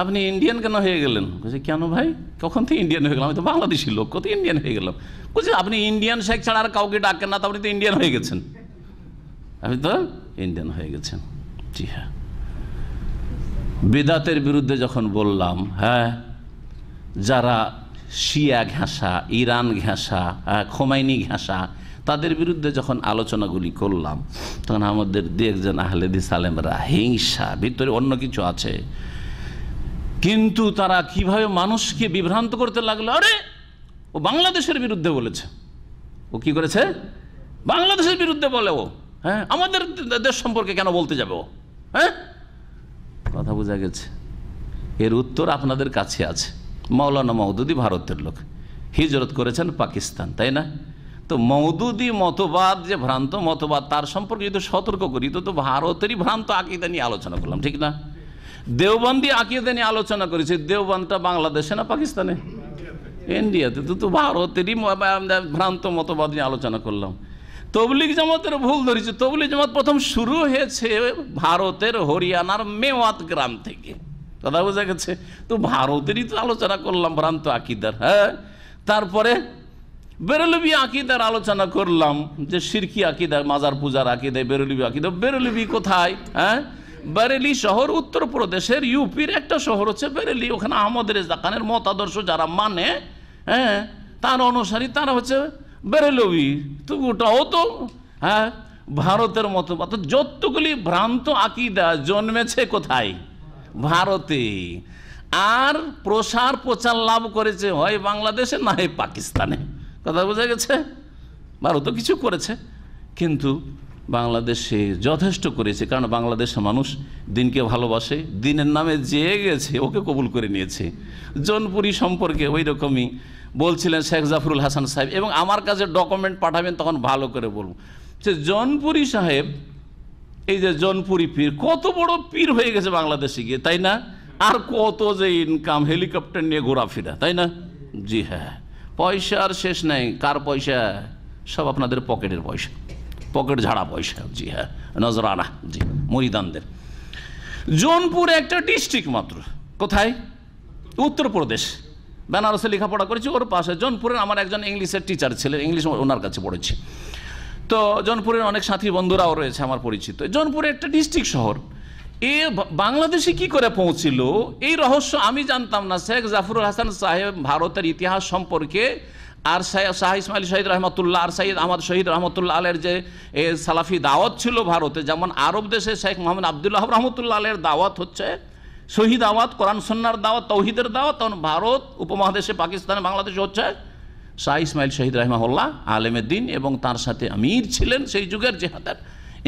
আপনি ইন্ডিয়ান কেন হয়ে গেলেন বলছে কেন ভাই কখন থেকে ইন্ডিয়ান হয়ে গেলাম আমি তো বাংলাদেশি লোক কত ইন্ডিয়ান হয়ে গেলাম বলছে আপনি ইন্ডিয়ান শেখ ছাড়া আর কাউকে ডাকেন না তো আপনি তো ইন্ডিয়ান হয়ে গেছেন আপনি তো ইন্ডিয়ান হয়ে গেছেন জি হ্যাঁ বেদাতের বিরুদ্ধে যখন বললাম হ্যাঁ যারা শিয়া ঘেঁষা ইরান ঘেঁষা হ্যাঁ, খোমাইনি ঘেঁষা তাদের বিরুদ্ধে যখন আলোচনাগুলি করলাম তখন আমাদের দেখছেন আহলেদি আলেমরা হিংসা ভিতরে অন্য কিছু আছে কিন্তু তারা কিভাবে মানুষকে বিভ্রান্ত করতে লাগলো আরে ও বাংলাদেশের বিরুদ্ধে বলেছে ও কি করেছে বাংলাদেশের বিরুদ্ধে বলে ও হ্যাঁ আমাদের দেশ সম্পর্কে কেন বলতে যাবে ও হ্যাঁ কথা বোঝা গেছে এর উত্তর আপনাদের কাছে আছে মাওলানা মৌদুদি ভারতের লোক হিজরত করেছেন পাকিস্তান তাই না তো মৌদুদি মতবাদ যে ভ্রান্ত মতবাদ তার সম্পর্কে যদি সতর্ক করি তো ভারতেরই ভ্রান্ত আকিদা নিয়ে আলোচনা করলাম ঠিক না দেওবন্দি আঁকিয়ে নিয়ে আলোচনা করেছে দেওবন্দটা বাংলাদেশে না পাকিস্তানে ইন্ডিয়াতে তো তো ভারতেরই ভ্রান্ত মতবাদ নিয়ে আলোচনা করলাম তবলিগ জামাতের ভুল ধরেছে তবলিক জামাত প্রথম শুরু হয়েছে ভারতের হরিয়ানার মেওয়াত গ্রাম থেকে কথা বোঝা গেছে তো ভারতেরই তো আলোচনা করলাম ভ্রান্ত আকিদার হ্যাঁ তারপরে বেরলবি আকিদার আলোচনা করলাম যে সিরকি আকিদা মাজার পূজার আকিদা বেরলবি আকিদা বেরলবি কোথায় হ্যাঁ বেরেলি শহর উত্তরপ্রদেশের ইউপির একটা শহর হচ্ছে বেরেলি ওখানে আহমদ রেজা খানের মতাদর্শ যারা মানে হ্যাঁ তার অনুসারী তারা হচ্ছে বেরেলবি তো ওটাও তো হ্যাঁ ভারতের মতো যতগুলি ভ্রান্ত আকিদা জন্মেছে কোথায় ভারতে আর প্রসার প্রচার লাভ করেছে হয় বাংলাদেশে না হয় পাকিস্তানে কথা বোঝা গেছে ভারতও কিছু করেছে কিন্তু বাংলাদেশে যথেষ্ট করেছে কারণ বাংলাদেশের মানুষ দিনকে ভালোবাসে দিনের নামে যে গেছে ওকে কবুল করে নিয়েছে জনপুরি সম্পর্কে ওই রকমই বলছিলেন শেখ জাফরুল হাসান সাহেব এবং আমার কাছে ডকুমেন্ট পাঠাবেন তখন ভালো করে বলব যে জনপুরি সাহেব এই যে জনপুরি পীর কত বড় পীর হয়ে গেছে বাংলাদেশে গিয়ে তাই না আর কত যে ইনকাম হেলিকপ্টার নিয়ে ঘোরাফেরা তাই না জি হ্যাঁ পয়সার শেষ নাই কার পয়সা সব আপনাদের পকেটের পয়সা পকেট ঝাড়া পয়সা জি হ্যাঁ নজরানা জি মহিদানদের জোনপুরে একটা ডিস্ট্রিক্ট মাত্র কোথায় উত্তরপ্রদেশ বেনারসে লেখাপড়া করেছি ওর পাশে জোনপুরের আমার একজন ইংলিশের টিচার ছিলেন ইংলিশ ওনার কাছে পড়েছি তো জোনপুরের অনেক সাথী বন্ধুরাও রয়েছে আমার পরিচিত জোনপুরে একটা ডিস্ট্রিক্ট শহর এ বাংলাদেশে কি করে পৌঁছিল এই রহস্য আমি জানতাম না শেখ জাফরুল হাসান সাহেব ভারতের ইতিহাস সম্পর্কে আর শাহ ইসমাইল শহীদ রহমতুল্লাহ আর সাইদ আহমদ শহীদ রহমতুল্লাহ আলের যে সালাফি দাওয়াত ছিল ভারতে যেমন আরব দেশে শেখ মোহাম্মদ আবদুল্লাহ রহমতুল্লাহ আলের দাওয়াত হচ্ছে শহীদ আওয়াত কোরআন সন্ন্যার দাওয়াত তৌহিদের দাওয়াত তখন ভারত উপমহাদেশে পাকিস্তানে বাংলাদেশে হচ্ছে শাহ ইসমাইল শহীদ রহমাহুল্লাহ আলেমেদ্দিন এবং তার সাথে আমির ছিলেন সেই যুগের জেহাদের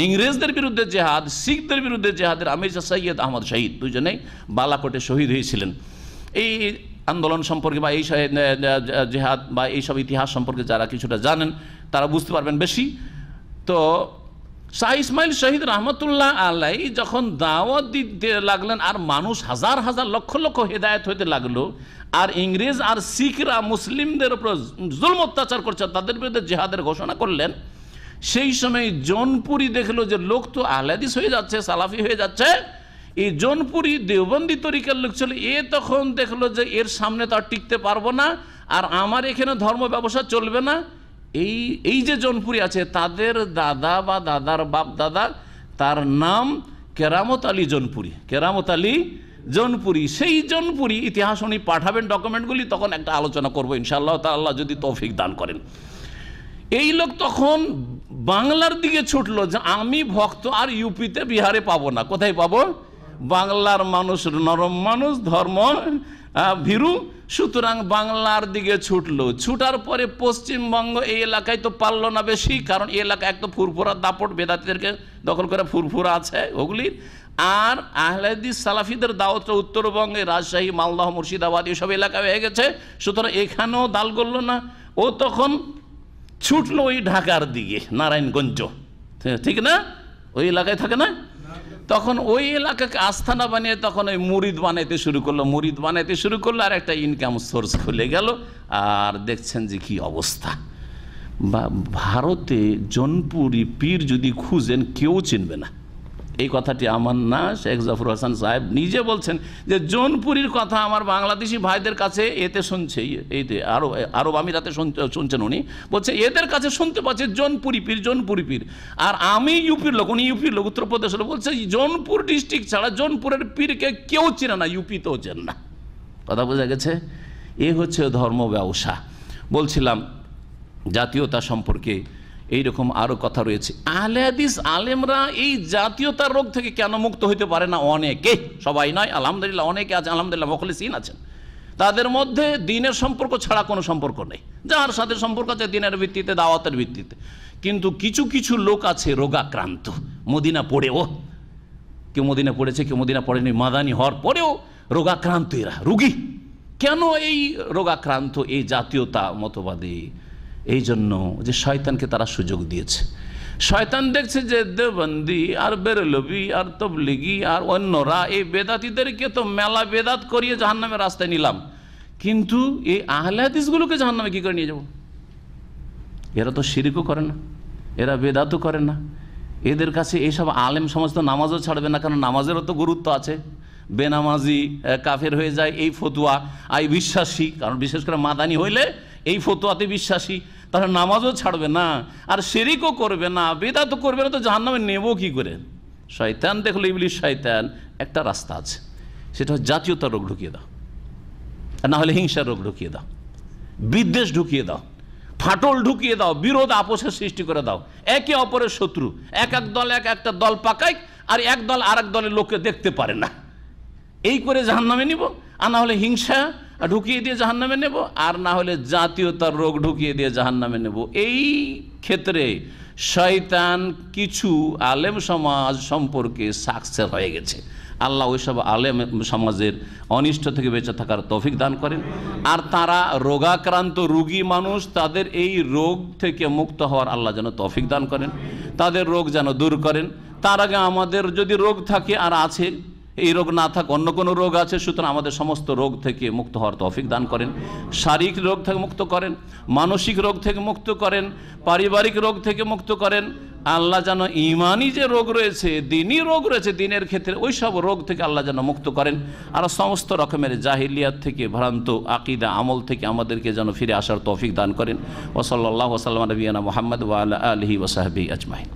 ইংরেজদের বিরুদ্ধে জেহাদ শিখদের বিরুদ্ধে জেহাদের আমির সৈয়দ আহমদ শহীদ দুজনেই বালাকোটে শহীদ হয়েছিলেন এই আন্দোলন সম্পর্কে বা এই জেহাদ বা এইসব ইতিহাস সম্পর্কে যারা কিছুটা জানেন তারা বুঝতে পারবেন বেশি তো শাহ ইসমাইল শহীদ রহমতুল্লাহ আলাই যখন দাওয়াত দিতে লাগলেন আর মানুষ হাজার হাজার লক্ষ লক্ষ হেদায়ত হইতে লাগলো আর ইংরেজ আর শিখরা মুসলিমদের উপর জুলম অত্যাচার করছে তাদের বিরুদ্ধে জেহাদের ঘোষণা করলেন সেই সময় জনপুরি দেখলো যে লোক তো আহলাদিস হয়ে যাচ্ছে সালাফি হয়ে যাচ্ছে এই জোনপুরি দেওবন্দি তরিকার লোক ছিল এ তখন দেখলো যে এর সামনে তো আর টিকতে পারবো না আর আমার এখানে ধর্ম ব্যবসা চলবে না এই এই যে জনপুরি আছে তাদের দাদা বা দাদার বাপ দাদা তার নাম কেরামত আলী জনপুরি কেরামত আলী জনপুরি সেই জনপুরি ইতিহাস উনি পাঠাবেন ডকুমেন্টগুলি তখন একটা আলোচনা করবো ইনশাআল্লাহ তাল্লাহ যদি তৌফিক দান করেন এই লোক তখন বাংলার দিকে ছুটলো যে আমি ভক্ত আর ইউপিতে বিহারে পাবো না কোথায় পাবো বাংলার মানুষ নরম মানুষ ধর্ম ভীরু সুতরাং বাংলার দিকে ছুটলো ছুটার পরে পশ্চিমবঙ্গ এই এলাকায় তো পারল না বেশি কারণ এই এলাকা এক তো ফুরফুরা দাপট বেদাতিদেরকে দখল করে ফুরফুরা আছে ওগুলির আর আহলাদি সালাফিদের দাওয়াতটা উত্তরবঙ্গে রাজশাহী মালদহ মুর্শিদাবাদ এসব এলাকা হয়ে গেছে সুতরাং এখানেও দাল করলো না ও তখন ছুটলো ওই ঢাকার দিকে নারায়ণগঞ্জ ঠিক না ওই এলাকায় থাকে না তখন ওই এলাকাকে আস্থানা বানিয়ে তখন ওই মুরিদ বানাইতে শুরু করলো মুরিদ বানাইতে শুরু করলো আর একটা ইনকাম সোর্স খুলে গেল আর দেখছেন যে কি অবস্থা বা ভারতে জনপুরি পীর যদি খুঁজেন কেউ চিনবে না এই কথাটি আমার না শেখ জাফর হাসান সাহেব নিজে বলছেন যে জোনপুরীর কথা আমার বাংলাদেশি ভাইদের কাছে এতে শুনছে এইতে আরব আরব আমিরাতে শুনছেন উনি বলছে এদের কাছে শুনতে পাচ্ছে জোনপুরি পীর জোনপুরি পীর আর আমি ইউপির লোক উনি ইউপির লোক উত্তরপ্রদেশের লোক বলছে জোনপুর ডিস্ট্রিক্ট ছাড়া জোনপুরের পীরকে কেউ চেনে না ইউপিতেও চেন না কথা বোঝা গেছে এ হচ্ছে ধর্ম ব্যবসা বলছিলাম জাতীয়তা সম্পর্কে এইরকম আরও কথা রয়েছে আহলে হাদিস আলেমরা এই জাতীয়তার রোগ থেকে কেন মুক্ত হইতে পারে না অনেকে সবাই নয় আলহামদুলিল্লাহ অনেকে আছে আলহামদুলিল্লাহ মখলিসিন আছেন তাদের মধ্যে দিনের সম্পর্ক ছাড়া কোনো সম্পর্ক নেই যার সাথে সম্পর্ক আছে দিনের ভিত্তিতে দাওয়াতের ভিত্তিতে কিন্তু কিছু কিছু লোক আছে রোগাক্রান্ত মদিনা পড়েও কেউ মদিনা পড়েছে কেউ মদিনা পড়েনি মাদানি হওয়ার পরেও রোগাক্রান্ত এরা রুগী কেন এই রোগাক্রান্ত এই জাতীয়তা মতবাদী এই জন্য যে শয়তানকে তারা সুযোগ দিয়েছে শয়তান দেখছে যে দেবন্দি আর বেরলবি আর তবলিগি আর অন্যরা এই বেদাতিদেরকে তো মেলা বেদাত করিয়ে নামে রাস্তায় নিলাম কিন্তু এই আহলে জাহান নামে কী করে নিয়ে যাব এরা তো শিরিকও করে না এরা বেদাতও করে না এদের কাছে এইসব আলেম সমস্ত নামাজও ছাড়বে না কারণ নামাজেরও তো গুরুত্ব আছে বেনামাজি কাফের হয়ে যায় এই ফতুয়া আই বিশ্বাসী কারণ বিশেষ করে মাদানি হইলে এই ফতোয়াতে বিশ্বাসী তাহলে নামাজও ছাড়বে না আর সেরিকও করবে না বেদা তো করবে না তো জাহান নামে নেবো কী করে শয়তান দেখলো বলি শয়তান একটা রাস্তা আছে সেটা হচ্ছে জাতীয়তা রোগ ঢুকিয়ে দাও না হলে হিংসার রোগ ঢুকিয়ে দাও বিদ্বেষ ঢুকিয়ে দাও ফাটল ঢুকিয়ে দাও বিরোধ আপোষের সৃষ্টি করে দাও একে অপরের শত্রু এক এক দল এক একটা দল পাকায় আর এক দল আর এক দলের লোককে দেখতে পারে না এই করে জাহান নামে নিব আর না হলে হিংসা ঢুকিয়ে দিয়ে জাহান নামে নেব আর না হলে জাতীয়তার রোগ ঢুকিয়ে দিয়ে জাহান নামে নেব এই ক্ষেত্রে শয়তান কিছু আলেম সমাজ সম্পর্কে সাকসেস হয়ে গেছে আল্লাহ ওইসব আলেম সমাজের অনিষ্ট থেকে বেঁচে থাকার তফিক দান করেন আর তারা রোগাক্রান্ত রুগী মানুষ তাদের এই রোগ থেকে মুক্ত হওয়ার আল্লাহ যেন তফিক দান করেন তাদের রোগ যেন দূর করেন তার আগে আমাদের যদি রোগ থাকে আর আছে এই রোগ না থাক অন্য কোনো রোগ আছে সুতরাং আমাদের সমস্ত রোগ থেকে মুক্ত হওয়ার তফিক দান করেন শারীরিক রোগ থেকে মুক্ত করেন মানসিক রোগ থেকে মুক্ত করেন পারিবারিক রোগ থেকে মুক্ত করেন আল্লাহ যেন ইমানই যে রোগ রয়েছে দিনই রোগ রয়েছে দিনের ক্ষেত্রে ওই সব রোগ থেকে আল্লাহ যেন মুক্ত করেন আর সমস্ত রকমের জাহিলিয়াত থেকে ভ্রান্ত আকিদা আমল থেকে আমাদেরকে যেন ফিরে আসার তফিক দান করেন ওসল্লাহ ওসাল্লাম নবীনা মোহাম্মদ ওয়াল আলহি ওসাহাবি আজমাহিন